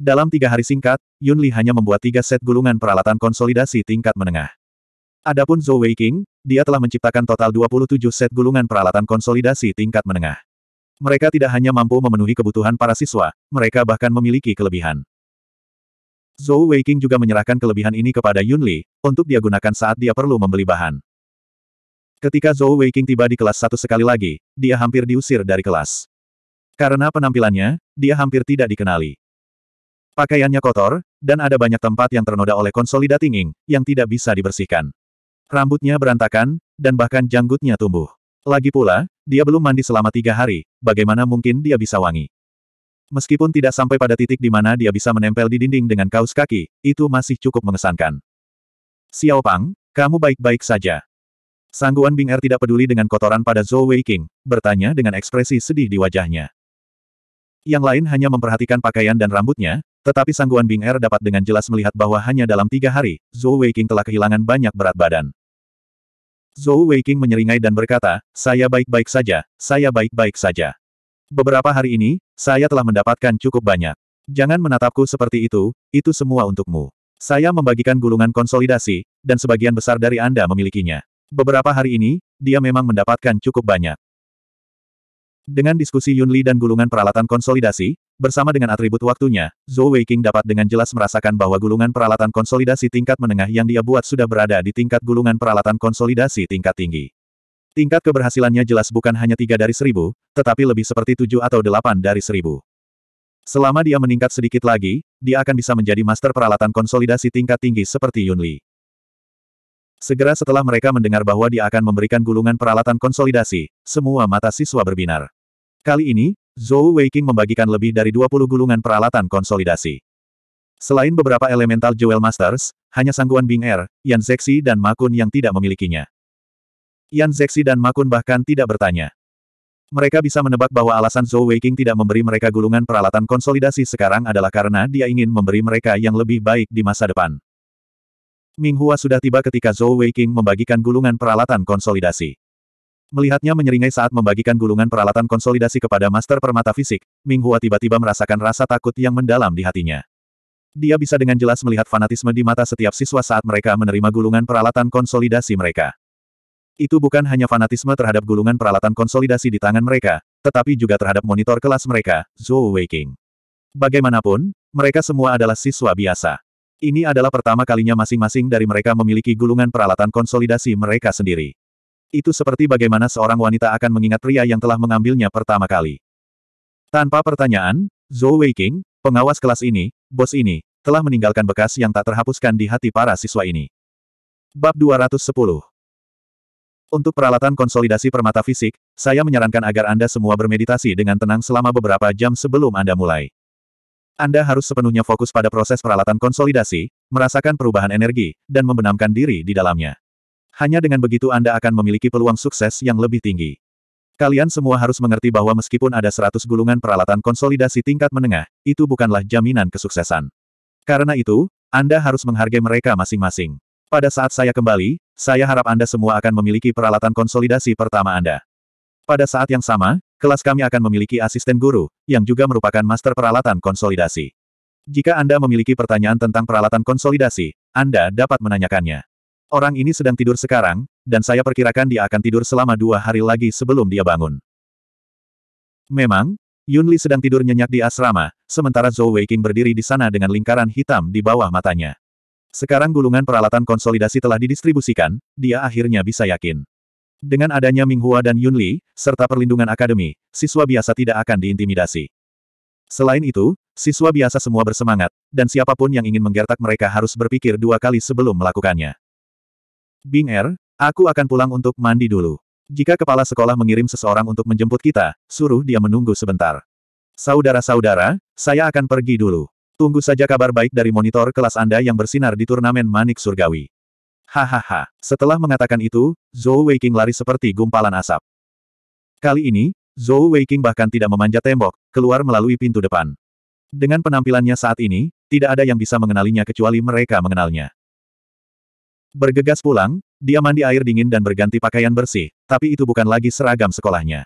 Dalam tiga hari singkat, Yunli hanya membuat tiga set gulungan peralatan konsolidasi tingkat menengah. Adapun Zhou Weiking, dia telah menciptakan total 27 set gulungan peralatan konsolidasi tingkat menengah. Mereka tidak hanya mampu memenuhi kebutuhan para siswa, mereka bahkan memiliki kelebihan. Zhou Weiqing juga menyerahkan kelebihan ini kepada Yun Li, untuk dia gunakan saat dia perlu membeli bahan. Ketika Zhou Weiqing tiba di kelas satu sekali lagi, dia hampir diusir dari kelas. Karena penampilannya, dia hampir tidak dikenali. Pakaiannya kotor, dan ada banyak tempat yang ternoda oleh konsolidating ink, yang tidak bisa dibersihkan. Rambutnya berantakan, dan bahkan janggutnya tumbuh. Lagi pula, dia belum mandi selama tiga hari, bagaimana mungkin dia bisa wangi? Meskipun tidak sampai pada titik di mana dia bisa menempel di dinding dengan kaos kaki, itu masih cukup mengesankan. Xiao Pang, kamu baik-baik saja. Sangguan Bing Er tidak peduli dengan kotoran pada Zhou Weiqing, bertanya dengan ekspresi sedih di wajahnya. Yang lain hanya memperhatikan pakaian dan rambutnya, tetapi Sangguan Bing Er dapat dengan jelas melihat bahwa hanya dalam tiga hari, Zhou Weiqing telah kehilangan banyak berat badan. Zhou Weiqing menyeringai dan berkata, saya baik-baik saja, saya baik-baik saja. Beberapa hari ini, saya telah mendapatkan cukup banyak. Jangan menatapku seperti itu, itu semua untukmu. Saya membagikan gulungan konsolidasi, dan sebagian besar dari Anda memilikinya. Beberapa hari ini, dia memang mendapatkan cukup banyak. Dengan diskusi Yunli dan gulungan peralatan konsolidasi, bersama dengan atribut waktunya, Zhou Weiqing dapat dengan jelas merasakan bahwa gulungan peralatan konsolidasi tingkat menengah yang dia buat sudah berada di tingkat gulungan peralatan konsolidasi tingkat tinggi. Tingkat keberhasilannya jelas bukan hanya tiga dari seribu, tetapi lebih seperti tujuh atau delapan dari seribu. Selama dia meningkat sedikit lagi, dia akan bisa menjadi master peralatan konsolidasi tingkat tinggi seperti Yun Li. Segera setelah mereka mendengar bahwa dia akan memberikan gulungan peralatan konsolidasi, semua mata siswa berbinar. Kali ini, Zhou Weiqing membagikan lebih dari 20 gulungan peralatan konsolidasi. Selain beberapa elemental Jewel Masters, hanya sangguan Bing Er, Yan Zexi dan Makun yang tidak memilikinya. Yan Zexi dan Makun bahkan tidak bertanya. Mereka bisa menebak bahwa alasan Zhou Weiqing tidak memberi mereka gulungan peralatan konsolidasi sekarang adalah karena dia ingin memberi mereka yang lebih baik di masa depan. Minghua sudah tiba ketika Zhou Weiqing membagikan gulungan peralatan konsolidasi. Melihatnya menyeringai saat membagikan gulungan peralatan konsolidasi kepada Master Permata Fisik, Minghua tiba-tiba merasakan rasa takut yang mendalam di hatinya. Dia bisa dengan jelas melihat fanatisme di mata setiap siswa saat mereka menerima gulungan peralatan konsolidasi mereka. Itu bukan hanya fanatisme terhadap gulungan peralatan konsolidasi di tangan mereka, tetapi juga terhadap monitor kelas mereka, Zhou Weiqing. Bagaimanapun, mereka semua adalah siswa biasa. Ini adalah pertama kalinya masing-masing dari mereka memiliki gulungan peralatan konsolidasi mereka sendiri. Itu seperti bagaimana seorang wanita akan mengingat pria yang telah mengambilnya pertama kali. Tanpa pertanyaan, Zhou Weiqing, pengawas kelas ini, bos ini, telah meninggalkan bekas yang tak terhapuskan di hati para siswa ini. Bab 210 untuk peralatan konsolidasi permata fisik, saya menyarankan agar Anda semua bermeditasi dengan tenang selama beberapa jam sebelum Anda mulai. Anda harus sepenuhnya fokus pada proses peralatan konsolidasi, merasakan perubahan energi, dan membenamkan diri di dalamnya. Hanya dengan begitu Anda akan memiliki peluang sukses yang lebih tinggi. Kalian semua harus mengerti bahwa meskipun ada 100 gulungan peralatan konsolidasi tingkat menengah, itu bukanlah jaminan kesuksesan. Karena itu, Anda harus menghargai mereka masing-masing. Pada saat saya kembali, saya harap Anda semua akan memiliki peralatan konsolidasi pertama Anda. Pada saat yang sama, kelas kami akan memiliki asisten guru, yang juga merupakan master peralatan konsolidasi. Jika Anda memiliki pertanyaan tentang peralatan konsolidasi, Anda dapat menanyakannya. Orang ini sedang tidur sekarang, dan saya perkirakan dia akan tidur selama dua hari lagi sebelum dia bangun. Memang, Yunli sedang tidur nyenyak di asrama, sementara Zhou Weiqing berdiri di sana dengan lingkaran hitam di bawah matanya. Sekarang gulungan peralatan konsolidasi telah didistribusikan, dia akhirnya bisa yakin. Dengan adanya Minghua dan Yunli, serta perlindungan akademi, siswa biasa tidak akan diintimidasi. Selain itu, siswa biasa semua bersemangat, dan siapapun yang ingin menggertak mereka harus berpikir dua kali sebelum melakukannya. Bing Er, aku akan pulang untuk mandi dulu. Jika kepala sekolah mengirim seseorang untuk menjemput kita, suruh dia menunggu sebentar. Saudara-saudara, saya akan pergi dulu. Tunggu saja kabar baik dari monitor kelas Anda yang bersinar di turnamen Manik Surgawi. Hahaha. Setelah mengatakan itu, Zhou Weiqing lari seperti gumpalan asap. Kali ini, Zhou Weiqing bahkan tidak memanjat tembok, keluar melalui pintu depan. Dengan penampilannya saat ini, tidak ada yang bisa mengenalinya kecuali mereka mengenalnya. Bergegas pulang, dia mandi air dingin dan berganti pakaian bersih, tapi itu bukan lagi seragam sekolahnya.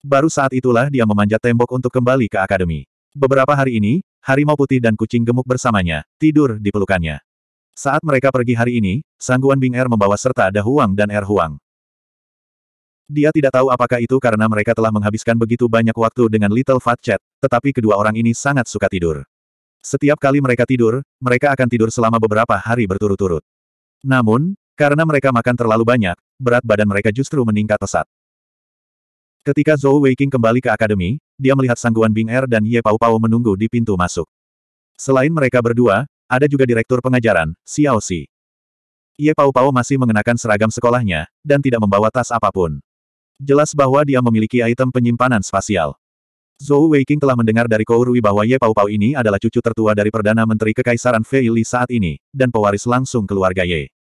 Baru saat itulah dia memanjat tembok untuk kembali ke akademi. Beberapa hari ini, harimau putih dan kucing gemuk bersamanya, tidur di pelukannya. Saat mereka pergi hari ini, Sangguan Bing Er membawa serta ada Huang dan Er Huang. Dia tidak tahu apakah itu karena mereka telah menghabiskan begitu banyak waktu dengan Little Fat Chat, tetapi kedua orang ini sangat suka tidur. Setiap kali mereka tidur, mereka akan tidur selama beberapa hari berturut-turut. Namun, karena mereka makan terlalu banyak, berat badan mereka justru meningkat pesat. Ketika Zhou Weiqing kembali ke akademi, dia melihat Sangguan Bing Er dan Ye Pao Pao menunggu di pintu masuk. Selain mereka berdua, ada juga direktur pengajaran, Xiao Xi. Ye Pao Pao masih mengenakan seragam sekolahnya, dan tidak membawa tas apapun. Jelas bahwa dia memiliki item penyimpanan spasial. Zhou Weiqing telah mendengar dari Kou Rui bahwa Ye Pao Pao ini adalah cucu tertua dari Perdana Menteri Kekaisaran Fei Li saat ini, dan pewaris langsung keluarga Ye.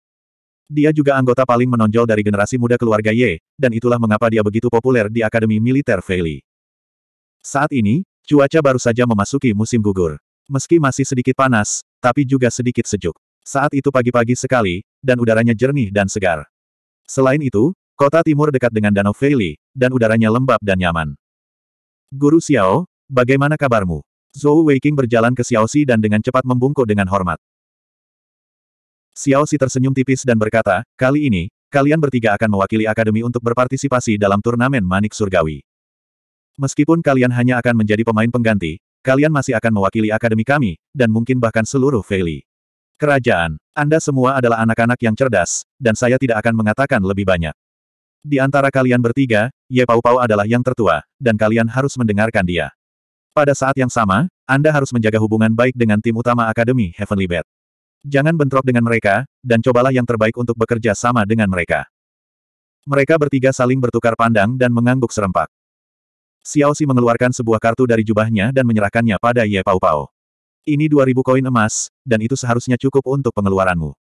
Dia juga anggota paling menonjol dari generasi muda keluarga Ye, dan itulah mengapa dia begitu populer di Akademi Militer Feili. Saat ini, cuaca baru saja memasuki musim gugur. Meski masih sedikit panas, tapi juga sedikit sejuk. Saat itu pagi-pagi sekali, dan udaranya jernih dan segar. Selain itu, kota timur dekat dengan Danau Feili, dan udaranya lembab dan nyaman. Guru Xiao, bagaimana kabarmu? Zhou Weiqing berjalan ke Xiao Xi dan dengan cepat membungkuk dengan hormat. Xiao Si tersenyum tipis dan berkata, kali ini, kalian bertiga akan mewakili akademi untuk berpartisipasi dalam turnamen Manik Surgawi. Meskipun kalian hanya akan menjadi pemain pengganti, kalian masih akan mewakili akademi kami, dan mungkin bahkan seluruh Veli. Kerajaan, Anda semua adalah anak-anak yang cerdas, dan saya tidak akan mengatakan lebih banyak. Di antara kalian bertiga, Ye Pau Pau adalah yang tertua, dan kalian harus mendengarkan dia. Pada saat yang sama, Anda harus menjaga hubungan baik dengan tim utama Akademi Heavenly Bed. Jangan bentrok dengan mereka, dan cobalah yang terbaik untuk bekerja sama dengan mereka. Mereka bertiga saling bertukar pandang dan mengangguk serempak. Xiao Xi mengeluarkan sebuah kartu dari jubahnya dan menyerahkannya pada Ye Pao Pao. Ini 2000 koin emas, dan itu seharusnya cukup untuk pengeluaranmu.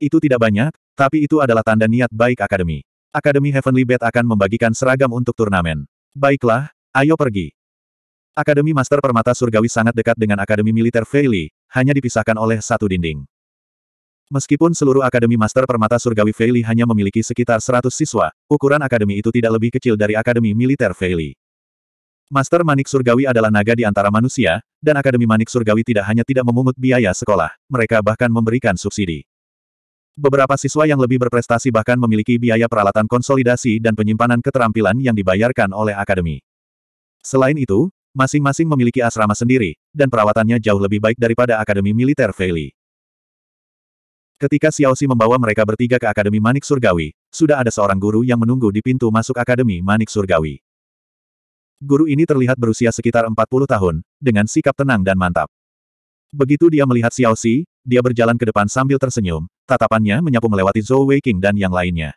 Itu tidak banyak, tapi itu adalah tanda niat baik Akademi. Akademi Heavenly Bet akan membagikan seragam untuk turnamen. Baiklah, ayo pergi. Akademi Master Permata Surgawi sangat dekat dengan Akademi Militer Feili, hanya dipisahkan oleh satu dinding. Meskipun seluruh Akademi Master Permata Surgawi Feili hanya memiliki sekitar 100 siswa, ukuran akademi itu tidak lebih kecil dari Akademi Militer Feili. Master Manik Surgawi adalah naga di antara manusia, dan Akademi Manik Surgawi tidak hanya tidak memungut biaya sekolah, mereka bahkan memberikan subsidi. Beberapa siswa yang lebih berprestasi bahkan memiliki biaya peralatan konsolidasi dan penyimpanan keterampilan yang dibayarkan oleh Akademi. Selain itu, masing-masing memiliki asrama sendiri, dan perawatannya jauh lebih baik daripada Akademi Militer Feili. Ketika Xiao Xi membawa mereka bertiga ke Akademi Manik Surgawi, sudah ada seorang guru yang menunggu di pintu masuk Akademi Manik Surgawi. Guru ini terlihat berusia sekitar 40 tahun, dengan sikap tenang dan mantap. Begitu dia melihat Xiao Xi, dia berjalan ke depan sambil tersenyum, tatapannya menyapu melewati Zhou Weiqing dan yang lainnya.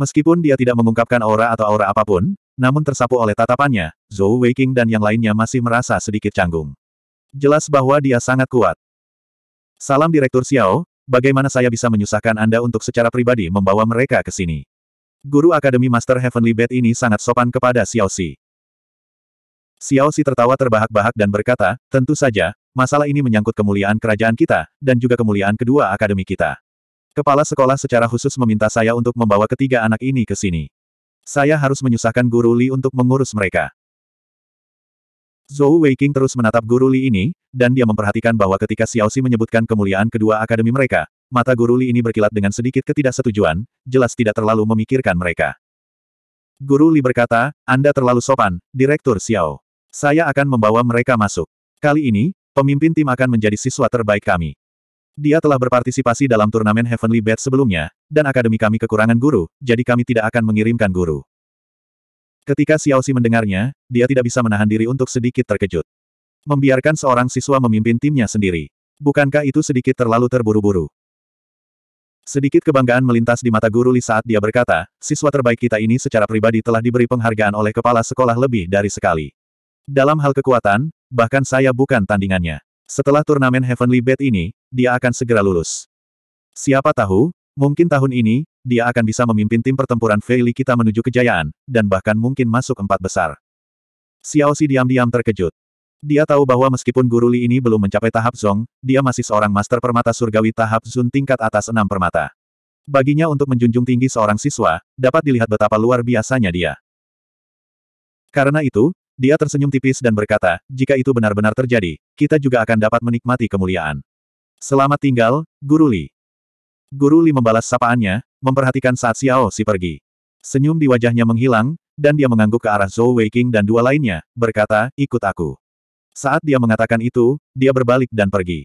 Meskipun dia tidak mengungkapkan aura atau aura apapun, namun tersapu oleh tatapannya, Zhou Weiqing dan yang lainnya masih merasa sedikit canggung. Jelas bahwa dia sangat kuat. Salam Direktur Xiao, bagaimana saya bisa menyusahkan Anda untuk secara pribadi membawa mereka ke sini? Guru Akademi Master Heavenly Bed ini sangat sopan kepada Xiao Si. Xiao Si tertawa terbahak-bahak dan berkata, tentu saja, masalah ini menyangkut kemuliaan kerajaan kita, dan juga kemuliaan kedua akademi kita. Kepala sekolah secara khusus meminta saya untuk membawa ketiga anak ini ke sini. Saya harus menyusahkan Guru Li untuk mengurus mereka. Zhou Weiqing terus menatap Guru Li ini, dan dia memperhatikan bahwa ketika Xiao Xi menyebutkan kemuliaan kedua akademi mereka, mata Guru Li ini berkilat dengan sedikit ketidaksetujuan, jelas tidak terlalu memikirkan mereka. Guru Li berkata, Anda terlalu sopan, Direktur Xiao. Saya akan membawa mereka masuk. Kali ini, pemimpin tim akan menjadi siswa terbaik kami. Dia telah berpartisipasi dalam turnamen Heavenly Bet sebelumnya, dan akademi kami kekurangan guru, jadi kami tidak akan mengirimkan guru. Ketika Xiao Xi mendengarnya, dia tidak bisa menahan diri untuk sedikit terkejut. Membiarkan seorang siswa memimpin timnya sendiri. Bukankah itu sedikit terlalu terburu-buru? Sedikit kebanggaan melintas di mata guru Li saat dia berkata, siswa terbaik kita ini secara pribadi telah diberi penghargaan oleh kepala sekolah lebih dari sekali. Dalam hal kekuatan, bahkan saya bukan tandingannya. Setelah turnamen Heavenly Bet ini, dia akan segera lulus. Siapa tahu, mungkin tahun ini, dia akan bisa memimpin tim pertempuran Feili kita menuju kejayaan, dan bahkan mungkin masuk empat besar. Xiao Si diam-diam terkejut. Dia tahu bahwa meskipun Guru Li ini belum mencapai tahap Zong, dia masih seorang master permata surgawi tahap Zun tingkat atas enam permata. Baginya untuk menjunjung tinggi seorang siswa, dapat dilihat betapa luar biasanya dia. Karena itu, dia tersenyum tipis dan berkata, jika itu benar-benar terjadi, kita juga akan dapat menikmati kemuliaan. Selamat tinggal, Guru Li. Guru Li membalas sapaannya, memperhatikan saat Xiao Si pergi. Senyum di wajahnya menghilang, dan dia mengangguk ke arah Zhou Weiqing dan dua lainnya, berkata, ikut aku. Saat dia mengatakan itu, dia berbalik dan pergi.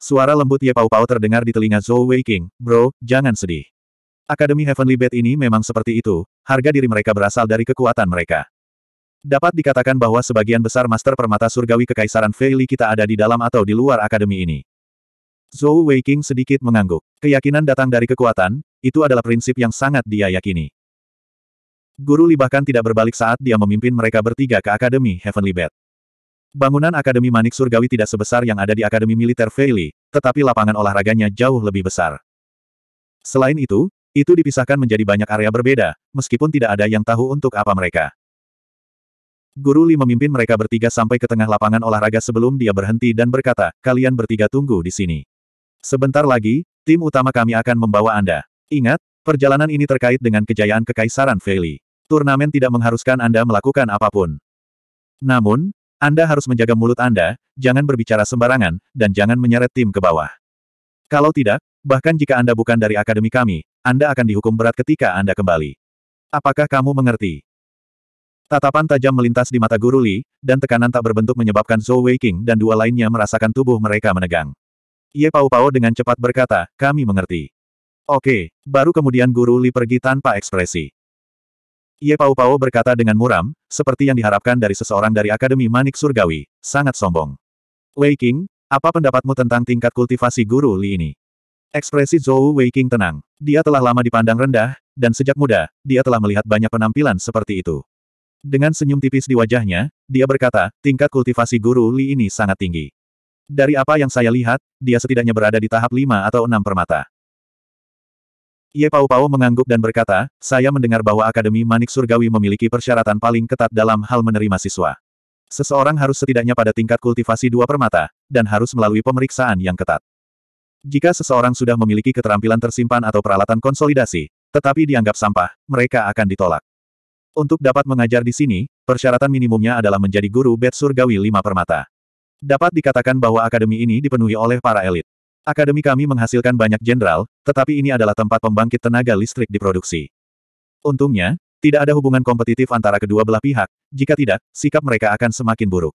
Suara lembut Ye Pau Pau terdengar di telinga Zhou Weiqing, bro, jangan sedih. Akademi Heavenly Bed ini memang seperti itu, harga diri mereka berasal dari kekuatan mereka. Dapat dikatakan bahwa sebagian besar Master Permata Surgawi Kekaisaran Feili kita ada di dalam atau di luar akademi ini. Zhou Weiqing sedikit mengangguk. Keyakinan datang dari kekuatan, itu adalah prinsip yang sangat dia yakini. Guru Li bahkan tidak berbalik saat dia memimpin mereka bertiga ke Akademi Heavenly Bed. Bangunan Akademi Manik Surgawi tidak sebesar yang ada di Akademi Militer Veili, tetapi lapangan olahraganya jauh lebih besar. Selain itu, itu dipisahkan menjadi banyak area berbeda, meskipun tidak ada yang tahu untuk apa mereka. Guru Li memimpin mereka bertiga sampai ke tengah lapangan olahraga sebelum dia berhenti dan berkata, kalian bertiga tunggu di sini. Sebentar lagi, tim utama kami akan membawa Anda. Ingat, perjalanan ini terkait dengan kejayaan Kekaisaran Veli. Turnamen tidak mengharuskan Anda melakukan apapun. Namun, Anda harus menjaga mulut Anda, jangan berbicara sembarangan, dan jangan menyeret tim ke bawah. Kalau tidak, bahkan jika Anda bukan dari akademi kami, Anda akan dihukum berat ketika Anda kembali. Apakah kamu mengerti? Tatapan tajam melintas di mata Guru Li, dan tekanan tak berbentuk menyebabkan Zhou Weiqing dan dua lainnya merasakan tubuh mereka menegang. Ye Pao Pao dengan cepat berkata, kami mengerti. Oke, baru kemudian guru Li pergi tanpa ekspresi. Ye Pao Pao berkata dengan muram, seperti yang diharapkan dari seseorang dari Akademi Manik Surgawi, sangat sombong. Wei King, apa pendapatmu tentang tingkat kultivasi guru Li ini? Ekspresi Zhou Wei King tenang. Dia telah lama dipandang rendah, dan sejak muda, dia telah melihat banyak penampilan seperti itu. Dengan senyum tipis di wajahnya, dia berkata, tingkat kultivasi guru Li ini sangat tinggi. Dari apa yang saya lihat, dia setidaknya berada di tahap lima atau enam permata. Ye Pao Pao mengangguk dan berkata, saya mendengar bahwa Akademi Manik Surgawi memiliki persyaratan paling ketat dalam hal menerima siswa. Seseorang harus setidaknya pada tingkat kultivasi dua permata, dan harus melalui pemeriksaan yang ketat. Jika seseorang sudah memiliki keterampilan tersimpan atau peralatan konsolidasi, tetapi dianggap sampah, mereka akan ditolak. Untuk dapat mengajar di sini, persyaratan minimumnya adalah menjadi guru bed surgawi lima permata. Dapat dikatakan bahwa akademi ini dipenuhi oleh para elit. Akademi kami menghasilkan banyak jenderal, tetapi ini adalah tempat pembangkit tenaga listrik diproduksi. Untungnya, tidak ada hubungan kompetitif antara kedua belah pihak, jika tidak, sikap mereka akan semakin buruk.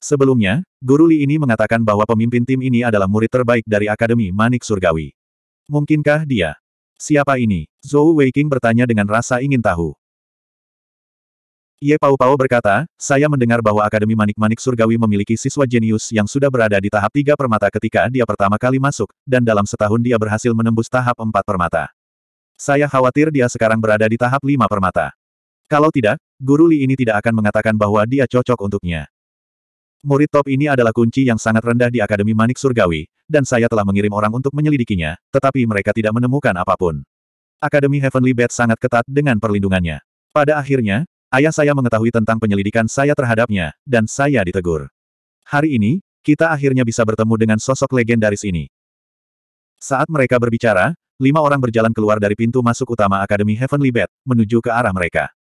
Sebelumnya, Guru Li ini mengatakan bahwa pemimpin tim ini adalah murid terbaik dari Akademi Manik Surgawi. Mungkinkah dia? Siapa ini? Zhou Weiqing bertanya dengan rasa ingin tahu. Ye Pao Pao berkata, saya mendengar bahwa Akademi Manik-Manik Surgawi memiliki siswa jenius yang sudah berada di tahap tiga permata ketika dia pertama kali masuk, dan dalam setahun dia berhasil menembus tahap empat permata. Saya khawatir dia sekarang berada di tahap lima permata. Kalau tidak, Guru Li ini tidak akan mengatakan bahwa dia cocok untuknya. Murid top ini adalah kunci yang sangat rendah di Akademi Manik Surgawi, dan saya telah mengirim orang untuk menyelidikinya, tetapi mereka tidak menemukan apapun. Akademi Heavenly Bed sangat ketat dengan perlindungannya. Pada akhirnya, Ayah saya mengetahui tentang penyelidikan saya terhadapnya, dan saya ditegur. Hari ini, kita akhirnya bisa bertemu dengan sosok legendaris ini. Saat mereka berbicara, lima orang berjalan keluar dari pintu masuk utama Akademi Heavenly Bed menuju ke arah mereka.